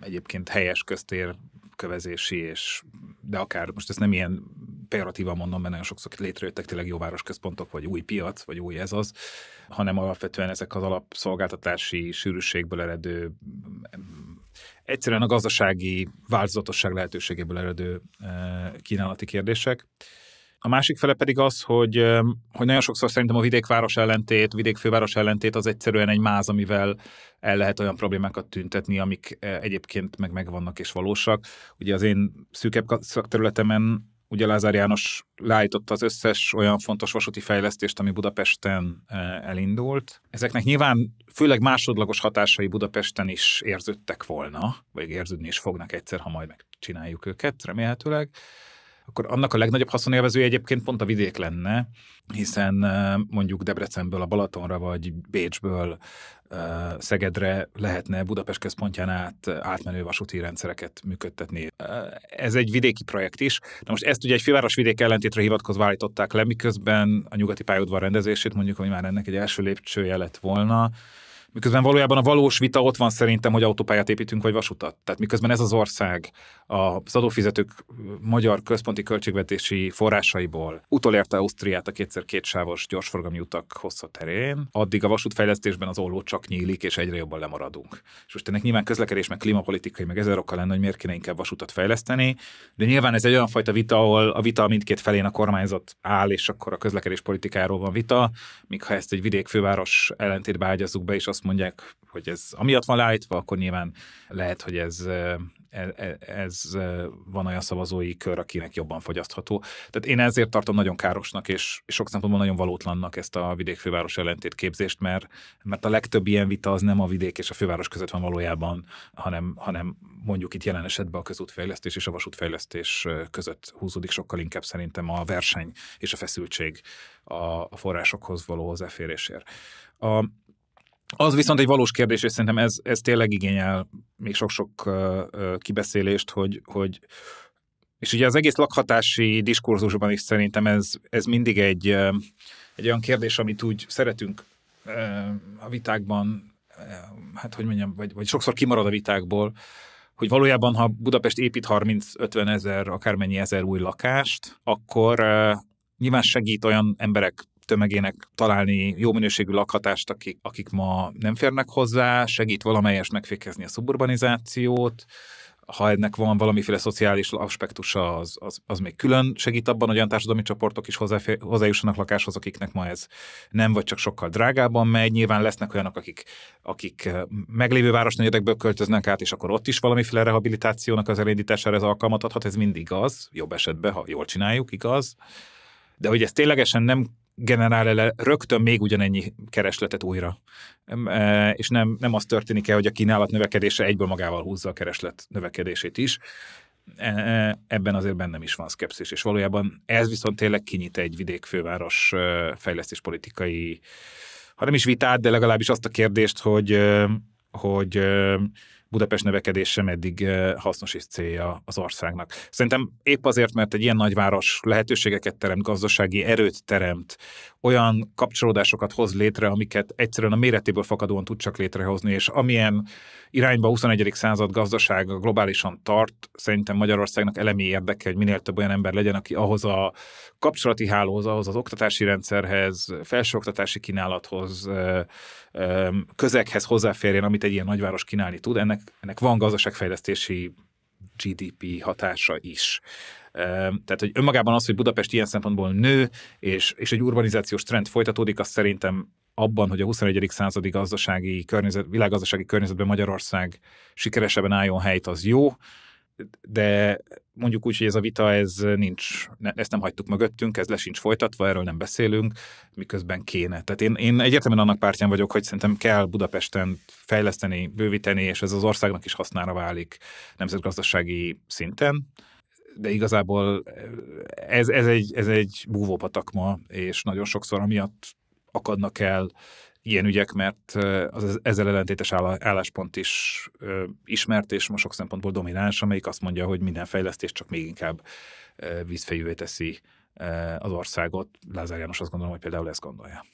egyébként helyes köztér kövezési, és, de akár most ezt nem ilyen pejoratívan mondom, mert nagyon sokszor létrejöttek tényleg jó városközpontok, vagy új piac, vagy új ez az, hanem alapvetően ezek az alapszolgáltatási sűrűségből eredő egyszerűen a gazdasági változatosság lehetőségéből eredő e, kínálati kérdések. A másik fele pedig az, hogy, e, hogy nagyon sokszor szerintem a vidékváros ellentét, vidékfőváros ellentét az egyszerűen egy máz, amivel el lehet olyan problémákat tüntetni, amik e, egyébként meg megvannak és valósak. Ugye az én szűkebb szakterületemen ugye Lázár János leállította az összes olyan fontos vasúti fejlesztést, ami Budapesten e, elindult. Ezeknek nyilván főleg másodlagos hatásai Budapesten is érződtek volna, vagy érződni is fognak egyszer, ha majd megcsináljuk őket, remélhetőleg akkor annak a legnagyobb haszonélvező egyébként pont a vidék lenne, hiszen mondjuk Debrecenből a Balatonra, vagy Bécsből Szegedre lehetne Budapest központján át átmenő vasúti rendszereket működtetni. Ez egy vidéki projekt is. Na most ezt ugye egy főváros vidék ellentétre hivatkozva állították le, miközben a nyugati pályaudvar rendezését mondjuk, ami már ennek egy első lépcsője lett volna, Miközben valójában a valós vita ott van szerintem, hogy autópályát építünk, vagy vasutat. Tehát miközben ez az ország az adófizetők magyar központi költségvetési forrásaiból utolérte Ausztriát a kétszer kétsávos gyorsforgalmi utak hosszú terén, addig a vasútfejlesztésben az olló csak nyílik, és egyre jobban lemaradunk. És most ennek nyilván közlekedés, meg klímapolitikai, meg ezer oka lenne, hogy miért kéne inkább vasutat fejleszteni, de nyilván ez egy olyan fajta vita, ahol a vita mindkét felén a kormányzat áll, és akkor a közlekedés politikáról van vita, míg ha ezt egy vidékfőváros ellentétbe ágyazzuk be, és azt azt mondják, hogy ez amiatt van leállítva, akkor nyilván lehet, hogy ez, e, e, ez, ez van olyan szavazói kör, akinek jobban fogyasztható. Tehát én ezért tartom nagyon károsnak, és, sok szempontból nagyon valótlannak ezt a vidék-főváros képzést, mert, mert a legtöbb ilyen vita az nem a vidék és a főváros között van valójában, hanem, hanem mondjuk itt jelen esetben a közútfejlesztés és a vasútfejlesztés között húzódik sokkal inkább szerintem a verseny és a feszültség a forrásokhoz való hozzáférésért. A, az viszont egy valós kérdés, és szerintem ez, ez tényleg igényel még sok-sok kibeszélést, hogy, hogy és ugye az egész lakhatási diskurzusban is szerintem ez, ez mindig egy, egy olyan kérdés, amit úgy szeretünk a vitákban, hát hogy mondjam, vagy, vagy sokszor kimarad a vitákból, hogy valójában, ha Budapest épít 30-50 ezer, akármennyi ezer új lakást, akkor nyilván segít olyan emberek tömegének találni jó minőségű lakhatást, akik, akik ma nem férnek hozzá, segít valamelyes megfékezni a szuburbanizációt, ha ennek van valamiféle szociális aspektusa, az, az, az még külön segít abban, hogy olyan társadalmi csoportok is hozzájussanak lakáshoz, akiknek ma ez nem, vagy csak sokkal drágában megy. Nyilván lesznek olyanok, akik, akik meglévő városnegyedekből költöznek át, és akkor ott is valamiféle rehabilitációnak az elindítására ez alkalmat adhat. Ez mindig igaz, jobb esetben, ha jól csináljuk, igaz. De hogy ez ténylegesen nem generál le rögtön még ugyanennyi keresletet újra. E, és nem, nem az történik el, hogy a kínálat növekedése egyből magával húzza a kereslet növekedését is. E, e, ebben azért bennem is van szkepszis, és valójában ez viszont tényleg kinyit egy vidékfőváros fejlesztéspolitikai, ha nem is vitát, de legalábbis azt a kérdést, hogy, hogy Budapest növekedés sem eddig eh, hasznos és célja az országnak. Szerintem épp azért, mert egy ilyen nagyváros lehetőségeket teremt, gazdasági erőt teremt, olyan kapcsolódásokat hoz létre, amiket egyszerűen a méretéből fakadóan tud csak létrehozni, és amilyen irányba a 21. század gazdasága globálisan tart, szerintem Magyarországnak elemi érdeke, hogy minél több olyan ember legyen, aki ahhoz a kapcsolati hálóhoz, ahhoz az oktatási rendszerhez, felsőoktatási kínálathoz, eh, közeghez hozzáférjen, amit egy ilyen nagyváros kínálni tud, ennek, ennek van gazdaságfejlesztési GDP hatása is. Tehát, hogy önmagában az, hogy Budapest ilyen szempontból nő, és, és egy urbanizációs trend folytatódik, az szerintem abban, hogy a 21. századi gazdasági környezet, világgazdasági környezetben Magyarország sikeresebben álljon helyt, az jó de mondjuk úgy, hogy ez a vita, ez nincs, ne, ezt nem hagytuk mögöttünk, ez le sincs folytatva, erről nem beszélünk, miközben kéne. Tehát én, én egyértelműen annak pártján vagyok, hogy szerintem kell Budapesten fejleszteni, bővíteni, és ez az országnak is hasznára válik nemzetgazdasági szinten de igazából ez, ez, egy, ez egy búvópatak ma, és nagyon sokszor amiatt akadnak el ilyen ügyek, mert az ezzel ellentétes álláspont is ismert, és most sok szempontból domináns, amelyik azt mondja, hogy minden fejlesztés csak még inkább vízfejűvé teszi az országot. Lázár János azt gondolom, hogy például ezt gondolja.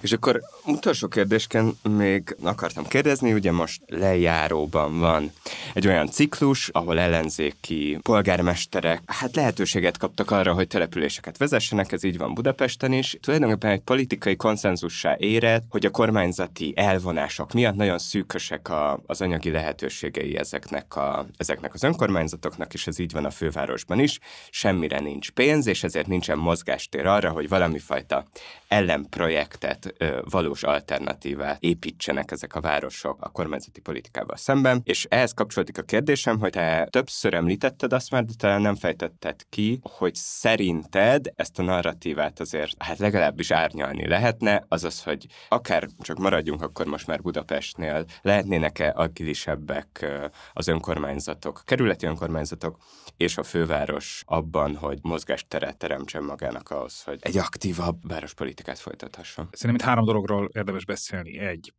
És akkor utolsó kérdésken még akartam kérdezni, ugye most lejáróban van egy olyan ciklus, ahol ellenzéki polgármesterek hát lehetőséget kaptak arra, hogy településeket vezessenek, ez így van Budapesten is. Tulajdonképpen egy politikai konszenzussá érett, hogy a kormányzati elvonások miatt nagyon szűkösek a, az anyagi lehetőségei ezeknek, a, ezeknek az önkormányzatoknak, és ez így van a fővárosban is, semmire nincs pénz, és ezért nincsen mozgástér arra, hogy valami fajta ellenprojektet valós alternatívát építsenek ezek a városok a kormányzati politikával szemben. És ehhez kapcsolódik a kérdésem, hogy te többször említetted azt már, de talán nem fejtetted ki, hogy szerinted ezt a narratívát azért hát legalábbis árnyalni lehetne, azaz, hogy akár csak maradjunk akkor most már Budapestnél, lehetnének-e agilisebbek az önkormányzatok, kerületi önkormányzatok és a főváros abban, hogy mozgásteret teremtsen magának ahhoz, hogy egy aktívabb várospolitikát folytathasson. Szerintem Mármint három dologról érdemes beszélni. Egy,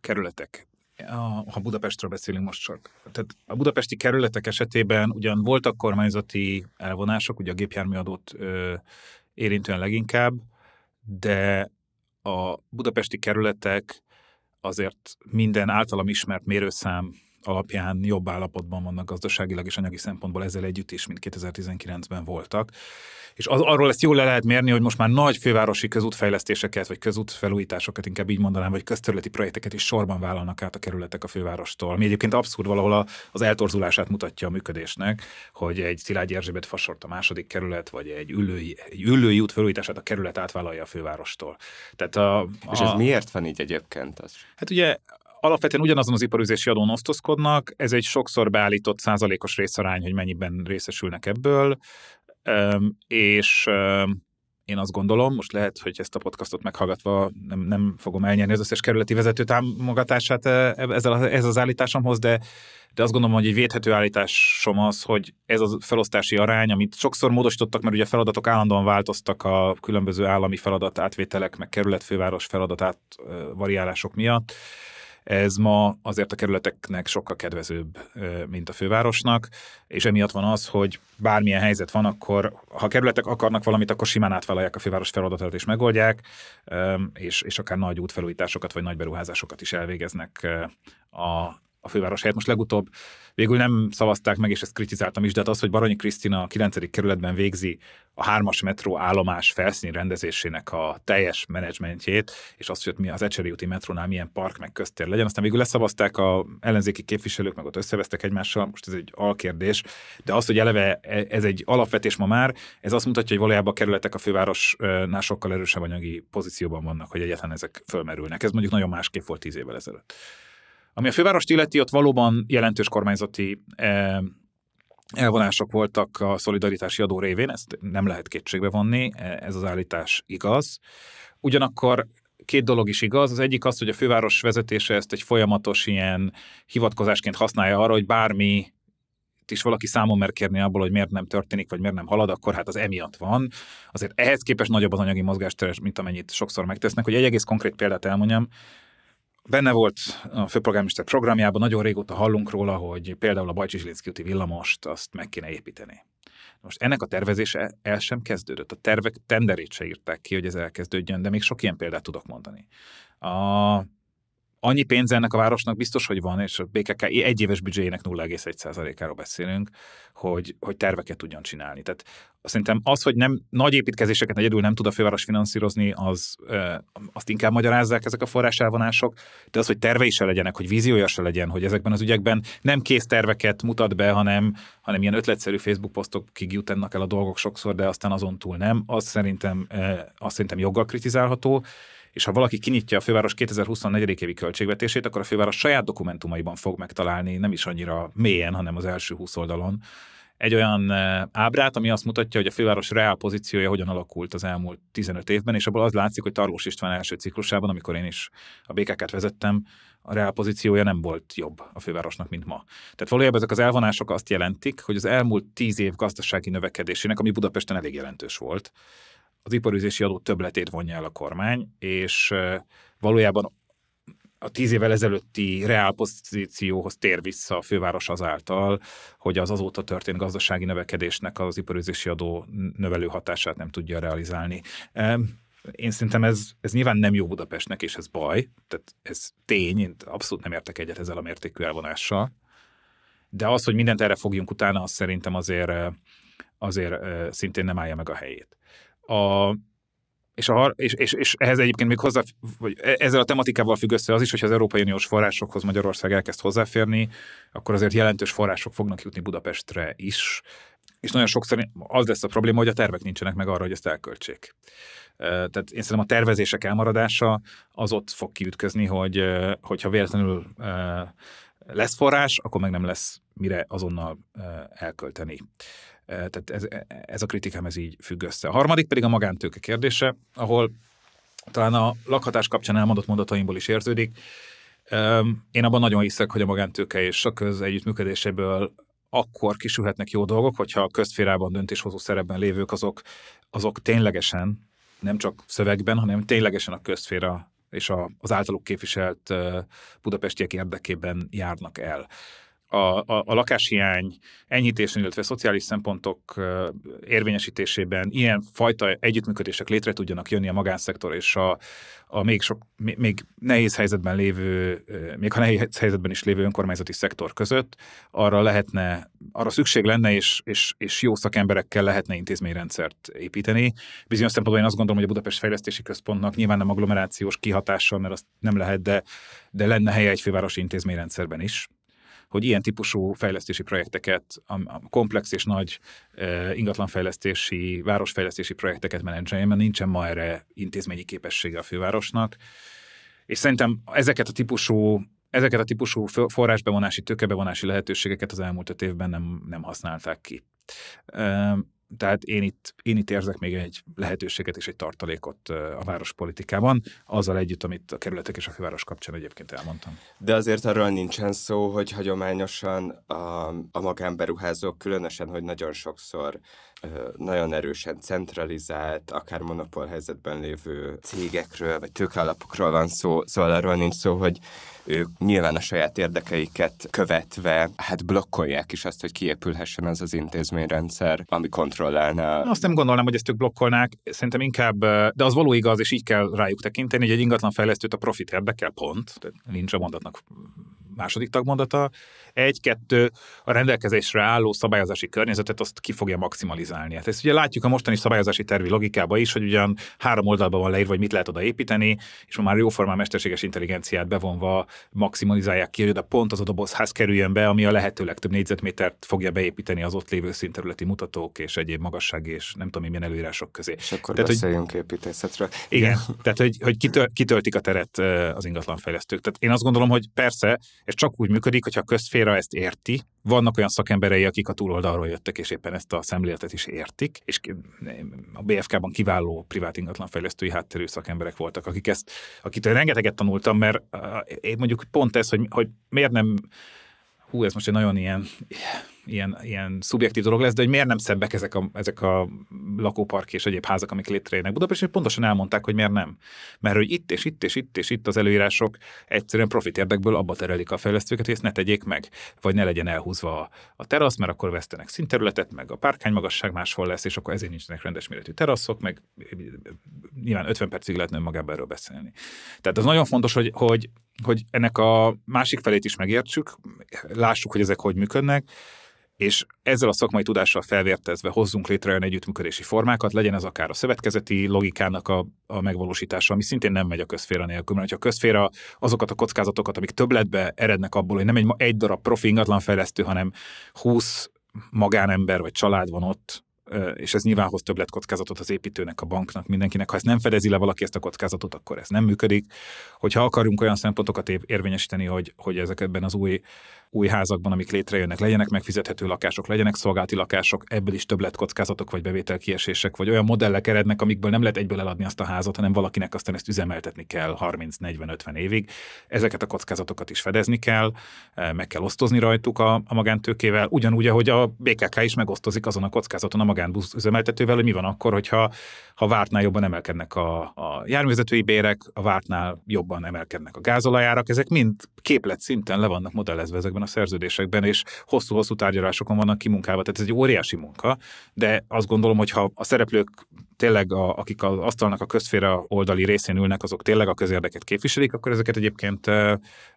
kerületek. Ha Budapestről beszélünk most csak. Tehát a budapesti kerületek esetében ugyan voltak kormányzati elvonások, ugye a gépjárműadót ö, érintően leginkább, de a budapesti kerületek azért minden általam ismert mérőszám alapján jobb állapotban vannak gazdaságilag és anyagi szempontból ezzel együtt is, mint 2019-ben voltak. És az, arról ezt jól le lehet mérni, hogy most már nagy fővárosi közútfejlesztéseket, vagy közútfelújításokat, inkább így mondanám, vagy közterületi projekteket is sorban vállalnak át a kerületek a fővárostól. Ami egyébként abszurd valahol a, az eltorzulását mutatja a működésnek, hogy egy Szilágyi Erzsébet fasort a második kerület, vagy egy ülői, egy ülői út felújítását a kerület átvállalja a fővárostól. Tehát a, a... És ez miért van így egyébként? Az? Hát ugye alapvetően ugyanazon az iparüzési adón osztozkodnak, ez egy sokszor beállított százalékos részarány, hogy mennyiben részesülnek ebből, és én azt gondolom, most lehet, hogy ezt a podcastot meghallgatva nem, nem fogom elnyerni az összes kerületi vezető támogatását e, ezzel, ez az állításomhoz, de, de azt gondolom, hogy egy védhető állításom az, hogy ez a felosztási arány, amit sokszor módosítottak, mert ugye a feladatok állandóan változtak a különböző állami átvételek, meg kerületfőváros feladatát variálások miatt, ez ma azért a kerületeknek sokkal kedvezőbb, mint a fővárosnak, és emiatt van az, hogy bármilyen helyzet van, akkor ha a kerületek akarnak valamit, akkor simán átvállalják a főváros feladatát és megoldják, és, és akár nagy útfelújításokat vagy nagy beruházásokat is elvégeznek a, a főváros helyett most legutóbb végül nem szavazták meg, és ezt kritizáltam is, de hát az, hogy Baranyi Krisztina a 9. kerületben végzi a hármas metró állomás felszín rendezésének a teljes menedzsmentjét, és azt, hogy mi az Ecseri úti metrónál milyen park meg köztér legyen, aztán végül leszavazták a ellenzéki képviselők, meg ott összevesztek egymással, most ez egy alkérdés, de az, hogy eleve ez egy alapvetés ma már, ez azt mutatja, hogy valójában a kerületek a fővárosnál sokkal erősebb anyagi pozícióban vannak, hogy egyetlen ezek fölmerülnek. Ez mondjuk nagyon másképp volt tíz évvel ezelőtt. Ami a fővárost illeti, ott valóban jelentős kormányzati eh, elvonások voltak a szolidaritási adó révén, ezt nem lehet kétségbe vonni, e, ez az állítás igaz. Ugyanakkor két dolog is igaz. Az egyik az, hogy a főváros vezetése ezt egy folyamatos ilyen hivatkozásként használja arra, hogy bármi is valaki számon mer kérni abból, hogy miért nem történik, vagy miért nem halad, akkor hát az emiatt van. Azért ehhez képest nagyobb az anyagi mozgástere, mint amennyit sokszor megtesznek. Hogy egy egész konkrét példát elmondjam, Benne volt a főprogramista programjában, nagyon régóta hallunk róla, hogy például a Bajcsi Zsilinszki úti villamost azt meg kéne építeni. Most ennek a tervezése el sem kezdődött. A tervek tenderét se írták ki, hogy ez elkezdődjön, de még sok ilyen példát tudok mondani. A annyi pénz ennek a városnak biztos, hogy van, és a BKK egyéves büdzséjének 0,1%-áról beszélünk, hogy, hogy terveket tudjon csinálni. Tehát szerintem az, hogy nem nagy építkezéseket egyedül nem tud a főváros finanszírozni, az, ö, azt inkább magyarázzák ezek a forráselvonások, de az, hogy tervei se legyenek, hogy víziója se legyen, hogy ezekben az ügyekben nem kész terveket mutat be, hanem, hanem ilyen ötletszerű Facebook posztokig jutannak el a dolgok sokszor, de aztán azon túl nem, az szerintem, ö, az szerintem joggal kritizálható és ha valaki kinyitja a főváros 2024. évi költségvetését, akkor a főváros saját dokumentumaiban fog megtalálni, nem is annyira mélyen, hanem az első 20 oldalon, egy olyan eh, ábrát, ami azt mutatja, hogy a főváros reál pozíciója hogyan alakult az elmúlt 15 évben, és abból az látszik, hogy Tarlós István első ciklusában, amikor én is a békeket vezettem, a reál pozíciója nem volt jobb a fővárosnak, mint ma. Tehát valójában ezek az elvonások azt jelentik, hogy az elmúlt 10 év gazdasági növekedésének, ami Budapesten elég jelentős volt, az iparüzési adó töbletét vonja el a kormány, és valójában a tíz évvel ezelőtti reálpozícióhoz tér vissza a főváros azáltal, hogy az azóta történt gazdasági növekedésnek az iparüzési adó növelő hatását nem tudja realizálni. Én szerintem ez, ez nyilván nem jó Budapestnek, és ez baj, tehát ez tény, én abszolút nem értek egyet ezzel a mértékű elvonással, de az, hogy mindent erre fogjunk utána, az szerintem azért, azért szintén nem állja meg a helyét. A, és, a, és, és, és ehhez egyébként még hozzá, vagy e, ezzel a tematikával függ össze az is, hogy az Európai Uniós forrásokhoz Magyarország elkezd hozzáférni, akkor azért jelentős források fognak jutni Budapestre is, és nagyon sokszor az lesz a probléma, hogy a tervek nincsenek meg arra, hogy ezt elköltsék. Tehát én szerintem a tervezések elmaradása az ott fog kiütközni, hogy hogyha véletlenül lesz forrás, akkor meg nem lesz mire azonnal elkölteni. Tehát ez, e, ez a kritikám ez így függ össze. A harmadik pedig a magántőke kérdése, ahol talán a lakhatás kapcsán elmondott mondataimból is érződik. Én abban nagyon hiszek, hogy a magántőke és a köz együttműködéséből akkor kisülhetnek jó dolgok, hogyha a közférában döntéshozó szerepben lévők azok, azok ténylegesen, nem csak szövegben, hanem ténylegesen a közféra és az általuk képviselt budapestiek érdekében járnak el a, a, a lakáshiány enyhítésén illetve szociális szempontok érvényesítésében ilyen fajta együttműködések létre tudjanak jönni a magánszektor és a, a még, sok, még, még nehéz helyzetben lévő, még ha nehéz helyzetben is lévő önkormányzati szektor között, arra lehetne, arra szükség lenne, és, és, és jó szakemberekkel lehetne intézményrendszert építeni. Bizonyos szempontból én azt gondolom, hogy a Budapest Fejlesztési Központnak nyilván nem agglomerációs kihatással, mert azt nem lehet, de, de lenne helye egy fővárosi intézményrendszerben is hogy ilyen típusú fejlesztési projekteket, a komplex és nagy ingatlanfejlesztési, városfejlesztési projekteket menedzseljem, mert nincsen ma erre intézményi képessége a fővárosnak. És szerintem ezeket a típusú ezeket a típusú forrásbevonási, tőkebevonási lehetőségeket az elmúlt öt évben nem, nem használták ki tehát én itt, én itt érzek még egy lehetőséget és egy tartalékot a várospolitikában, azzal együtt, amit a kerületek és a főváros kapcsán egyébként elmondtam. De azért arról nincsen szó, hogy hagyományosan a, a magánberuházók, különösen, hogy nagyon sokszor nagyon erősen centralizált, akár monopól helyzetben lévő cégekről, vagy tőkealapokról van szó, szóval arról nincs szó, hogy ők nyilván a saját érdekeiket követve, hát blokkolják is azt, hogy kiépülhessen az az intézményrendszer, ami kontrollálná. Azt nem gondolnám, hogy ezt ők blokkolnák, szerintem inkább, de az való igaz, és így kell rájuk tekinteni, hogy egy fejlesztőt a profit érdekel, pont, nincs a mondatnak második tagmondata, egy-kettő a rendelkezésre álló szabályozási környezetet azt ki fogja maximalizálni. Hát ezt ugye látjuk a mostani szabályozási tervi logikába is, hogy ugyan három oldalban van leírva, hogy mit lehet oda építeni, és ma már jóformán mesterséges intelligenciát bevonva maximalizálják ki, hogy oda pont az a dobozház kerüljön be, ami a lehető legtöbb négyzetmétert fogja beépíteni az ott lévő szinterületi mutatók és egyéb magasság és nem tudom, milyen előírások közé. És akkor tehát, beszéljünk hogy, építészetről. Igen, tehát hogy, hogy kitöltik a teret az ingatlanfejlesztők. Tehát én azt gondolom, hogy persze, ez csak úgy működik, hogyha a közfél Teixeira ezt érti, vannak olyan szakemberei, akik a túloldalról jöttek, és éppen ezt a szemléletet is értik, és a BFK-ban kiváló privát ingatlanfejlesztői hátterű szakemberek voltak, akik ezt, akitől rengeteget tanultam, mert eh, én mondjuk pont ez, hogy, hogy miért nem, hú, ez most egy nagyon ilyen ilyen, ilyen szubjektív dolog lesz, de hogy miért nem szebbek ezek a, ezek a lakópark és egyéb házak, amik létrejönnek Budapesten, pontosan elmondták, hogy miért nem. Mert hogy itt és itt és itt és itt az előírások egyszerűen profit érdekből abba terelik a fejlesztőket, hogy ezt ne tegyék meg, vagy ne legyen elhúzva a terasz, mert akkor vesztenek szinterületet, meg a párkány magasság máshol lesz, és akkor ezért nincsenek rendes méretű teraszok, meg e, e, nyilván 50 percig lehetne magában erről beszélni. Tehát az nagyon fontos, hogy, hogy, hogy ennek a másik felét is megértsük, lássuk, hogy ezek hogy működnek, és ezzel a szakmai tudással felvértezve hozzunk létre olyan együttműködési formákat, legyen ez akár a szövetkezeti logikának a, a megvalósítása, ami szintén nem megy a közféra nélkül, mert ha a közféra azokat a kockázatokat, amik többletbe erednek abból, hogy nem egy, egy darab profi fejlesztő, hanem 20 magánember vagy család van ott, és ez nyilván hoz többlet kockázatot az építőnek, a banknak, mindenkinek. Ha ezt nem fedezi le valaki ezt a kockázatot, akkor ez nem működik. Hogyha akarunk olyan szempontokat érvényesíteni, hogy, hogy ezekben az új új házakban, amik létrejönnek, legyenek megfizethető lakások, legyenek szolgálati lakások, ebből is kockázatok vagy bevételkiesések, vagy olyan modellek erednek, amikből nem lehet egyből eladni azt a házat, hanem valakinek aztán ezt üzemeltetni kell 30-40-50 évig. Ezeket a kockázatokat is fedezni kell, eh, meg kell osztozni rajtuk a, a magántőkével, ugyanúgy, ahogy a BKK is megosztozik azon a kockázaton a magánbusz üzemeltetővel, hogy mi van akkor, hogyha ha vártnál jobban emelkednek a, a járművezetői bérek, a vártnál jobban emelkednek a gázolajárak, ezek mind képlet szinten le vannak modellezve ezekben ezekben a szerződésekben, és hosszú-hosszú tárgyalásokon vannak kimunkálva. Tehát ez egy óriási munka, de azt gondolom, hogy ha a szereplők tényleg, a, akik az asztalnak a közféra oldali részén ülnek, azok tényleg a közérdeket képviselik, akkor ezeket egyébként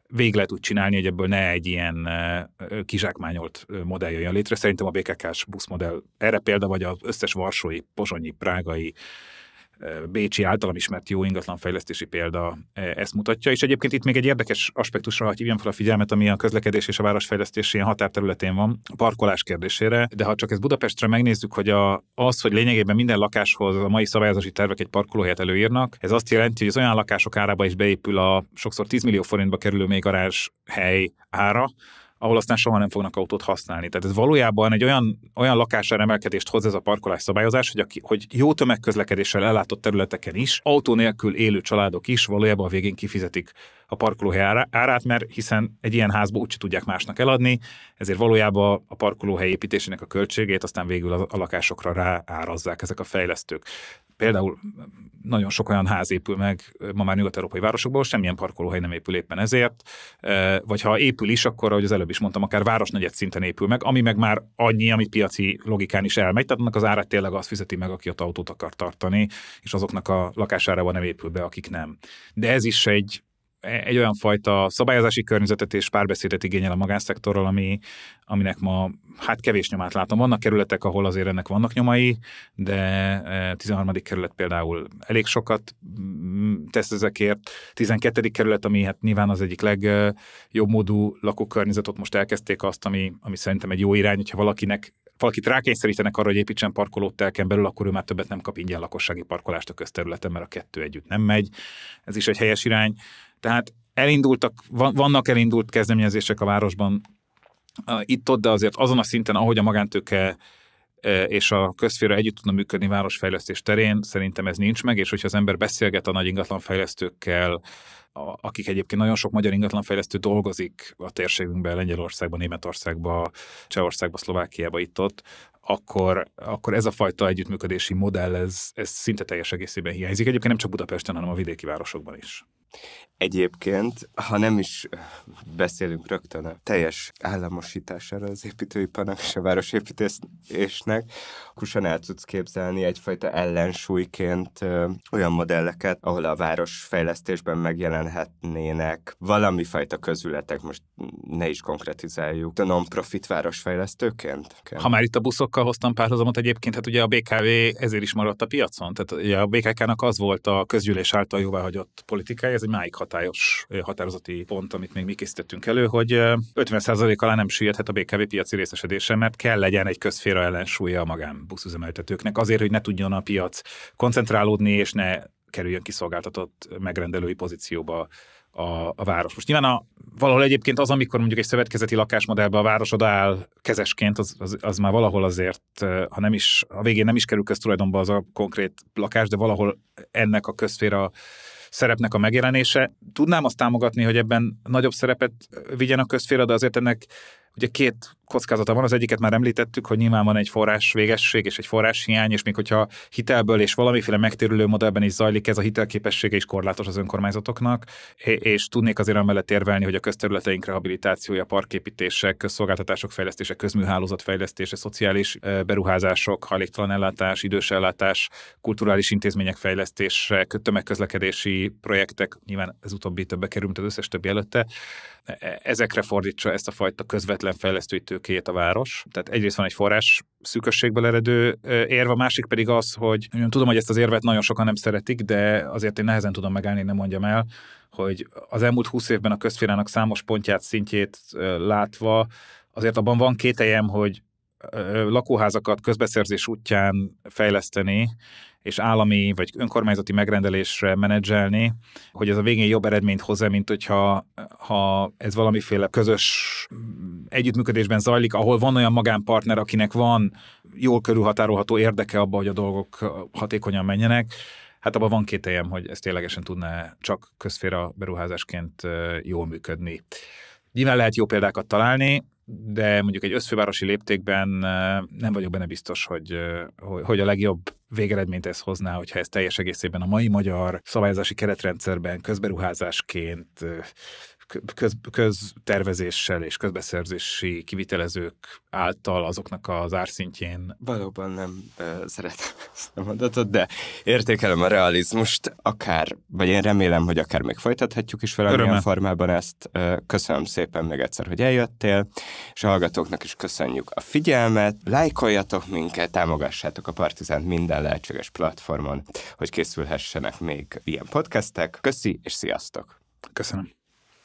végig lehet úgy csinálni, hogy ebből ne egy ilyen kizsákmányolt modell jöjjön létre. Szerintem a BKK-s buszmodell erre példa, vagy az összes varsói, pozsonyi, prágai Bécsi általam ismert jó ingatlanfejlesztési példa ezt mutatja, és egyébként itt még egy érdekes aspektusra hogy hívjam fel a figyelmet, ami a közlekedés és a városfejlesztés ilyen határterületén van, a parkolás kérdésére, de ha csak ezt Budapestre megnézzük, hogy a, az, hogy lényegében minden lakáshoz a mai szabályozási tervek egy parkolóhelyet előírnak, ez azt jelenti, hogy az olyan lakások árába is beépül a sokszor 10 millió forintba kerülő még garázs hely ára, ahol aztán soha nem fognak autót használni. Tehát ez valójában egy olyan, olyan lakásra emelkedést hoz ez a parkolás szabályozás, hogy, aki, hogy jó tömegközlekedéssel ellátott területeken is, autó nélkül élő családok is valójában a végén kifizetik a parkolóhely árát, mert hiszen egy ilyen házba úgyse tudják másnak eladni, ezért valójában a parkolóhely építésének a költségét aztán végül a, a lakásokra ráárazzák ezek a fejlesztők például nagyon sok olyan ház épül meg ma már nyugat-európai városokban, ahol semmilyen parkolóhely nem épül éppen ezért, vagy ha épül is, akkor, ahogy az előbb is mondtam, akár városnegyed szinten épül meg, ami meg már annyi, amit piaci logikán is elmegy, tehát annak az árát tényleg azt fizeti meg, aki ott autót akar tartani, és azoknak a lakásárában nem épül be, akik nem. De ez is egy egy olyan fajta szabályozási környezetet és párbeszédet igényel a magánszektorral, ami, aminek ma hát kevés nyomát látom. Vannak kerületek, ahol azért ennek vannak nyomai, de 13. E, kerület például elég sokat mm, tesz ezekért. 12. kerület, ami hát nyilván az egyik legjobb e, módú lakókörnyezetot most elkezdték azt, ami, ami szerintem egy jó irány, hogyha valakinek valakit rákényszerítenek arra, hogy építsen parkolót telken belül, akkor ő már többet nem kap ingyen lakossági parkolást a közterületen, mert a kettő együtt nem megy. Ez is egy helyes irány. Tehát elindultak, vannak elindult kezdeményezések a városban, itt-ott, de azért azon a szinten, ahogy a magántőke e, és a közféra együtt tudna működni városfejlesztés terén, szerintem ez nincs meg, és hogyha az ember beszélget a nagy ingatlanfejlesztőkkel, akik egyébként nagyon sok magyar ingatlanfejlesztő dolgozik a térségünkben, Lengyelországban, Németországban, Csehországban, Szlovákiában, itt-ott, akkor, akkor ez a fajta együttműködési modell, ez, ez szinte teljes egészében hiányzik. Egyébként nem csak Budapesten, hanem a vidéki városokban is. Egyébként, ha nem is beszélünk rögtön a teljes államosítására az építőiparnak és a városépítésnek, kusan el tudsz képzelni egyfajta ellensúlyként olyan modelleket, ahol a városfejlesztésben megjelenhetnének valami fajta közületek, most ne is konkretizáljuk, a non-profit városfejlesztőként. Ha már itt a buszokkal hoztam párhuzamot egyébként, hát ugye a BKV ezért is maradt a piacon, tehát ugye a BKK-nak az volt a közgyűlés által jóváhagyott politikája, ez egy máig hatályos határozati pont, amit még mi készítettünk elő, hogy 50% alá nem süllyedhet a BKV piaci részesedése, mert kell legyen egy közféra ellensúlya a magán buszüzemeltetőknek azért, hogy ne tudjon a piac koncentrálódni, és ne kerüljön kiszolgáltatott megrendelői pozícióba a, a város. Most nyilván a, valahol egyébként az, amikor mondjuk egy szövetkezeti lakásmodellben a város odaáll kezesként, az, az, az már valahol azért, ha nem is, a végén nem is kerül köztulajdonba az a konkrét lakás, de valahol ennek a közféra szerepnek a megjelenése. Tudnám azt támogatni, hogy ebben nagyobb szerepet vigyen a közféle, de azért ennek Ugye két kockázata van, az egyiket már említettük, hogy nyilván van egy forrás végesség és egy forrás hiány, és még hogyha hitelből és valamiféle megtérülő modellben is zajlik, ez a hitelképessége is korlátos az önkormányzatoknak, és tudnék azért amellett érvelni, hogy a közterületeink rehabilitációja, parképítések, közszolgáltatások fejlesztése, közműhálózat fejlesztése, szociális beruházások, hajléktalan ellátás, idős ellátás, kulturális intézmények fejlesztése, tömegközlekedési projektek, nyilván ez utóbbi többe került az összes többi előtte, E, ezekre fordítsa ezt a fajta közvetlen fejlesztői tőkét a város. Tehát egyrészt van egy forrás szűkösségből eredő e, érv, a másik pedig az, hogy tudom, hogy ezt az érvet nagyon sokan nem szeretik, de azért én nehezen tudom megállni, nem mondjam el, hogy az elmúlt húsz évben a közférának számos pontját, szintjét e, látva, azért abban van kételjem, hogy lakóházakat közbeszerzés útján fejleszteni, és állami vagy önkormányzati megrendelésre menedzselni, hogy ez a végén jobb eredményt hozza, mint hogyha ha ez valamiféle közös együttműködésben zajlik, ahol van olyan magánpartner, akinek van jól körülhatárolható érdeke abba, hogy a dolgok hatékonyan menjenek, Hát abban van kételjem, hogy ez ténylegesen tudná csak közféra beruházásként jól működni. Nyilván lehet jó példákat találni, de mondjuk egy összfővárosi léptékben nem vagyok benne biztos, hogy, hogy a legjobb végeredményt ez hozná, hogyha ez teljes egészében a mai magyar szabályozási keretrendszerben közberuházásként köz, köztervezéssel és közbeszerzési kivitelezők által azoknak az árszintjén. Valóban nem ö, szeretem ezt a mondatot, de értékelem a realizmust, akár, vagy én remélem, hogy akár még folytathatjuk is valamilyen formában ezt. köszönöm szépen még egyszer, hogy eljöttél, és a hallgatóknak is köszönjük a figyelmet, lájkoljatok minket, támogassátok a Partizánt minden lehetséges platformon, hogy készülhessenek még ilyen podcastek. Köszi, és sziasztok! Köszönöm.